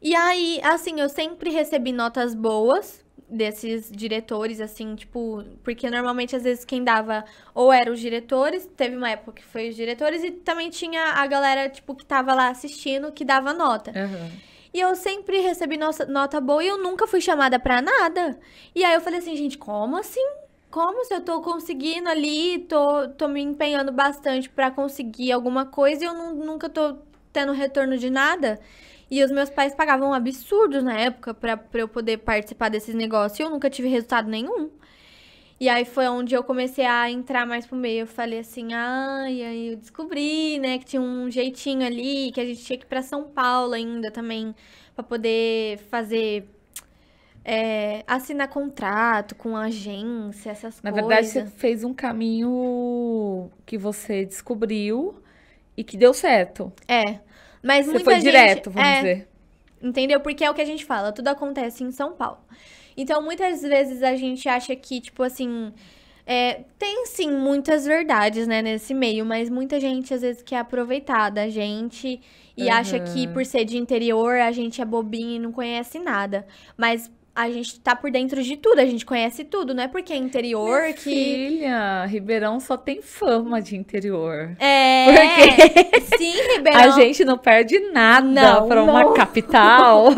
E aí, assim, eu sempre recebi notas boas desses diretores, assim, tipo, porque normalmente às vezes quem dava ou eram os diretores, teve uma época que foi os diretores, e também tinha a galera, tipo, que tava lá assistindo que dava nota. Uhum. E eu sempre recebi nossa, nota boa e eu nunca fui chamada pra nada. E aí eu falei assim, gente, como assim? Como se eu tô conseguindo ali, tô, tô me empenhando bastante para conseguir alguma coisa e eu nunca tô tendo retorno de nada? E os meus pais pagavam absurdos na época para eu poder participar desses negócios. E eu nunca tive resultado nenhum. E aí foi onde eu comecei a entrar mais pro meio. Eu falei assim, ah, e aí eu descobri, né, que tinha um jeitinho ali, que a gente tinha que ir pra São Paulo ainda também, para poder fazer. É, assinar contrato com agência, essas Na coisas. Na verdade, você fez um caminho que você descobriu e que deu certo. É. Mas Você muita foi gente, direto, vamos é, dizer. Entendeu? Porque é o que a gente fala, tudo acontece em São Paulo. Então, muitas vezes a gente acha que, tipo assim. É, tem sim muitas verdades, né, nesse meio, mas muita gente às vezes quer aproveitar da gente e uhum. acha que uhum. por ser de interior a gente é bobinha e não conhece nada. Mas a gente tá por dentro de tudo, a gente conhece tudo, não é porque é interior Minha que. Filha, Ribeirão só tem fama de interior. É. Porque sim, Ribeirão. A gente não perde nada para pra uma capital.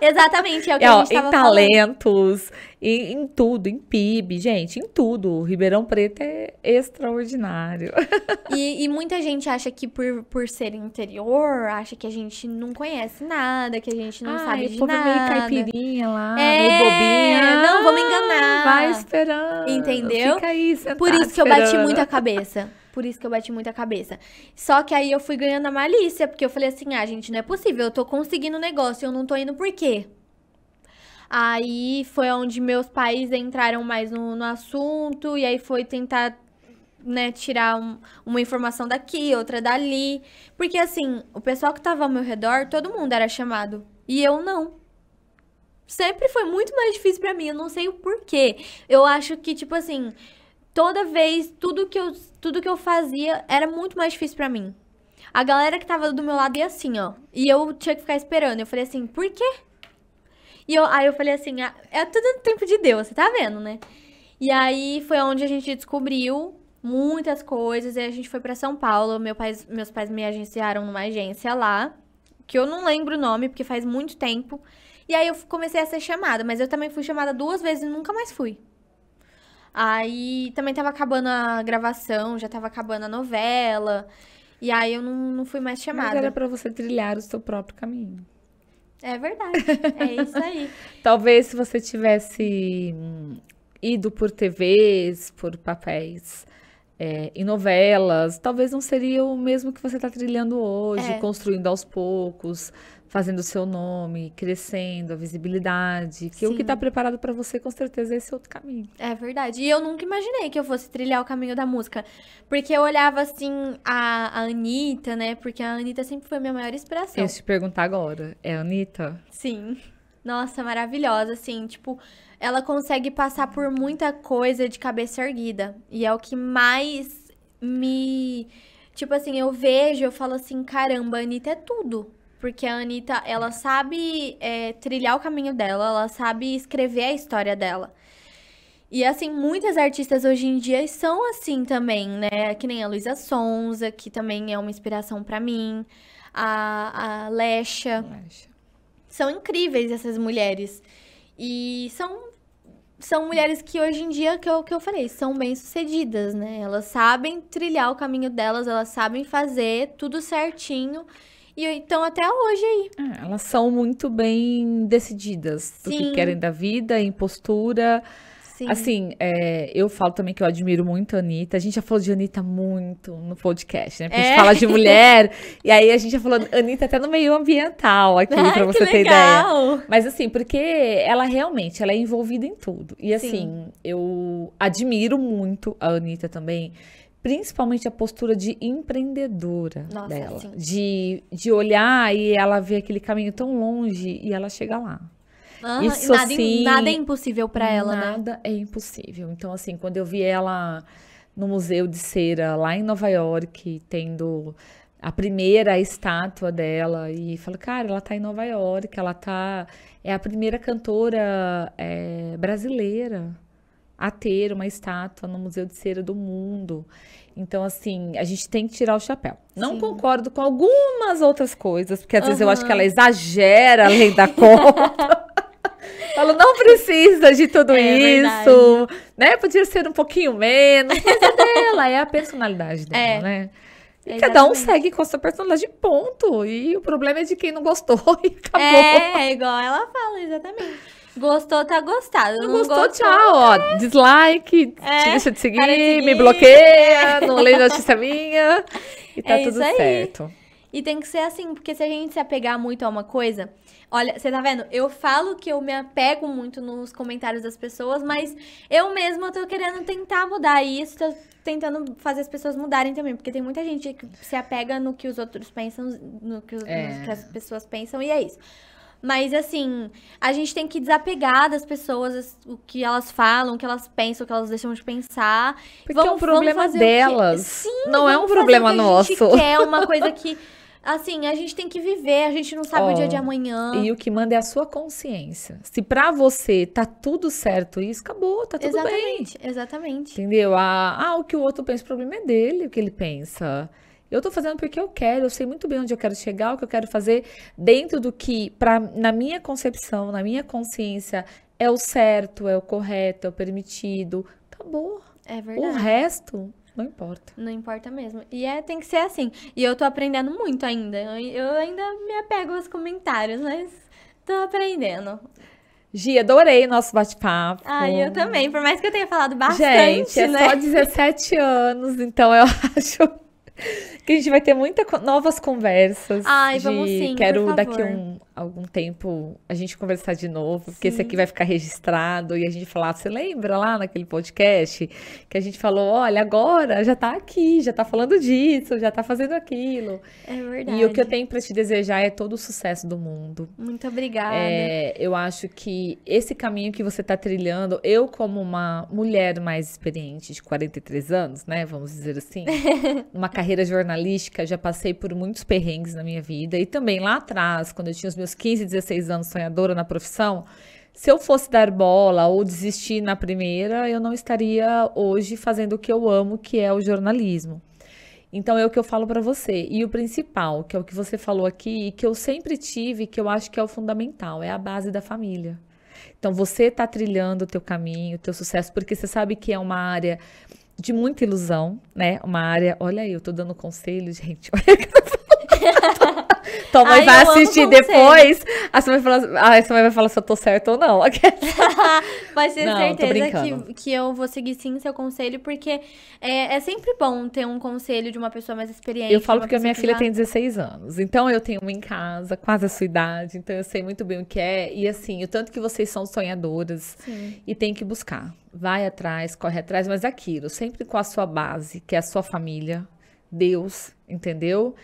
Exatamente, é o que e, a é, gente tava Em talentos, falando em tudo, em PIB, gente, em tudo. O Ribeirão Preto é extraordinário. E, e muita gente acha que por, por ser interior, acha que a gente não conhece nada, que a gente não ah, sabe de povo é nada. meio caipirinha lá, é, meio bobinha. Não, vamos enganar. Vai esperando. Entendeu? Fica aí, sentado, Por isso que esperando. eu bati muito a cabeça. Por isso que eu bati muito a cabeça. Só que aí eu fui ganhando a malícia, porque eu falei assim: ah, gente, não é possível, eu tô conseguindo o um negócio, eu não tô indo por quê? Aí foi onde meus pais entraram mais no, no assunto, e aí foi tentar né, tirar um, uma informação daqui, outra dali. Porque assim, o pessoal que tava ao meu redor, todo mundo era chamado. E eu não. Sempre foi muito mais difícil para mim, eu não sei o porquê. Eu acho que, tipo assim, toda vez, tudo que eu, tudo que eu fazia era muito mais difícil para mim. A galera que tava do meu lado ia assim, ó. E eu tinha que ficar esperando. Eu falei assim, por quê? E eu, aí eu falei assim, ah, é tudo no tempo de Deus, você tá vendo, né? E aí foi onde a gente descobriu muitas coisas, e a gente foi para São Paulo, meu pai meus pais me agenciaram numa agência lá, que eu não lembro o nome, porque faz muito tempo. E aí eu comecei a ser chamada, mas eu também fui chamada duas vezes e nunca mais fui. Aí também tava acabando a gravação, já tava acabando a novela. E aí eu não, não fui mais chamada. Mas era pra você trilhar o seu próprio caminho. É verdade. É isso aí. Talvez se você tivesse hum, ido por TVs, por papéis é, em novelas, talvez não seria o mesmo que você está trilhando hoje, é. construindo aos poucos fazendo o seu nome, crescendo, a visibilidade, que Sim. o que está preparado para você com certeza é esse outro caminho. É verdade. E eu nunca imaginei que eu fosse trilhar o caminho da música, porque eu olhava assim a, a Anitta, né? Porque a Anitta sempre foi minha maior inspiração. Eu te perguntar agora, é a Anitta? Sim. Nossa, maravilhosa, assim, tipo, ela consegue passar por muita coisa de cabeça erguida. E é o que mais me. Tipo assim, eu vejo, eu falo assim, caramba, a Anitta é tudo. Porque a Anitta, ela sabe é, trilhar o caminho dela, ela sabe escrever a história dela. E assim, muitas artistas hoje em dia são assim também, né? Que nem a Luísa Sonza, que também é uma inspiração para mim, a, a Lesha. Lesha. São incríveis essas mulheres. E são são mulheres que hoje em dia, que o que eu falei, são bem-sucedidas, né? Elas sabem trilhar o caminho delas, elas sabem fazer tudo certinho. E então até hoje aí. Ah, elas são muito bem decididas Sim. do que querem da vida, em postura. Sim. Assim, é, eu falo também que eu admiro muito a Anitta. A gente já falou de Anitta muito no podcast, né? Porque é. a gente é. fala de mulher. e aí a gente já falou Anitta até no meio ambiental aqui, Ai, pra você ter legal. ideia. Mas assim, porque ela realmente ela é envolvida em tudo. E assim, Sim. eu admiro muito a Anitta também principalmente a postura de empreendedora Nossa, dela. Sim. De, de olhar e ela ver aquele caminho tão longe e ela chega lá. Ah, Isso nada, assim, nada é impossível para ela, nada né? Nada é impossível. Então, assim, quando eu vi ela no Museu de Cera, lá em Nova York, tendo a primeira estátua dela, e falei, cara, ela tá em Nova York, ela tá. É a primeira cantora é, brasileira a ter uma estátua no Museu de Cera do Mundo. Então, assim, a gente tem que tirar o chapéu. Não Sim. concordo com algumas outras coisas, porque às uhum. vezes eu acho que ela exagera além da conta. Falo, não precisa de tudo é, isso, verdade. Né? né? Podia ser um pouquinho menos, mas é dela, é a personalidade dela, é. né? E é cada um segue com a sua personalidade, ponto. E o problema é de quem não gostou e acabou. É, é, igual ela fala, exatamente. Gostou, tá gostado. Não, não gostou, gostou, tchau. Tá, né? Ó, dislike, é, deixa de seguir, seguir, me bloqueia, não lê notícia minha. E tá é tudo certo. E tem que ser assim, porque se a gente se apegar muito a uma coisa. Olha, você tá vendo? Eu falo que eu me apego muito nos comentários das pessoas, mas eu mesma tô querendo tentar mudar isso, tô tentando fazer as pessoas mudarem também, porque tem muita gente que se apega no que os outros pensam, no que, os, é. no que as pessoas pensam, e é isso. Mas, assim, a gente tem que desapegar das pessoas o que elas falam, o que elas pensam, o que elas deixam de pensar. Porque vamos, é um problema delas. Sim, não é um problema nosso. É uma coisa que. assim, a gente tem que viver, a gente não sabe oh, o dia de amanhã. E o que manda é a sua consciência. Se para você tá tudo certo isso, acabou, tá tudo exatamente, bem. Exatamente, exatamente. Entendeu? Ah, ah, o que o outro pensa, o problema é dele, o que ele pensa. Eu estou fazendo porque eu quero, eu sei muito bem onde eu quero chegar, o que eu quero fazer dentro do que, pra, na minha concepção, na minha consciência, é o certo, é o correto, é o permitido. Acabou. Tá é verdade. O resto não importa. Não importa mesmo. E é, tem que ser assim. E eu tô aprendendo muito ainda. Eu, ainda me apego aos comentários, mas tô aprendendo. Gia, adorei nosso bate-papo. Ah, eu também. Por mais que eu tenha falado bastante, Gente, é né? só 17 anos, então eu acho que a gente vai ter muitas novas conversas. Ai, de, vamos sim. Quero daqui um algum tempo a gente conversar de novo, Sim. porque esse aqui vai ficar registrado e a gente falar, você lembra lá naquele podcast que a gente falou, olha, agora já tá aqui, já tá falando disso, já tá fazendo aquilo. É verdade. E o que eu tenho para te desejar é todo o sucesso do mundo. Muito obrigada. É, eu acho que esse caminho que você tá trilhando, eu como uma mulher mais experiente de 43 anos, né, vamos dizer assim, uma carreira jornalística, já passei por muitos perrengues na minha vida e também lá atrás, quando eu tinha os meus meus 15, 16 anos sonhadora na profissão, se eu fosse dar bola ou desistir na primeira, eu não estaria hoje fazendo o que eu amo, que é o jornalismo. Então é o que eu falo para você. E o principal, que é o que você falou aqui, e que eu sempre tive, que eu acho que é o fundamental, é a base da família. Então você está trilhando o teu caminho, o teu sucesso, porque você sabe que é uma área de muita ilusão, né? Uma área, olha aí, eu estou dando conselho, gente. Olha que eu tua mãe Ai, vai assistir depois, a sua mãe, a sua mãe vai falar se eu tô certo ou não. Mas tenho certeza que, que eu vou seguir sim seu conselho, porque é, é sempre bom ter um conselho de uma pessoa mais experiente. Eu falo porque a minha filha já... tem 16 anos, então eu tenho uma em casa, quase a sua idade, então eu sei muito bem o que é. E assim, o tanto que vocês são sonhadoras sim. e tem que buscar. Vai atrás, corre atrás, mas é aquilo, sempre com a sua base, que é a sua família, Deus, entendeu?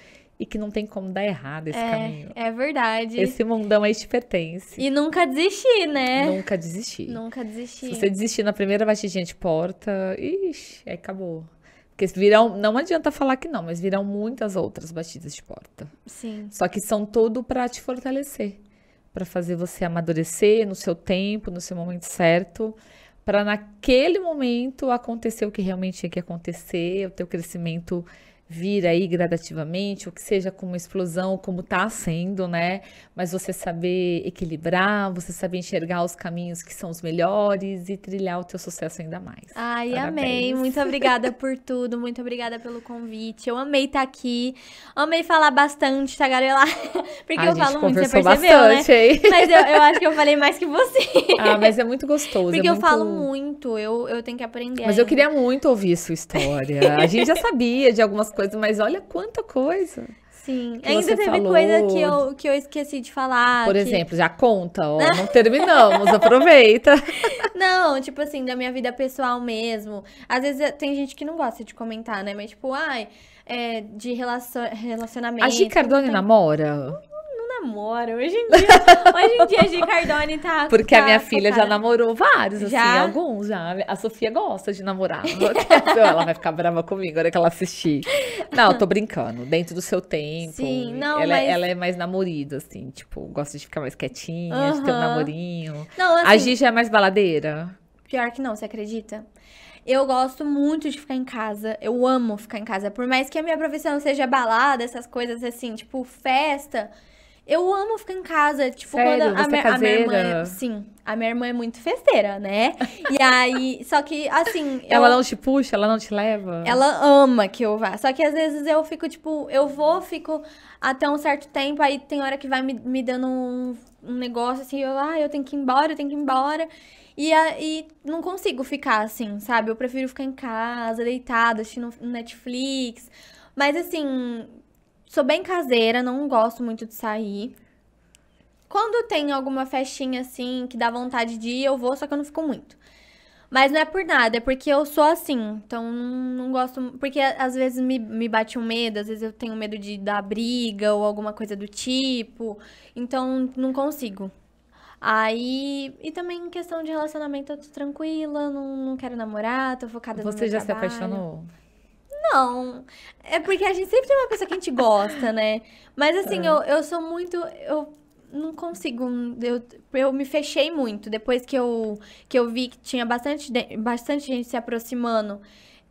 e que não tem como dar errado esse é, caminho. É verdade. Esse mundão aí é te pertence. E nunca desistir, né? Nunca desistir. Nunca desistir. Se você desistir na primeira batidinha de porta, ixi, aí acabou. Porque virão, não adianta falar que não, mas virão muitas outras batidas de porta. Sim. Só que são tudo para te fortalecer, para fazer você amadurecer no seu tempo, no seu momento certo, para naquele momento acontecer o que realmente tinha que acontecer, o teu crescimento vir aí gradativamente, ou que seja como explosão, como está sendo, né? Mas você saber equilibrar, você saber enxergar os caminhos que são os melhores e trilhar o teu sucesso ainda mais. Ai, Parabéns. amei. Muito obrigada por tudo, muito obrigada pelo convite. Eu amei estar tá aqui, amei falar bastante, tagarelar, tá, porque a eu falo muito, você percebeu, né? bastante, né? Hein? Mas eu, eu, acho que eu falei mais que você. Ah, mas é muito gostoso. Porque é eu falo muito, eu, eu tenho que aprender. Mas ainda. eu queria muito ouvir sua história. A gente já sabia de algumas coisas coisa, mas olha quanta coisa. Sim, ainda teve falou. coisa que eu, que eu esqueci de falar. Por que... exemplo, já conta, ó, não terminamos, aproveita. Não, tipo assim, da minha vida pessoal mesmo. Às vezes eh, tem gente que não gosta de comentar, né? Mas tipo, ai, é, de relacion... relacionamento. A Gicardone Cardone tem... namora? namora. Hoje em dia, hoje em dia a G. Cardone tá. Porque tá a minha focada. filha já namorou vários, assim, já? assim, alguns já. A Sofia gosta de namorar. Então, ela vai ficar brava comigo na hora que ela assistir. Não, tô brincando. Dentro do seu tempo. Sim, não, ela, é, mas... ela é mais namorida, assim, tipo, gosta de ficar mais quietinha, uhum. de ter um namorinho. Não, assim, a Gi já é mais baladeira? Pior que não, você acredita? Eu gosto muito de ficar em casa. Eu amo ficar em casa. Por mais que a minha profissão seja balada, essas coisas assim, tipo festa, eu amo ficar em casa. Tipo, Sério? quando a, Você é minha, é a minha irmã. É Sim. A minha irmã é muito festeira, né? E aí. só que, assim. Ela não te puxa, ela não te leva? Ela ama que eu vá. Só que às vezes eu fico, tipo, eu vou, fico até um certo tempo, aí tem hora que vai me, me dando um, um negócio assim, eu, ah, eu tenho que ir embora, eu tenho que ir embora. E, e não consigo ficar assim, sabe? Eu prefiro ficar em casa, deitada, assistindo Netflix. Mas assim, Sou bem caseira, não gosto muito de sair. Quando tem alguma festinha assim que dá vontade de ir, eu vou, só que eu não fico muito. Mas não é por nada, é porque eu sou assim. Então não gosto. Porque às vezes me, me bate um medo, às vezes eu tenho medo de dar briga ou alguma coisa do tipo. Então não consigo. Aí. E também em questão de relacionamento, eu tô tranquila, não, não quero namorar, tô focada Você no meu já trabalho. se apaixonou? Não. É porque a gente sempre tem uma pessoa que a gente gosta, né? Mas assim, é. eu, eu sou muito. Eu não consigo. Eu, eu me fechei muito depois que eu, que eu vi que tinha bastante, bastante gente se aproximando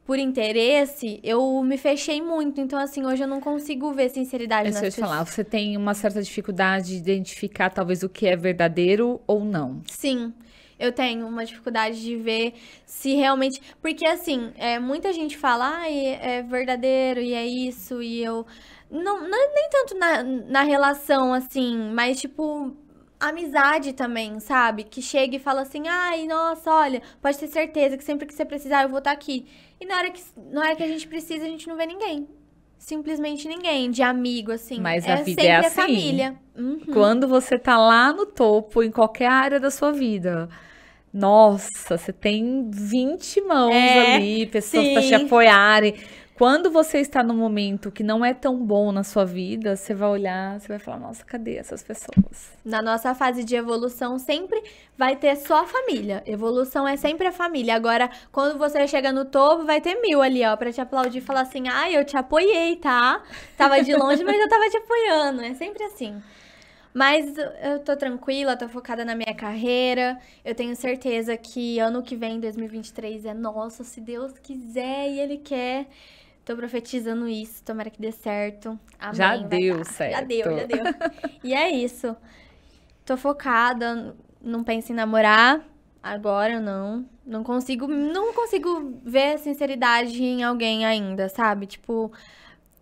por interesse, eu me fechei muito. Então, assim, hoje eu não consigo ver sinceridade é nas pessoas. falar, você tem uma certa dificuldade de identificar, talvez, o que é verdadeiro ou não. Sim. Sim eu tenho uma dificuldade de ver se realmente. Porque, assim, é, muita gente fala, ah, é, é verdadeiro e é isso, e eu. Não, não, nem tanto na, na relação, assim, mas tipo amizade também, sabe? Que chega e fala assim, ai, nossa, olha, pode ter certeza que sempre que você precisar eu vou estar tá aqui. E na hora que, na hora que a gente precisa, a gente não vê ninguém simplesmente ninguém, de amigo, assim. Mas é a vida é assim. família. Uhum. Quando você tá lá no topo, em qualquer área da sua vida. Nossa, você tem 20 mãos é, ali, pessoas para te apoiarem. Quando você está num momento que não é tão bom na sua vida, você vai olhar, você vai falar, nossa, cadê essas pessoas? Na nossa fase de evolução, sempre vai ter só a família. Evolução é sempre a família. Agora, quando você chega no topo, vai ter mil ali, ó, pra te aplaudir e falar assim, ai, ah, eu te apoiei, tá? Tava de longe, mas eu tava te apoiando. É sempre assim. Mas eu tô tranquila, tô focada na minha carreira. Eu tenho certeza que ano que vem, 2023, é nosso, se Deus quiser e Ele quer. Tô profetizando isso, tomara que dê certo. Amém, já deu certo. Já deu, já deu. e é isso. Tô focada, não penso em namorar agora, não. Não consigo, não consigo ver sinceridade em alguém ainda, sabe? Tipo,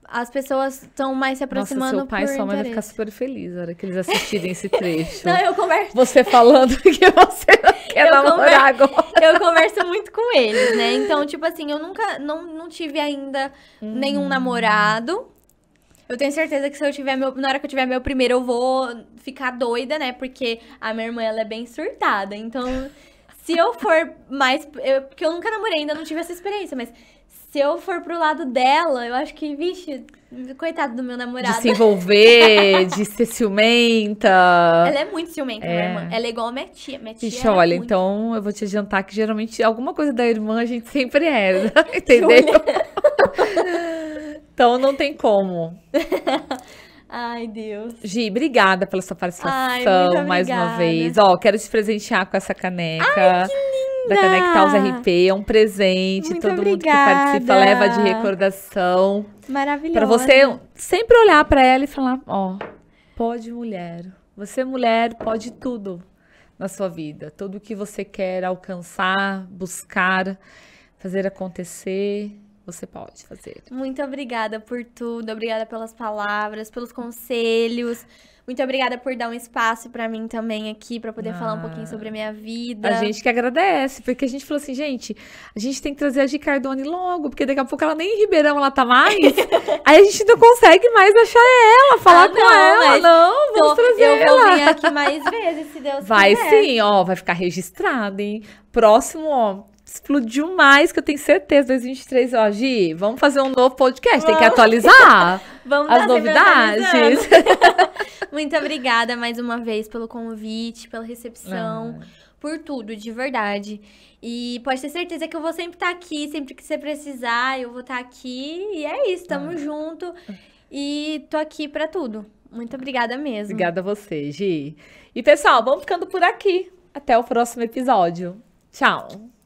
as pessoas estão mais se aproximando. Nossa, seu pai só vai ficar super feliz na hora que eles assistirem esse trecho. não, eu converso. Você falando que você não quer eu namorar conver... agora. Eu converso muito com eles, né? Então, tipo assim, eu nunca. Não, não tive ainda hum. nenhum uhum. namorado. Eu tenho certeza que se eu tiver meu, na hora que eu tiver meu primeiro, eu vou ficar doida, né? Porque a minha irmã ela é bem surtada. Então, se eu for mais, eu, porque eu nunca namorei, ainda não tive essa experiência, mas se eu for pro lado dela, eu acho que, vixe, coitado do meu namorado. De se envolver, de ser ciumenta. Ela é muito ciumenta, né, é. minha irmã. Ela é igual a minha tia. Minha tia Bicho, olha, muito... então eu vou te adiantar que geralmente alguma coisa da irmã a gente sempre é, entendeu? então não tem como. Ai, Deus. Gi, obrigada pela sua participação Ai, mais uma vez. Ó, quero te presentear com essa caneca. Ai, que linda! Da caneca Taus RP, é um presente. Muito Todo obrigada. mundo que participa leva de recordação. Maravilhosa. Para você sempre olhar para ela e falar, ó, pode mulher. Você é mulher pode tudo na sua vida, tudo que você quer alcançar, buscar, fazer acontecer você pode fazer. Muito obrigada por tudo, obrigada pelas palavras, pelos conselhos. Muito obrigada por dar um espaço para mim também aqui, para poder ah, falar um pouquinho sobre a minha vida. A gente que agradece, porque a gente falou assim, gente, a gente tem que trazer a Gicardone logo, porque daqui a pouco ela nem em Ribeirão ela tá mais. aí a gente não consegue mais achar ela, falar ah, não, com ela. Não, então, vamos tô, trazer eu ela. Eu vou vir aqui mais vezes, se Deus vai quiser. Vai sim, ó, vai ficar registrado, hein? Próximo, ó, explodiu mais, que eu tenho certeza. 2023, ó, Gi, vamos fazer um novo podcast, tem que atualizar vamos as novidades. Muito obrigada mais uma vez pelo convite, pela recepção. Ah. por tudo, de verdade. E pode ter certeza que eu vou sempre estar tá aqui, sempre que você precisar, eu vou estar tá aqui. E é isso, tamo ah. junto. E tô aqui para tudo. Muito obrigada mesmo. Obrigada a você, Gi. E pessoal, vamos ficando por aqui. Até o próximo episódio. Tchau.